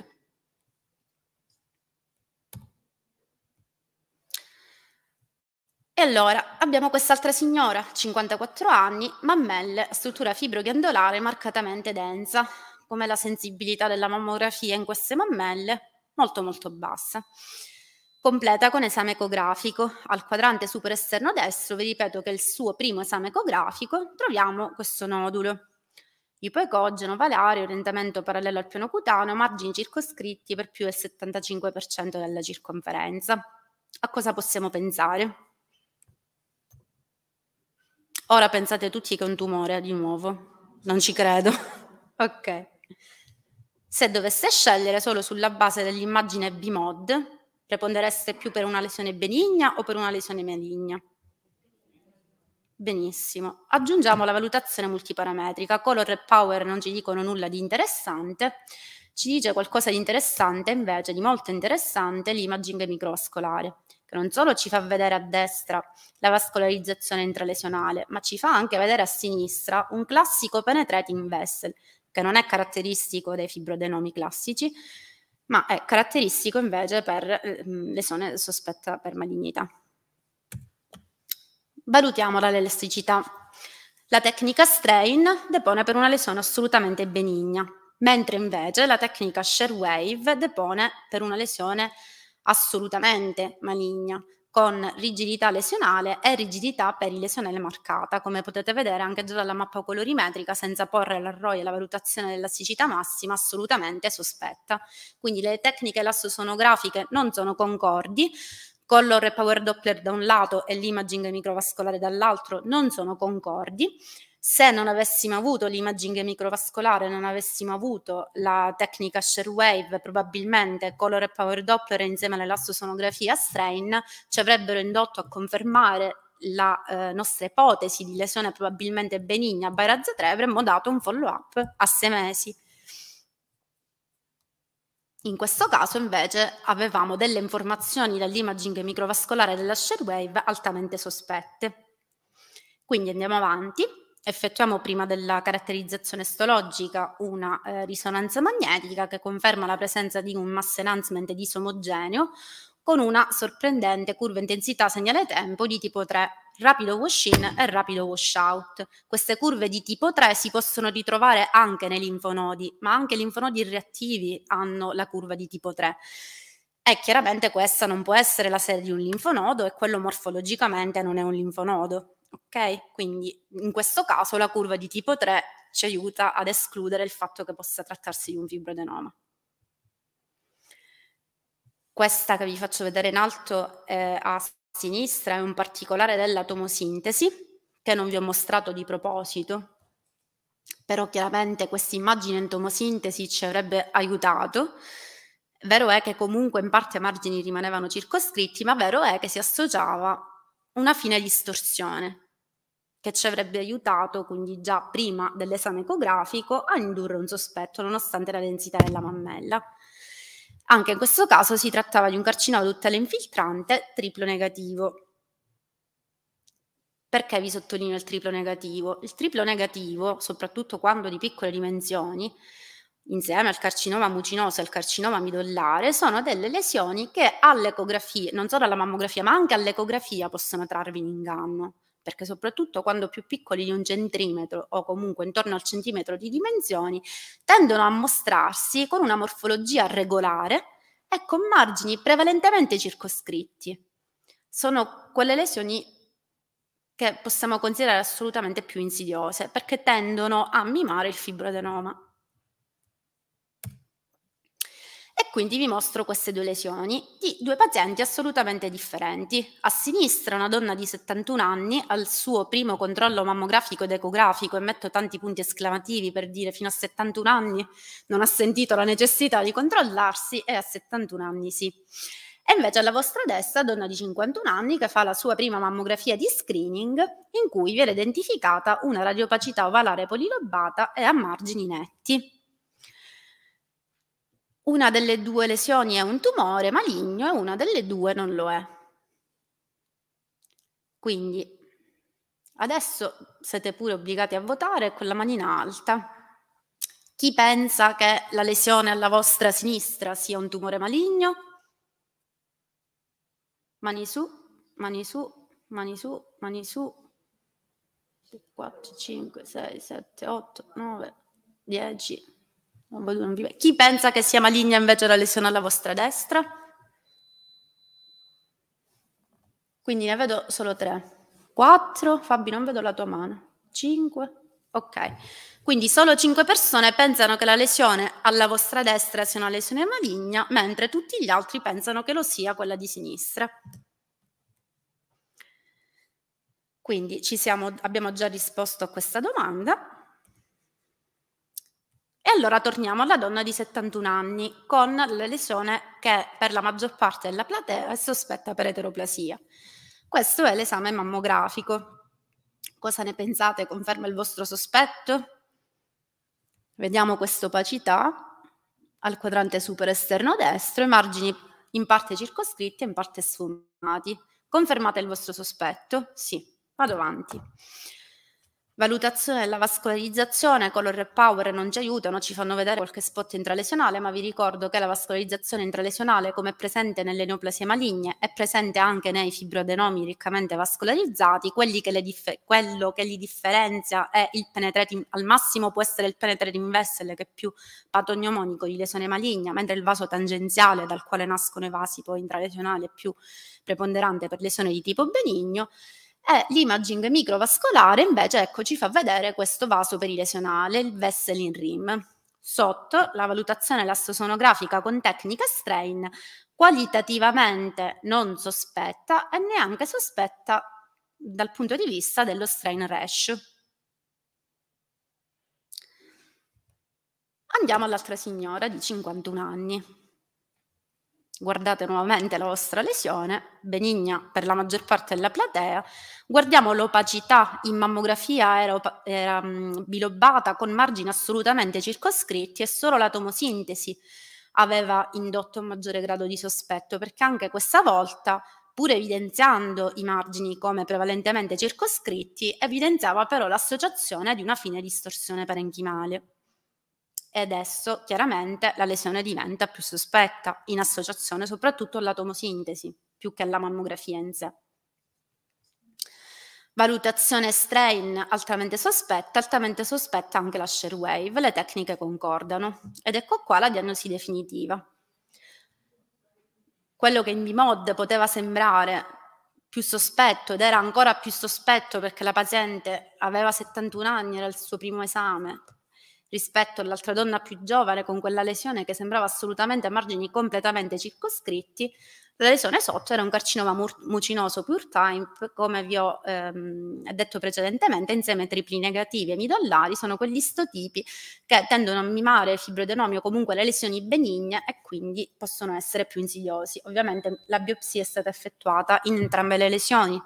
E allora abbiamo quest'altra signora, 54 anni, mammelle, struttura fibroghiandolare marcatamente densa, come la sensibilità della mammografia in queste mammelle, molto molto bassa completa con esame ecografico. Al quadrante superesterno destro, vi ripeto che è il suo primo esame ecografico, troviamo questo nodulo. Ipoecogeno, valare, orientamento parallelo al piano cutaneo, margini circoscritti per più del 75% della circonferenza. A cosa possiamo pensare? Ora pensate tutti che è un tumore di nuovo. Non ci credo. ok. Se dovesse scegliere solo sulla base dell'immagine BMOD, Prepondereste più per una lesione benigna o per una lesione maligna? Benissimo. Aggiungiamo la valutazione multiparametrica. Color e power non ci dicono nulla di interessante, ci dice qualcosa di interessante invece, di molto interessante, l'imaging microvascolare, che non solo ci fa vedere a destra la vascolarizzazione intralesionale, ma ci fa anche vedere a sinistra un classico penetrating vessel, che non è caratteristico dei fibrodenomi classici, ma è caratteristico invece per eh, mm, lesione sospetta per malignità. Valutiamo l'elasticità. La tecnica strain depone per una lesione assolutamente benigna, mentre invece la tecnica share wave depone per una lesione assolutamente maligna con rigidità lesionale e rigidità perilesionale marcata, come potete vedere anche già dalla mappa colorimetrica, senza porre l'arroio e la valutazione dell'elasticità massima assolutamente sospetta. Quindi le tecniche lassosonografiche non sono concordi, color e power doppler da un lato e l'imaging microvascolare dall'altro non sono concordi se non avessimo avuto l'imaging microvascolare, non avessimo avuto la tecnica Sherwave, probabilmente color e power doppler insieme all'elastosonografia strain ci avrebbero indotto a confermare la eh, nostra ipotesi di lesione probabilmente benigna a Bayrazza 3 avremmo dato un follow up a 6 mesi. In questo caso invece avevamo delle informazioni dall'imaging microvascolare della Sherwave altamente sospette. Quindi andiamo avanti effettuiamo prima della caratterizzazione estologica una eh, risonanza magnetica che conferma la presenza di un mass enhancement disomogeneo con una sorprendente curva intensità segnale tempo di tipo 3, rapido wash in e rapido wash out. Queste curve di tipo 3 si possono ritrovare anche nei linfonodi, ma anche i linfonodi reattivi hanno la curva di tipo 3. E chiaramente questa non può essere la serie di un linfonodo e quello morfologicamente non è un linfonodo ok? Quindi in questo caso la curva di tipo 3 ci aiuta ad escludere il fatto che possa trattarsi di un fibrodenoma. Questa che vi faccio vedere in alto eh, a sinistra è un particolare della tomosintesi che non vi ho mostrato di proposito, però chiaramente questa immagine in tomosintesi ci avrebbe aiutato. Vero è che comunque in parte i margini rimanevano circoscritti, ma vero è che si associava una fine distorsione, che ci avrebbe aiutato quindi già prima dell'esame ecografico a indurre un sospetto nonostante la densità della mammella. Anche in questo caso si trattava di un carcinoma duttale infiltrante triplo negativo. Perché vi sottolineo il triplo negativo? Il triplo negativo, soprattutto quando di piccole dimensioni, insieme al carcinoma mucinoso e al carcinoma midollare, sono delle lesioni che all'ecografia, non solo alla mammografia, ma anche all'ecografia possono trarvi in inganno perché soprattutto quando più piccoli di un centimetro o comunque intorno al centimetro di dimensioni, tendono a mostrarsi con una morfologia regolare e con margini prevalentemente circoscritti. Sono quelle lesioni che possiamo considerare assolutamente più insidiose perché tendono a mimare il fibrodenoma. E quindi vi mostro queste due lesioni di due pazienti assolutamente differenti. A sinistra una donna di 71 anni, al suo primo controllo mammografico ed ecografico, e metto tanti punti esclamativi per dire fino a 71 anni non ha sentito la necessità di controllarsi e a 71 anni sì. E invece alla vostra destra, donna di 51 anni, che fa la sua prima mammografia di screening, in cui viene identificata una radiopacità ovalare polilobata e a margini netti una delle due lesioni è un tumore maligno e una delle due non lo è. Quindi adesso siete pure obbligati a votare con la manina alta. Chi pensa che la lesione alla vostra sinistra sia un tumore maligno? Mani su, mani su, mani su, mani su. 4, 5, 6, 7, 8, 9, 10, vi... Chi pensa che sia maligna invece la lesione alla vostra destra? Quindi ne vedo solo tre. 4, Fabi non vedo la tua mano. 5, ok. Quindi solo 5 persone pensano che la lesione alla vostra destra sia una lesione maligna, mentre tutti gli altri pensano che lo sia quella di sinistra. Quindi siamo, abbiamo già risposto a questa domanda. E allora torniamo alla donna di 71 anni con la lesione che per la maggior parte della platea è sospetta per eteroplasia. Questo è l'esame mammografico. Cosa ne pensate? Conferma il vostro sospetto? Vediamo questa opacità al quadrante superesterno destro, i margini in parte circoscritti e in parte sfumati. Confermate il vostro sospetto? Sì, vado avanti. Valutazione della vascolarizzazione, Color e Power non ci aiutano, ci fanno vedere qualche spot intralesionale, ma vi ricordo che la vascolarizzazione intralesionale, come è presente nelle neoplasie maligne, è presente anche nei fibroadenomi riccamente vascolarizzati. Che dif- quello che li differenzia è il penetrating, al massimo può essere il penetrating vessel che è più patognomonico di lesione maligna, mentre il vaso tangenziale dal quale nascono i vasi poi intralesionali è più preponderante per lesione di tipo benigno e eh, l'imaging microvascolare invece ecco, ci fa vedere questo vaso perilesionale, il vessel in Rim. Sotto la valutazione elastosonografica con tecnica strain qualitativamente non sospetta e neanche sospetta dal punto di vista dello strain ratio. Andiamo all'altra signora di 51 anni guardate nuovamente la vostra lesione, benigna per la maggior parte della platea, guardiamo l'opacità in mammografia era, era mm, bilobata con margini assolutamente circoscritti e solo la tomosintesi aveva indotto un maggiore grado di sospetto, perché anche questa volta, pur evidenziando i margini come prevalentemente circoscritti, evidenziava però l'associazione di una fine distorsione parenchimale e adesso chiaramente la lesione diventa più sospetta, in associazione soprattutto alla tomosintesi, più che alla mammografia in sé. Valutazione strain altamente sospetta, altamente sospetta anche la share wave, le tecniche concordano. Ed ecco qua la diagnosi definitiva. Quello che in BMOD poteva sembrare più sospetto ed era ancora più sospetto perché la paziente aveva 71 anni, era il suo primo esame, rispetto all'altra donna più giovane con quella lesione che sembrava assolutamente a margini completamente circoscritti, la lesione sotto era un carcinoma mur- mucinoso pure type, come vi ho ehm, detto precedentemente, insieme ai tripli negativi e midollari sono quegli istotipi che tendono a mimare il fibroadenomio comunque le lesioni benigne e quindi possono essere più insidiosi. Ovviamente la biopsia è stata effettuata in entrambe le lesioni.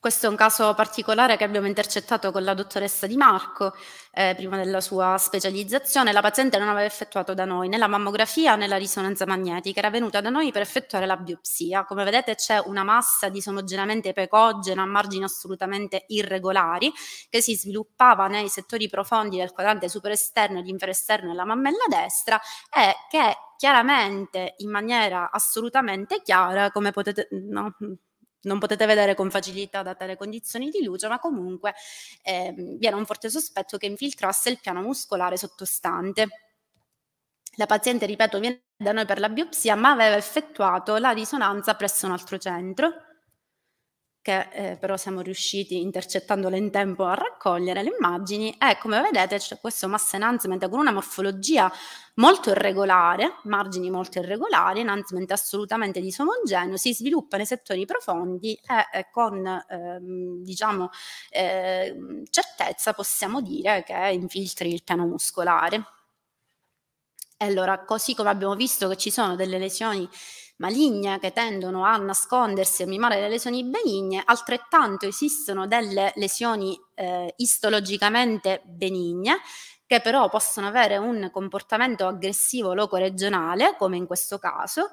Questo è un caso particolare che abbiamo intercettato con la dottoressa Di Marco eh, prima della sua specializzazione. La paziente non aveva effettuato da noi né la mammografia né la risonanza magnetica, era venuta da noi per effettuare la biopsia. Come vedete c'è una massa disomogeneamente pecogena a margini assolutamente irregolari che si sviluppava nei settori profondi del quadrante superesterno e l'inferesterno della mammella destra e che chiaramente in maniera assolutamente chiara, come potete no, non potete vedere con facilità date le condizioni di luce, ma comunque eh, vi era un forte sospetto che infiltrasse il piano muscolare sottostante. La paziente, ripeto, viene da noi per la biopsia, ma aveva effettuato la risonanza presso un altro centro che eh, però siamo riusciti intercettandole in tempo a raccogliere le immagini e come vedete c'è questo mass enhancement con una morfologia molto irregolare, margini molto irregolari, enhancement assolutamente disomogeneo, si sviluppa nei settori profondi e, e con ehm, diciamo, eh, certezza possiamo dire che infiltri il piano muscolare. E allora, così come abbiamo visto che ci sono delle lesioni maligne che tendono a nascondersi e mimare le lesioni benigne, altrettanto esistono delle lesioni eh, istologicamente benigne che però possono avere un comportamento aggressivo loco-regionale, come in questo caso,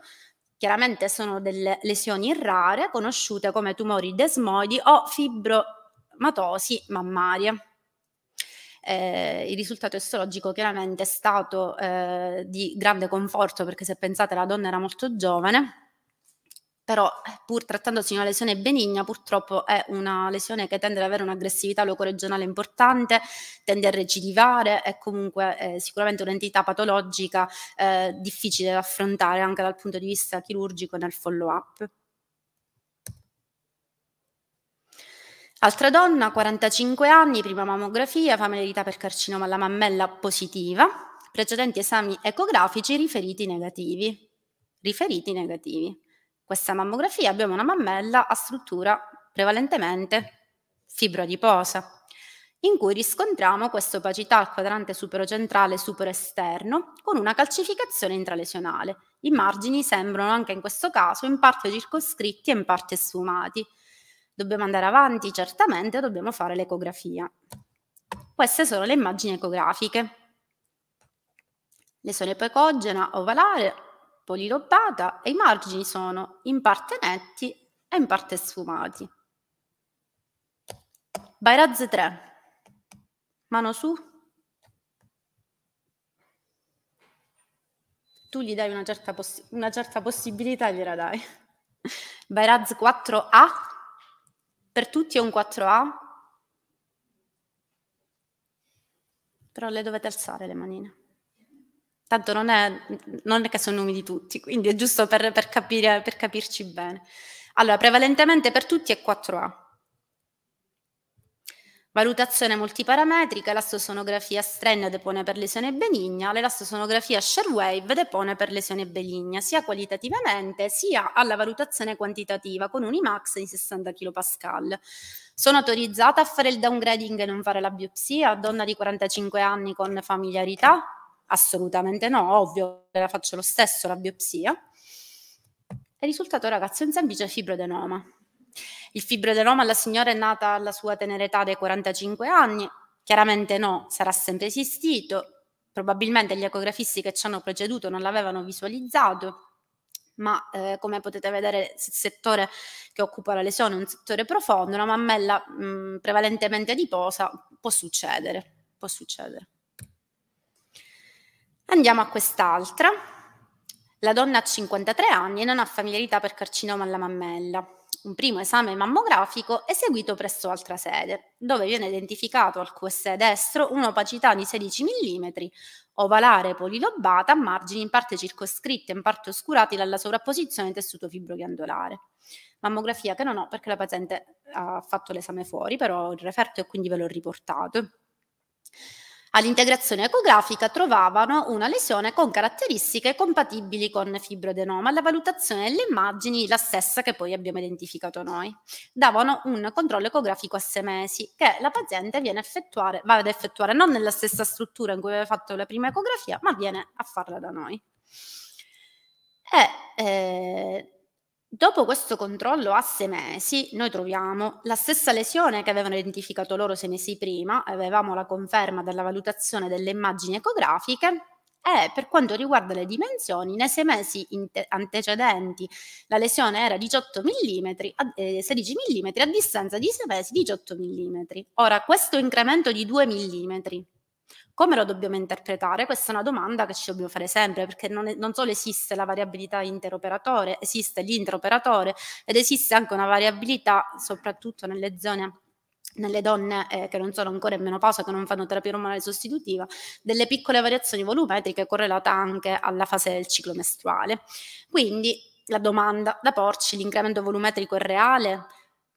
Chiaramente sono delle lesioni rare conosciute come tumori desmoidi o fibromatosi mammarie. Eh, il risultato estologico chiaramente è stato eh, di grande conforto perché se pensate la donna era molto giovane, però eh, pur trattandosi di una lesione benigna, purtroppo è una lesione che tende ad avere un'aggressività locoregionale importante, tende a recidivare, è comunque eh, sicuramente un'entità patologica eh, difficile da affrontare anche dal punto di vista chirurgico nel follow-up. Altra donna, 45 anni, prima mammografia, fame per carcinoma alla mammella positiva, precedenti esami ecografici riferiti negativi. Riferiti negativi. Questa mammografia abbiamo una mammella a struttura prevalentemente fibroadiposa, in cui riscontriamo questa opacità al quadrante superocentrale superesterno con una calcificazione intralesionale. I margini sembrano anche in questo caso in parte circoscritti e in parte sfumati. Dobbiamo andare avanti, certamente, dobbiamo fare l'ecografia. Queste sono le immagini ecografiche. Lesone epocogena ovalare, polilobata e i margini sono in parte netti e in parte sfumati. Bairaz 3. Mano su. tu gli dai una certa, una certa possibilità, gliela dai. Bairaz 4A per tutti è un 4A. Però le dovete alzare le manine. Tanto non è, non è che sono nomi di tutti, quindi è giusto per, per, capire, per capirci bene. Allora, prevalentemente per tutti è 4A. Valutazione multiparametrica, elastosonografia strenna depone per lesione benigna, l'elastosonografia Sharewave depone per lesione benigna, sia qualitativamente sia alla valutazione quantitativa con un IMAX di 60 kPa. Sono autorizzata a fare il downgrading e non fare la biopsia? Donna di 45 anni con familiarità? Assolutamente no, ovvio, la faccio lo stesso la biopsia. Il risultato ragazzi è un semplice fibrodenoma. Il Fibro alla signora è nata alla sua tenera età dei 45 anni, chiaramente no, sarà sempre esistito, probabilmente gli ecografisti che ci hanno preceduto non l'avevano visualizzato, ma eh, come potete vedere il settore che occupa la lesione è un settore profondo, una mammella mh, mm, prevalentemente adiposa può succedere, può succedere. Andiamo a quest'altra. La donna ha 53 anni e non ha familiarità per carcinoma alla mammella un primo esame mammografico eseguito presso altra sede, dove viene identificato al QSE destro un'opacità di 16 mm, ovalare polilobata, margini in parte circoscritti e in parte oscurati dalla sovrapposizione tessuto fibroghiandolare. Mammografia che non ho perché la paziente ha fatto l'esame fuori, però il referto e quindi ve l'ho riportato. All'integrazione ecografica trovavano una lesione con caratteristiche compatibili con fibrodenoma. La valutazione delle immagini, la stessa che poi abbiamo identificato noi. Davano un controllo ecografico a sei mesi che la paziente viene a effettuare, va ad effettuare non nella stessa struttura in cui aveva fatto la prima ecografia, ma viene a farla da noi. E eh, Dopo questo controllo a sei mesi, noi troviamo la stessa lesione che avevano identificato loro sei mesi prima, avevamo la conferma della valutazione delle immagini ecografiche e per quanto riguarda le dimensioni, nei sei mesi antecedenti la lesione era 18 mm, eh, 16 mm, a distanza di sei mesi 18 mm. Ora, questo incremento di 2 mm come lo dobbiamo interpretare? Questa è una domanda che ci dobbiamo fare sempre, perché non, è, non solo esiste la variabilità interoperatore, esiste l'interoperatore ed esiste anche una variabilità, soprattutto nelle zone nelle donne eh, che non sono ancora in menopausa, che non fanno terapia ormonale sostitutiva, delle piccole variazioni volumetriche correlate anche alla fase del ciclo mestruale. Quindi la domanda da porci, l'incremento volumetrico è reale?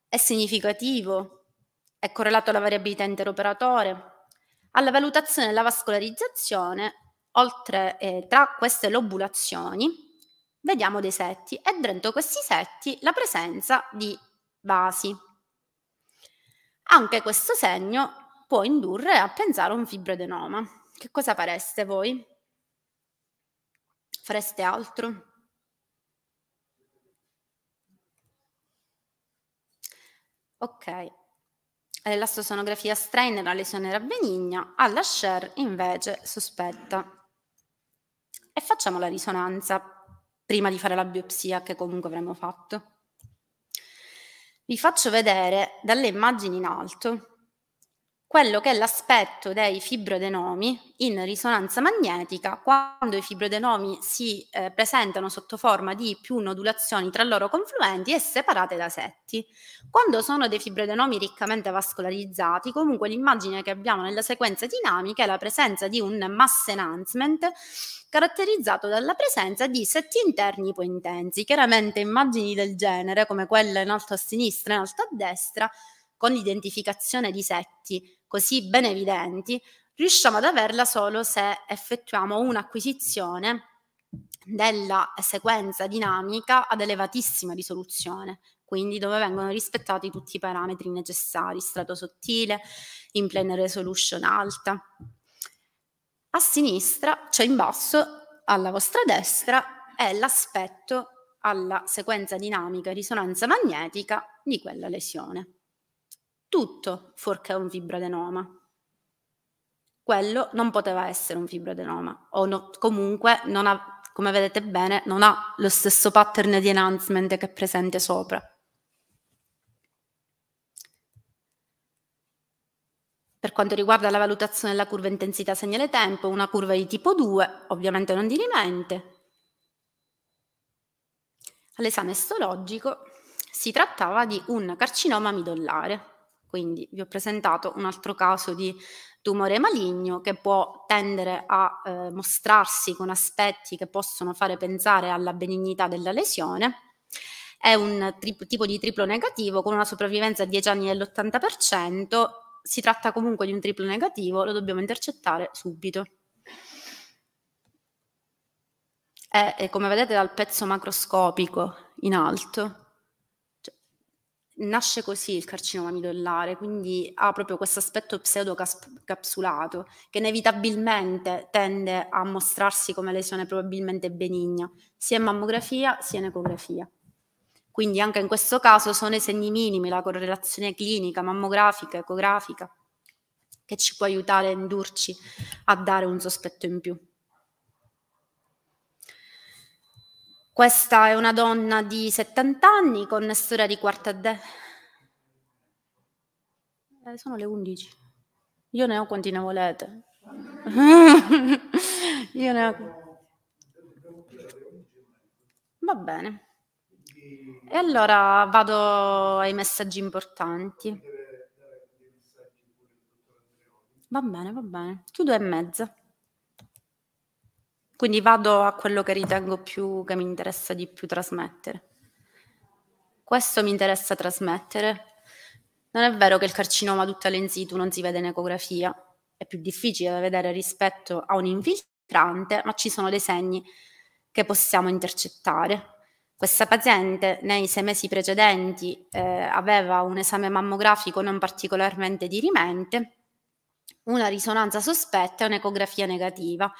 È significativo? È correlato alla variabilità interoperatore? alla valutazione della vascolarizzazione, oltre eh, tra queste lobulazioni, vediamo dei setti e dentro questi setti la presenza di vasi. Anche questo segno può indurre a pensare a un fibroedenoma. Che cosa fareste voi? Fareste altro? Ok, eh, L'astosonografia strain la lesione era benigna, alla share invece sospetta. E facciamo la risonanza prima di fare la biopsia che comunque avremmo fatto. Vi faccio vedere dalle immagini in alto quello che è l'aspetto dei fibrodenomi in risonanza magnetica quando i fibrodenomi si eh, presentano sotto forma di più nodulazioni tra loro confluenti e separate da setti. Quando sono dei fibrodenomi riccamente vascolarizzati, comunque l'immagine che abbiamo nella sequenza dinamica è la presenza di un mass enhancement caratterizzato dalla presenza di setti interni intensi. Chiaramente immagini del genere, come quella in alto a sinistra e in alto a destra, con l'identificazione di setti così ben evidenti, riusciamo ad averla solo se effettuiamo un'acquisizione della sequenza dinamica ad elevatissima risoluzione, quindi dove vengono rispettati tutti i parametri necessari, strato sottile, in plena resolution alta. A sinistra, cioè in basso, alla vostra destra, è l'aspetto alla sequenza dinamica risonanza magnetica di quella lesione tutto fuorché un vibroadenoma. Quello non poteva essere un vibroadenoma, o no, comunque ha, come vedete bene, non ha lo stesso pattern di enhancement che è presente sopra. Per quanto riguarda la valutazione della curva intensità segnale tempo, una curva di tipo 2, ovviamente non di rimente. All'esame istologico si trattava di un carcinoma midollare. Quindi vi ho presentato un altro caso di tumore maligno che può tendere a eh, mostrarsi con aspetti che possono fare pensare alla benignità della lesione. È un tipo di triplo negativo con una sopravvivenza a 10 anni dell'80%. Si tratta comunque di un triplo negativo, lo dobbiamo intercettare subito. È, come vedete dal pezzo macroscopico in alto, nasce così il carcinoma midollare, quindi ha proprio questo aspetto pseudocapsulato che inevitabilmente tende a mostrarsi come lesione probabilmente benigna, sia in mammografia sia in ecografia. Quindi anche in questo caso sono i segni minimi, la correlazione clinica, mammografica, ecografica, che ci può aiutare a indurci a dare un sospetto in più. Questa è una donna di 70 anni con storia di quarta de... Eh, sono le 11. Io ne ho quanti ne volete. Io ne ho... Va bene. E allora vado ai messaggi importanti. Va bene, va bene. Chiudo e mezza. Quindi vado a quello che ritengo più, che mi interessa di più trasmettere. Questo mi interessa trasmettere. Non è vero che il carcinoma tutta lenzitu non si vede in ecografia, è più difficile da vedere rispetto a un infiltrante, ma ci sono dei segni che possiamo intercettare. Questa paziente nei sei mesi precedenti eh, aveva un esame mammografico non particolarmente dirimente, una risonanza sospetta e un'ecografia negativa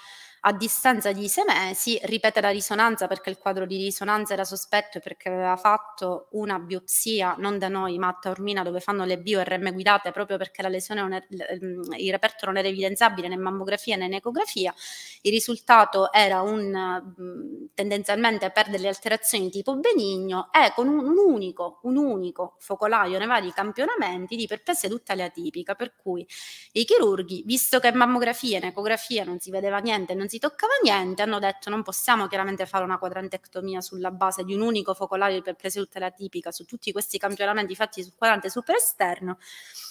a distanza di sei mesi ripete la risonanza perché il quadro di risonanza era sospetto perché aveva fatto una biopsia non da noi ma a Taormina dove fanno le BORM guidate proprio perché la lesione non è, ehm, il reperto non era evidenziabile né in mammografia né in ecografia il risultato era un mhmm, tendenzialmente per delle alterazioni tipo benigno e con un, un unico un unico focolaio nei vari campionamenti di perpessedutale atipica per cui i chirurghi visto che in mammografia e in ecografia non si vedeva niente non si si toccava niente, hanno detto non possiamo chiaramente fare una quadrantectomia sulla base di un unico focolare di iperplasia tipica su tutti questi campionamenti fatti sul quadrante super esterno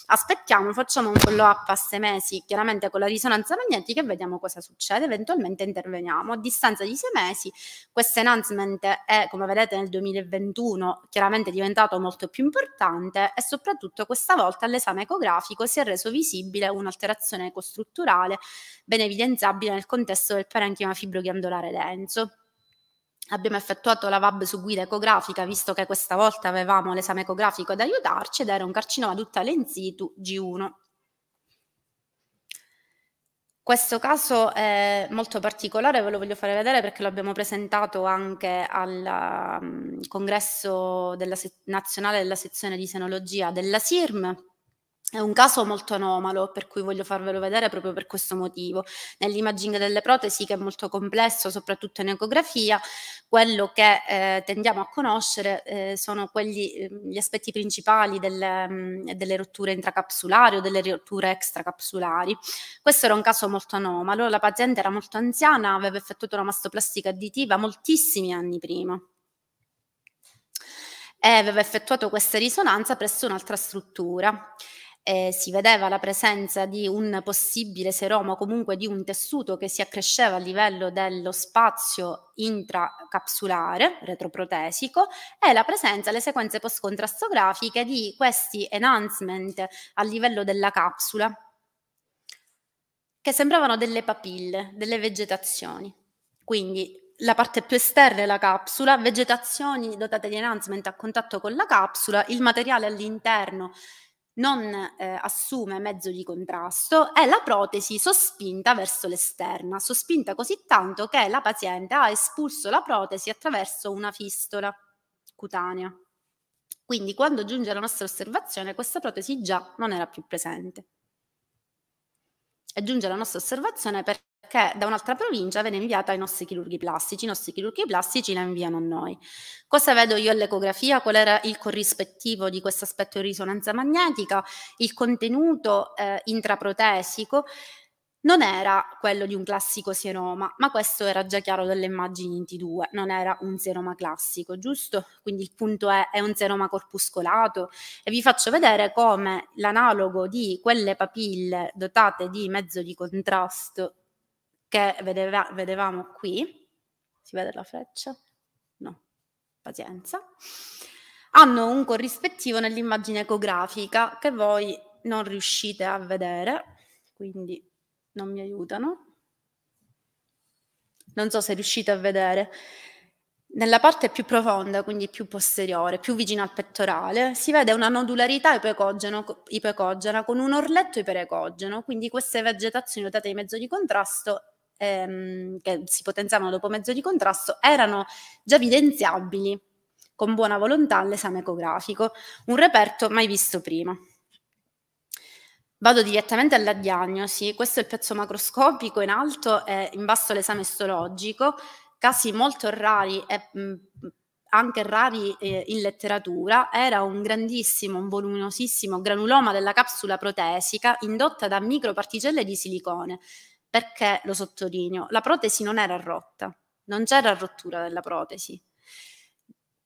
aspettiamo, facciamo un follow up a sei mesi, chiaramente con la risonanza magnetica e vediamo cosa succede, eventualmente interveniamo. A distanza di sei mesi, questo enhancement è, come vedete nel 2021, chiaramente diventato molto più importante e soprattutto questa volta all'esame ecografico si è reso visibile un'alterazione costrutturale ben evidenziabile nel contesto del parenchima fibroghiandolare denso. Abbiamo effettuato la VAB su guida ecografica, visto che questa volta avevamo l'esame ecografico ad aiutarci ed era un carcinoma duttale in G1. Questo caso è molto particolare, ve lo voglio fare vedere perché l'abbiamo presentato anche al um, congresso della nazionale della sezione di senologia della SIRM, è un caso molto anomalo, per cui voglio farvelo vedere proprio per questo motivo. Nell'imaging delle protesi, che è molto complesso, soprattutto in ecografia, quello che eh, tendiamo a conoscere eh, sono quegli, eh, gli aspetti principali delle, mh, mm, delle, rotture intracapsulari o delle rotture extracapsulari. Questo era un caso molto anomalo. La paziente era molto anziana, aveva effettuato una mastoplastica additiva moltissimi anni prima e aveva effettuato questa risonanza presso un'altra struttura eh, si vedeva la presenza di un possibile seroma o comunque di un tessuto che si accresceva a livello dello spazio intracapsulare, retroprotesico, e la presenza, le sequenze post-contrastografiche di questi enhancement a livello della capsula, che sembravano delle papille, delle vegetazioni. Quindi la parte più esterna della capsula, vegetazioni dotate di enhancement a contatto con la capsula, il materiale all'interno non eh, assume mezzo di contrasto e la protesi sospinta verso l'esterna, sospinta così tanto che la paziente ha espulso la protesi attraverso una fistola cutanea. Quindi quando giunge la nostra osservazione questa protesi già non era più presente. E giunge la nostra osservazione perché da un'altra provincia viene inviata ai nostri chirurghi plastici, i nostri chirurghi plastici la inviano a noi. Cosa vedo io all'ecografia? Qual era il corrispettivo di questo aspetto di risonanza magnetica? Il contenuto eh, intraprotesico? non era quello di un classico sienoma, ma questo era già chiaro dalle immagini in T2, non era un sienoma classico, giusto? Quindi il punto è, è un sienoma corpuscolato e vi faccio vedere come l'analogo di quelle papille dotate di mezzo di contrasto che vedeva, vedevamo qui, si vede la freccia? No, pazienza, hanno un corrispettivo nell'immagine ecografica che voi non riuscite a vedere, quindi non mi aiutano. Non so se riuscite a vedere. Nella parte più profonda, quindi più posteriore, più vicina al pettorale, si vede una nodularità ipecogena con un orletto iperecogeno, quindi queste vegetazioni notate di mezzo di contrasto ehm, che si potenziavano dopo mezzo di contrasto erano già evidenziabili con buona volontà all'esame ecografico, un reperto mai visto prima. Vado direttamente alla diagnosi, questo è il pezzo macroscopico in alto e in basso l'esame istologico, casi molto rari e mm, anche rari eh, in letteratura, era un grandissimo, un voluminosissimo granuloma della capsula protesica indotta da microparticelle di silicone. Perché lo sottolineo? La protesi non era rotta, non c'era rottura della protesi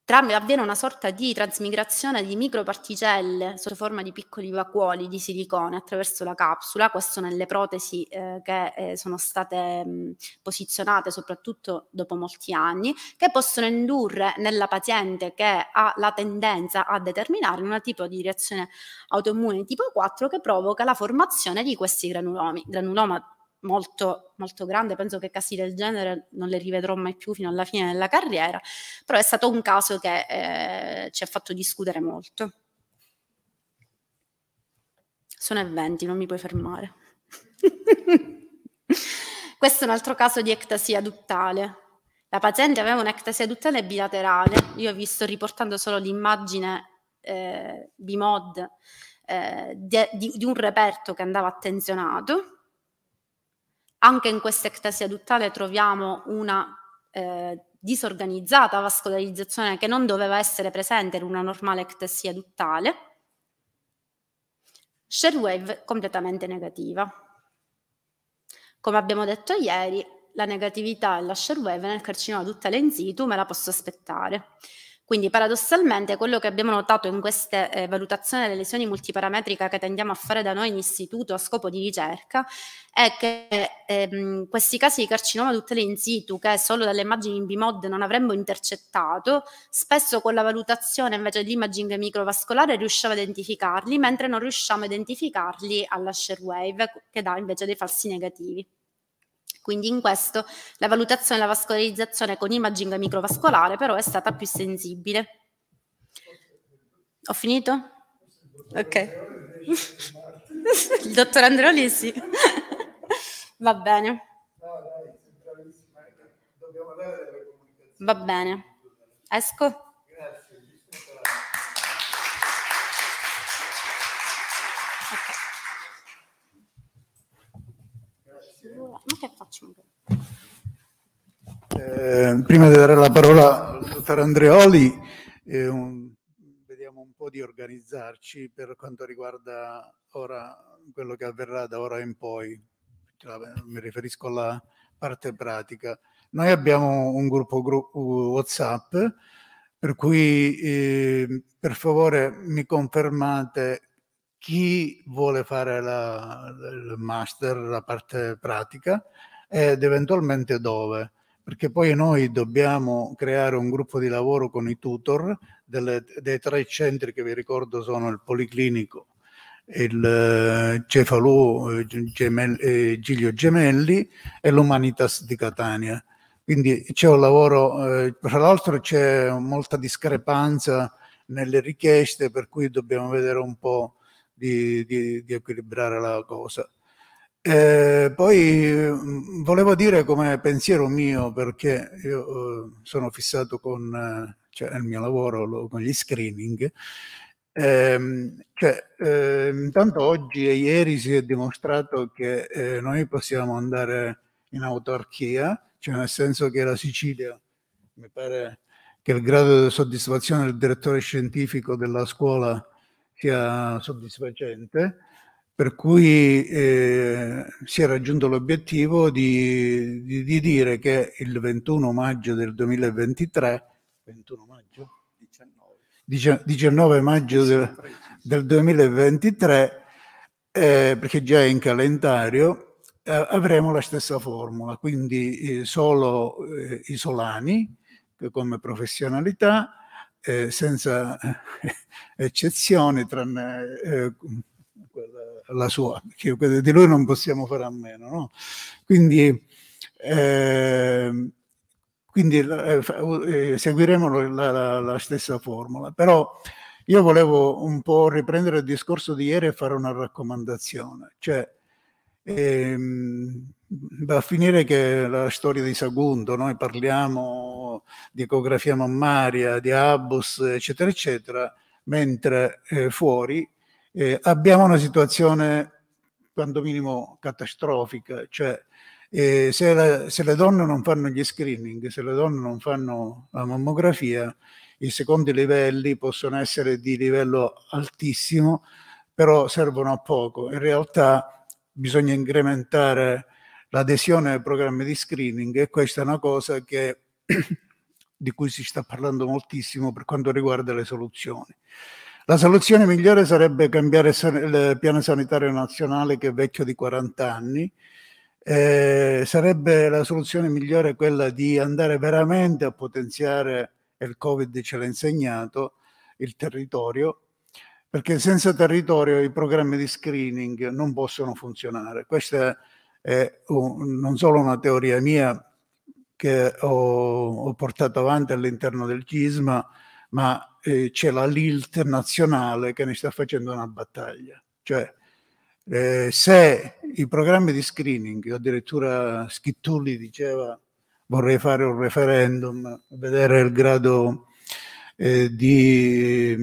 tramite avviene una sorta di trasmigrazione di microparticelle sotto forma di piccoli vacuoli di silicone attraverso la capsula, questo nelle protesi eh, che eh, sono state mh, mm, posizionate soprattutto dopo molti anni, che possono indurre nella paziente che ha la tendenza a determinare un tipo di reazione autoimmune tipo 4 che provoca la formazione di questi granulomi, granuloma molto, molto grande, penso che casi del genere non le rivedrò mai più fino alla fine della carriera, però è stato un caso che eh, ci ha fatto discutere molto. Sono 20, non mi puoi fermare. Questo è un altro caso di ectasia duttale. La paziente aveva un'ectasia duttale bilaterale. Io ho visto riportando solo l'immagine eh, BMOD eh, di, di un reperto che andava attenzionato anche in questa ectasi aduttale troviamo una eh, disorganizzata vascolarizzazione che non doveva essere presente in una normale ectasi aduttale. Share wave completamente negativa. Come abbiamo detto ieri, la negatività e la share wave nel carcinoma aduttale in situ me la posso aspettare. Quindi paradossalmente quello che abbiamo notato in queste eh, valutazioni delle lesioni multiparametriche che tendiamo a fare da noi in istituto a scopo di ricerca è che ehm, questi casi di carcinoma tuttele in situ che solo dalle immagini in BMOD non avremmo intercettato, spesso con la valutazione invece di imaging microvascolare riusciamo a identificarli, mentre non riusciamo a identificarli alla share wave che dà invece dei falsi negativi. Quindi in questo la valutazione della vascolarizzazione con imaging microvascolare però è stata più sensibile. Ho finito? Ok. Il dottor Androli sì. Va bene. Va bene. Esco? ma che faccio? Eh, prima di dare la parola al dottor Andreoli, eh, un, vediamo un po' di organizzarci per quanto riguarda ora quello che avverrà da ora in poi. Cioè, mi riferisco alla parte pratica. Noi abbiamo un gruppo, gruppo WhatsApp per cui eh, per favore mi confermate chi vuole fare la, il master, la parte pratica ed eventualmente dove. Perché poi noi dobbiamo creare un gruppo di lavoro con i tutor delle, dei tre centri che vi ricordo sono il Policlinico, il eh, Cefalù eh, eh, Giglio Gemelli e l'Umanitas di Catania. Quindi c'è un lavoro, tra l'altro c'è molta discrepanza nelle richieste, per cui dobbiamo vedere un po' di, di, di equilibrare la cosa. Eh, poi mm, volevo dire come pensiero mio, perché io eh, sono fissato con, eh, cioè nel mio lavoro lo, con gli screening, ehm, cioè, eh, intanto oggi e ieri si è dimostrato che eh, noi possiamo andare in autarchia, cioè nel senso che la Sicilia, mi pare che il grado di soddisfazione del direttore scientifico della scuola sia soddisfacente, per cui eh, si è raggiunto l'obiettivo di, di, di, dire che il 21 maggio del 2023, 21 maggio? 19, 19 maggio del, del 2023, eh, perché già è in calendario, eh, avremo la stessa formula, quindi eh, solo eh, i solani come professionalità, eh, senza eccezioni, tranne eh, la sua, perché di lui non possiamo fare a meno. No? Quindi, ehm, eh, quindi eh, seguiremo la, la, la stessa formula. Però io volevo un po' riprendere il discorso di ieri e fare una raccomandazione. Cioè, ehm, va a finire che la storia di Sagunto, noi parliamo di ecografia mammaria, di Abus, eccetera, eccetera, mentre eh, fuori eh, abbiamo una situazione quanto minimo catastrofica, cioè eh, se, la, se, le donne non fanno gli screening, se le donne non fanno la mammografia, i secondi livelli possono essere di livello altissimo, però servono a poco. In realtà bisogna incrementare l'adesione ai programmi di screening e questa è una cosa che, di cui si sta parlando moltissimo per quanto riguarda le soluzioni. La soluzione migliore sarebbe cambiare il piano sanitario nazionale che è vecchio di 40 anni. Eh, sarebbe la soluzione migliore quella di andare veramente a potenziare, e il Covid ce l'ha insegnato, il territorio, perché senza territorio i programmi di screening non possono funzionare. Questa è è un, non solo una teoria mia che ho, ho portato avanti all'interno del CISMA, ma eh, c'è la LILT nazionale che ne sta facendo una battaglia. Cioè, eh, se i programmi di screening, addirittura Schittulli diceva vorrei fare un referendum, vedere il grado eh, di,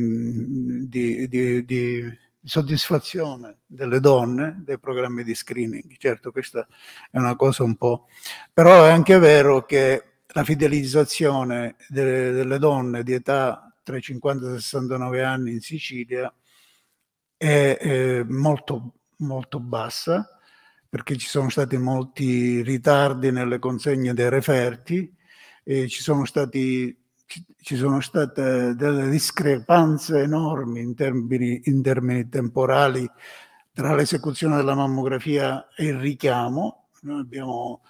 di, di, di soddisfazione delle donne dei programmi di screening. Certo, questa è una cosa un po'... però è anche vero che la fidelizzazione delle, delle donne di età tra i 50 e i 69 anni in Sicilia è, è molto, molto bassa perché ci sono stati molti ritardi nelle consegne dei referti, e ci sono stati ci sono state delle discrepanze enormi in termini, in termini temporali tra l'esecuzione della mammografia e il richiamo. Noi abbiamo,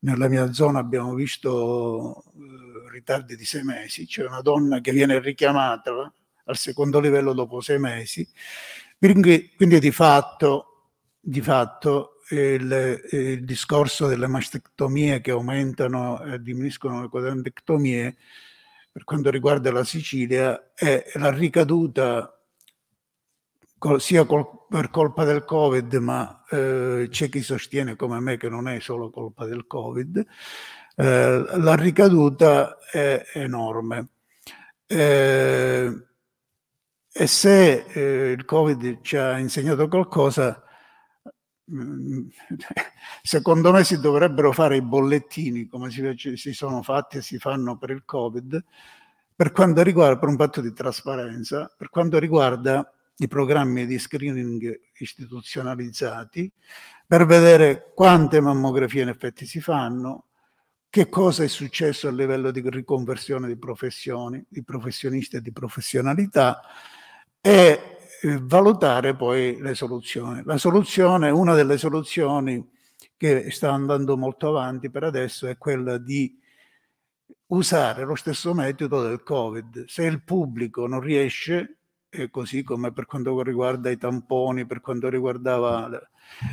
nella mia zona abbiamo visto eh, ritardi di sei mesi, c'è una donna che viene richiamata al secondo livello dopo sei mesi, quindi, quindi di fatto, di fatto il, il, discorso delle mastectomie che aumentano e diminuiscono le quadrantectomie per quanto riguarda la Sicilia è la ricaduta sia col, per colpa del Covid, ma eh, c'è chi sostiene come me che non è solo colpa del Covid, eh, la ricaduta è enorme. Eh, e se eh, il Covid ci ha insegnato qualcosa, Mm, mm, secondo me si dovrebbero fare i bollettini come si, si sono fatti e si fanno per il Covid, per quanto riguarda, per un fatto di trasparenza, per quanto riguarda i programmi di screening istituzionalizzati, per vedere quante mammografie in effetti si fanno, che cosa è successo a livello di riconversione di professioni, di professionisti e di professionalità e eh, valutare poi le soluzioni. La soluzione, una delle soluzioni che sta andando molto avanti per adesso è quella di usare lo stesso metodo del Covid. Se il pubblico non riesce, così come per quanto riguarda i tamponi, per quanto riguardava la,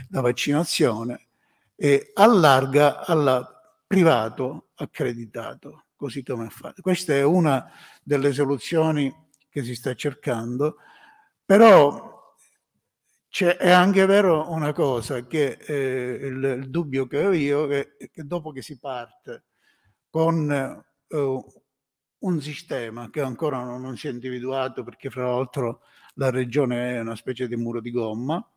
la vaccinazione, allarga al privato accreditato, così come è fatto. Questa è una delle soluzioni che si sta cercando però è anche vero una cosa, che eh, il, il, dubbio che ho io è che, dopo che si parte con eh, un sistema che ancora non, non si è individuato perché fra l'altro la regione è una specie di muro di gomma,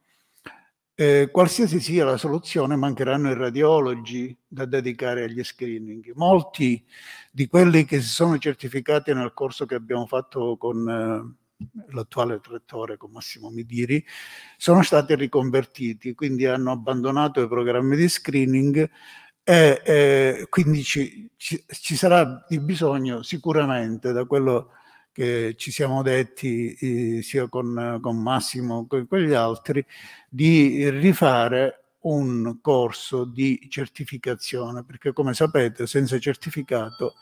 eh, qualsiasi sia la soluzione, mancheranno i radiologi da dedicare agli screening. Molti di quelli che si sono certificati nel corso che abbiamo fatto con eh, l'attuale rettore con Massimo Midiri, sono stati riconvertiti, quindi hanno abbandonato i programmi di screening e eh, quindi ci, ci, ci sarà di bisogno sicuramente da quello che ci siamo detti eh, sia con, con Massimo che con gli altri, di rifare un corso di certificazione, perché come sapete senza certificato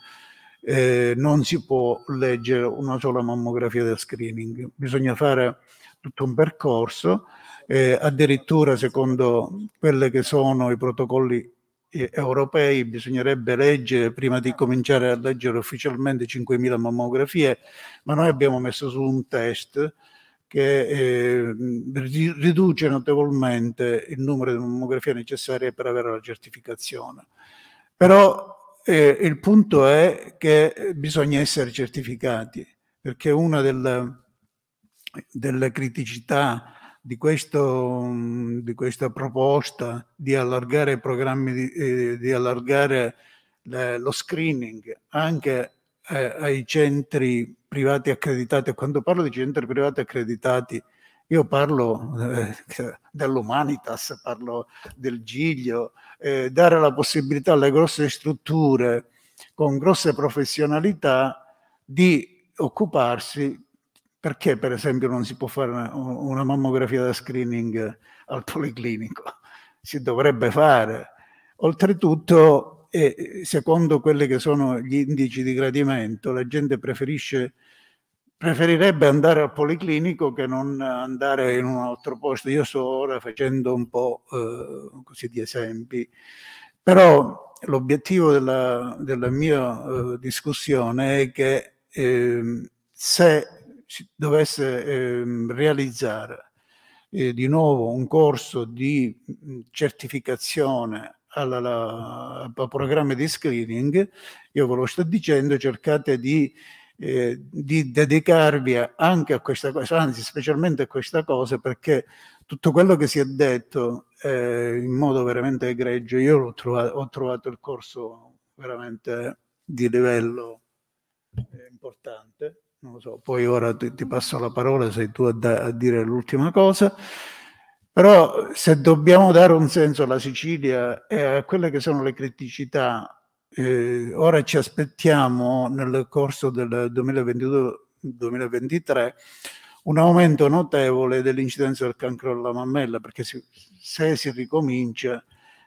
eh, non si può leggere una sola mammografia da screening, bisogna fare tutto un percorso, eh, addirittura secondo quelli che sono i protocolli europei bisognerebbe leggere prima di cominciare a leggere ufficialmente 5.000 mammografie, ma noi abbiamo messo su un test che eh, riduce notevolmente il numero di mammografie necessarie per avere la certificazione. Però eh, il punto è che bisogna essere certificati, perché una del, delle criticità di, questo, di, questa proposta di allargare i programmi, di, eh, di allargare le, lo screening anche eh, ai centri privati accreditati. Quando parlo di centri privati accreditati, io parlo eh, dell'umanitas, parlo del Giglio, eh, dare la possibilità alle grosse strutture con grosse professionalità di occuparsi perché per esempio non si può fare una, una mammografia da screening al policlinico? Si dovrebbe fare. Oltretutto, eh, secondo quelli che sono gli indici di gradimento, la gente preferisce preferirebbe andare al policlinico che non andare in un altro posto. Io sto ora facendo un po' eh, così di esempi, però l'obiettivo della, della, mia eh, discussione è che eh, se si dovesse ehm, realizzare eh, di nuovo un corso di mm, certificazione al programma di screening, io ve lo sto dicendo, cercate di eh, di dedicarvi anche a questa cosa, anzi specialmente a questa cosa, perché tutto quello che si è detto eh, in modo veramente egregio, io trovato, ho trovato il corso veramente di livello eh, importante. Non lo so, poi ora ti, ti passo la parola, sei tu a, da, a dire l'ultima cosa. Però se dobbiamo dare un senso alla Sicilia e a quelle che sono le criticità eh, ora ci aspettiamo nel corso del 2022, 2023 un aumento notevole dell'incidenza del cancro alla mammella, perché si, se si ricomincia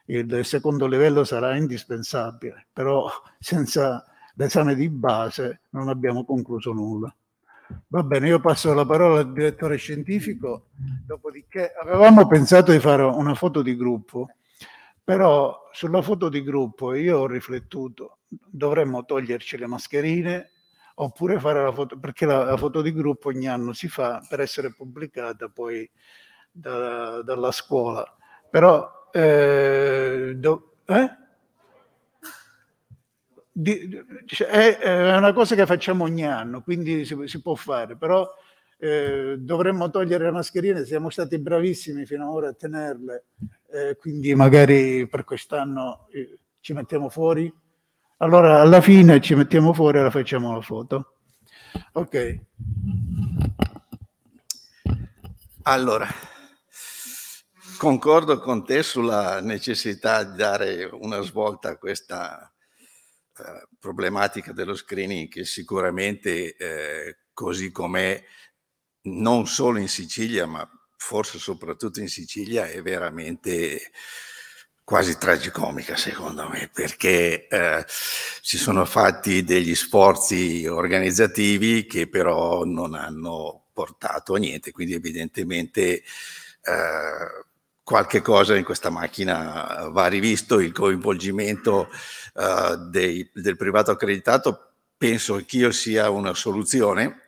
il secondo livello sarà indispensabile, però senza l'esame di base non abbiamo concluso nulla. Va bene, io passo la parola al direttore scientifico, dopodiché avevamo pensato di fare una foto di gruppo però sulla foto di gruppo io ho riflettuto, dovremmo toglierci le mascherine oppure fare la foto, perché la, la foto di gruppo ogni anno si fa per essere pubblicata poi da, dalla scuola. Però eh, do, eh? Di, cioè, è, è, una cosa che facciamo ogni anno, quindi si, si può fare, però eh, dovremmo togliere le mascherine, siamo stati bravissimi fino ad ora a tenerle eh, quindi magari per quest'anno eh, ci mettiamo fuori. Allora alla fine ci mettiamo fuori e la facciamo la foto. Ok. Allora, concordo con te sulla necessità di dare una svolta a questa eh, problematica dello screening che sicuramente eh, così com'è non solo in Sicilia ma forse soprattutto in Sicilia, è veramente quasi tragicomica secondo me, perché eh, si sono fatti degli sforzi organizzativi che però non hanno portato a niente, quindi evidentemente eh, qualche cosa in questa macchina va rivisto, il coinvolgimento eh, dei, del privato accreditato penso anch'io sia una soluzione.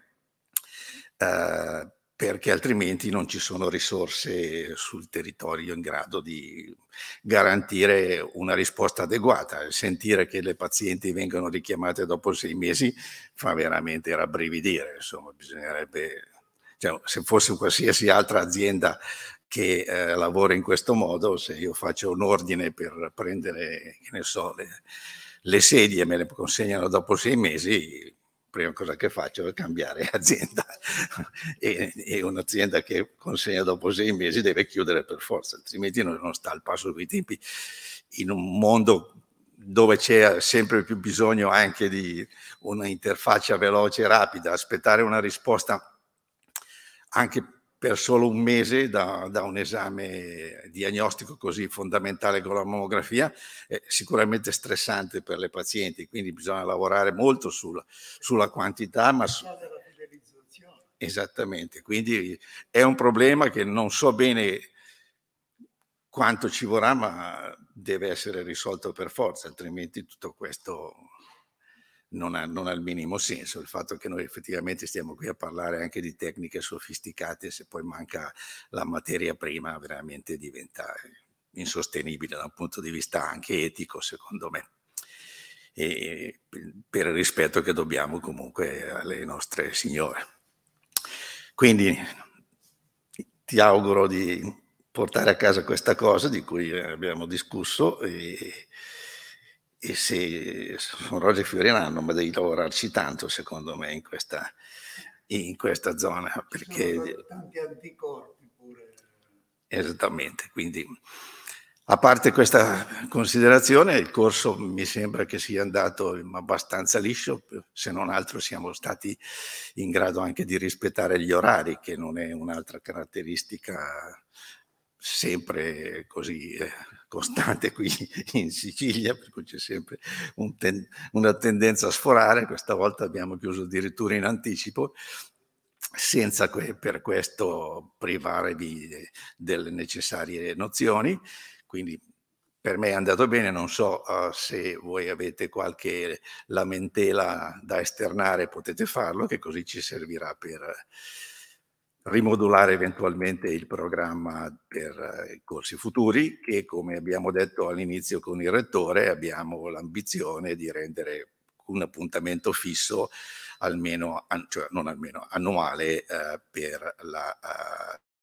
Uh, perché altrimenti non ci sono risorse sul territorio in grado di garantire una risposta adeguata. Sentire che le pazienti vengono richiamate dopo sei mesi fa veramente rabbrividire, insomma, bisognerebbe, cioè, se fosse qualsiasi altra azienda che eh, lavora in questo modo, se io faccio un ordine per prendere, che ne so, le, le sedie me le consegnano dopo sei mesi, prima cosa che faccio è cambiare azienda e, e un'azienda che consegna dopo sei mesi deve chiudere per forza, altrimenti non, non sta al passo dei tempi in un mondo dove c'è sempre più bisogno anche di una interfaccia veloce e rapida, aspettare una risposta anche per solo un mese da, da un esame diagnostico così fondamentale con la mammografia, eh, sicuramente stressante per le pazienti, quindi bisogna lavorare molto sulla, sulla quantità, ma... Su, Esattamente, quindi è un problema che non so bene quanto ci vorrà, ma deve essere risolto per forza, altrimenti tutto questo non ha, non ha, il minimo senso il fatto che noi effettivamente stiamo qui a parlare anche di tecniche sofisticate se poi manca la materia prima veramente diventa insostenibile da un punto di vista anche etico secondo me e per il rispetto che dobbiamo comunque alle nostre signore quindi ti auguro di portare a casa questa cosa di cui abbiamo discusso e, e se sono Roger fioriranno, ma devi lavorarci tanto secondo me in questa, in questa zona. Perché... tanti anticorpi pure. Esattamente, quindi a parte questa considerazione, il corso mi sembra che sia andato abbastanza liscio, se non altro siamo stati in grado anche di rispettare gli orari, che non è un'altra caratteristica sempre così eh, costante qui in Sicilia, per cui c'è sempre un ten- una tendenza a sforare, questa volta abbiamo chiuso addirittura in anticipo, senza que- per questo privarvi de- eh, delle necessarie nozioni, quindi per me è andato bene, non so uh, se voi avete qualche lamentela da esternare, potete farlo, che così ci servirà per... Uh, rimodulare eventualmente il programma per eh, i corsi futuri che come abbiamo detto all'inizio con il rettore abbiamo l'ambizione di rendere un appuntamento fisso almeno, cioè non almeno, annuale eh, per la, eh,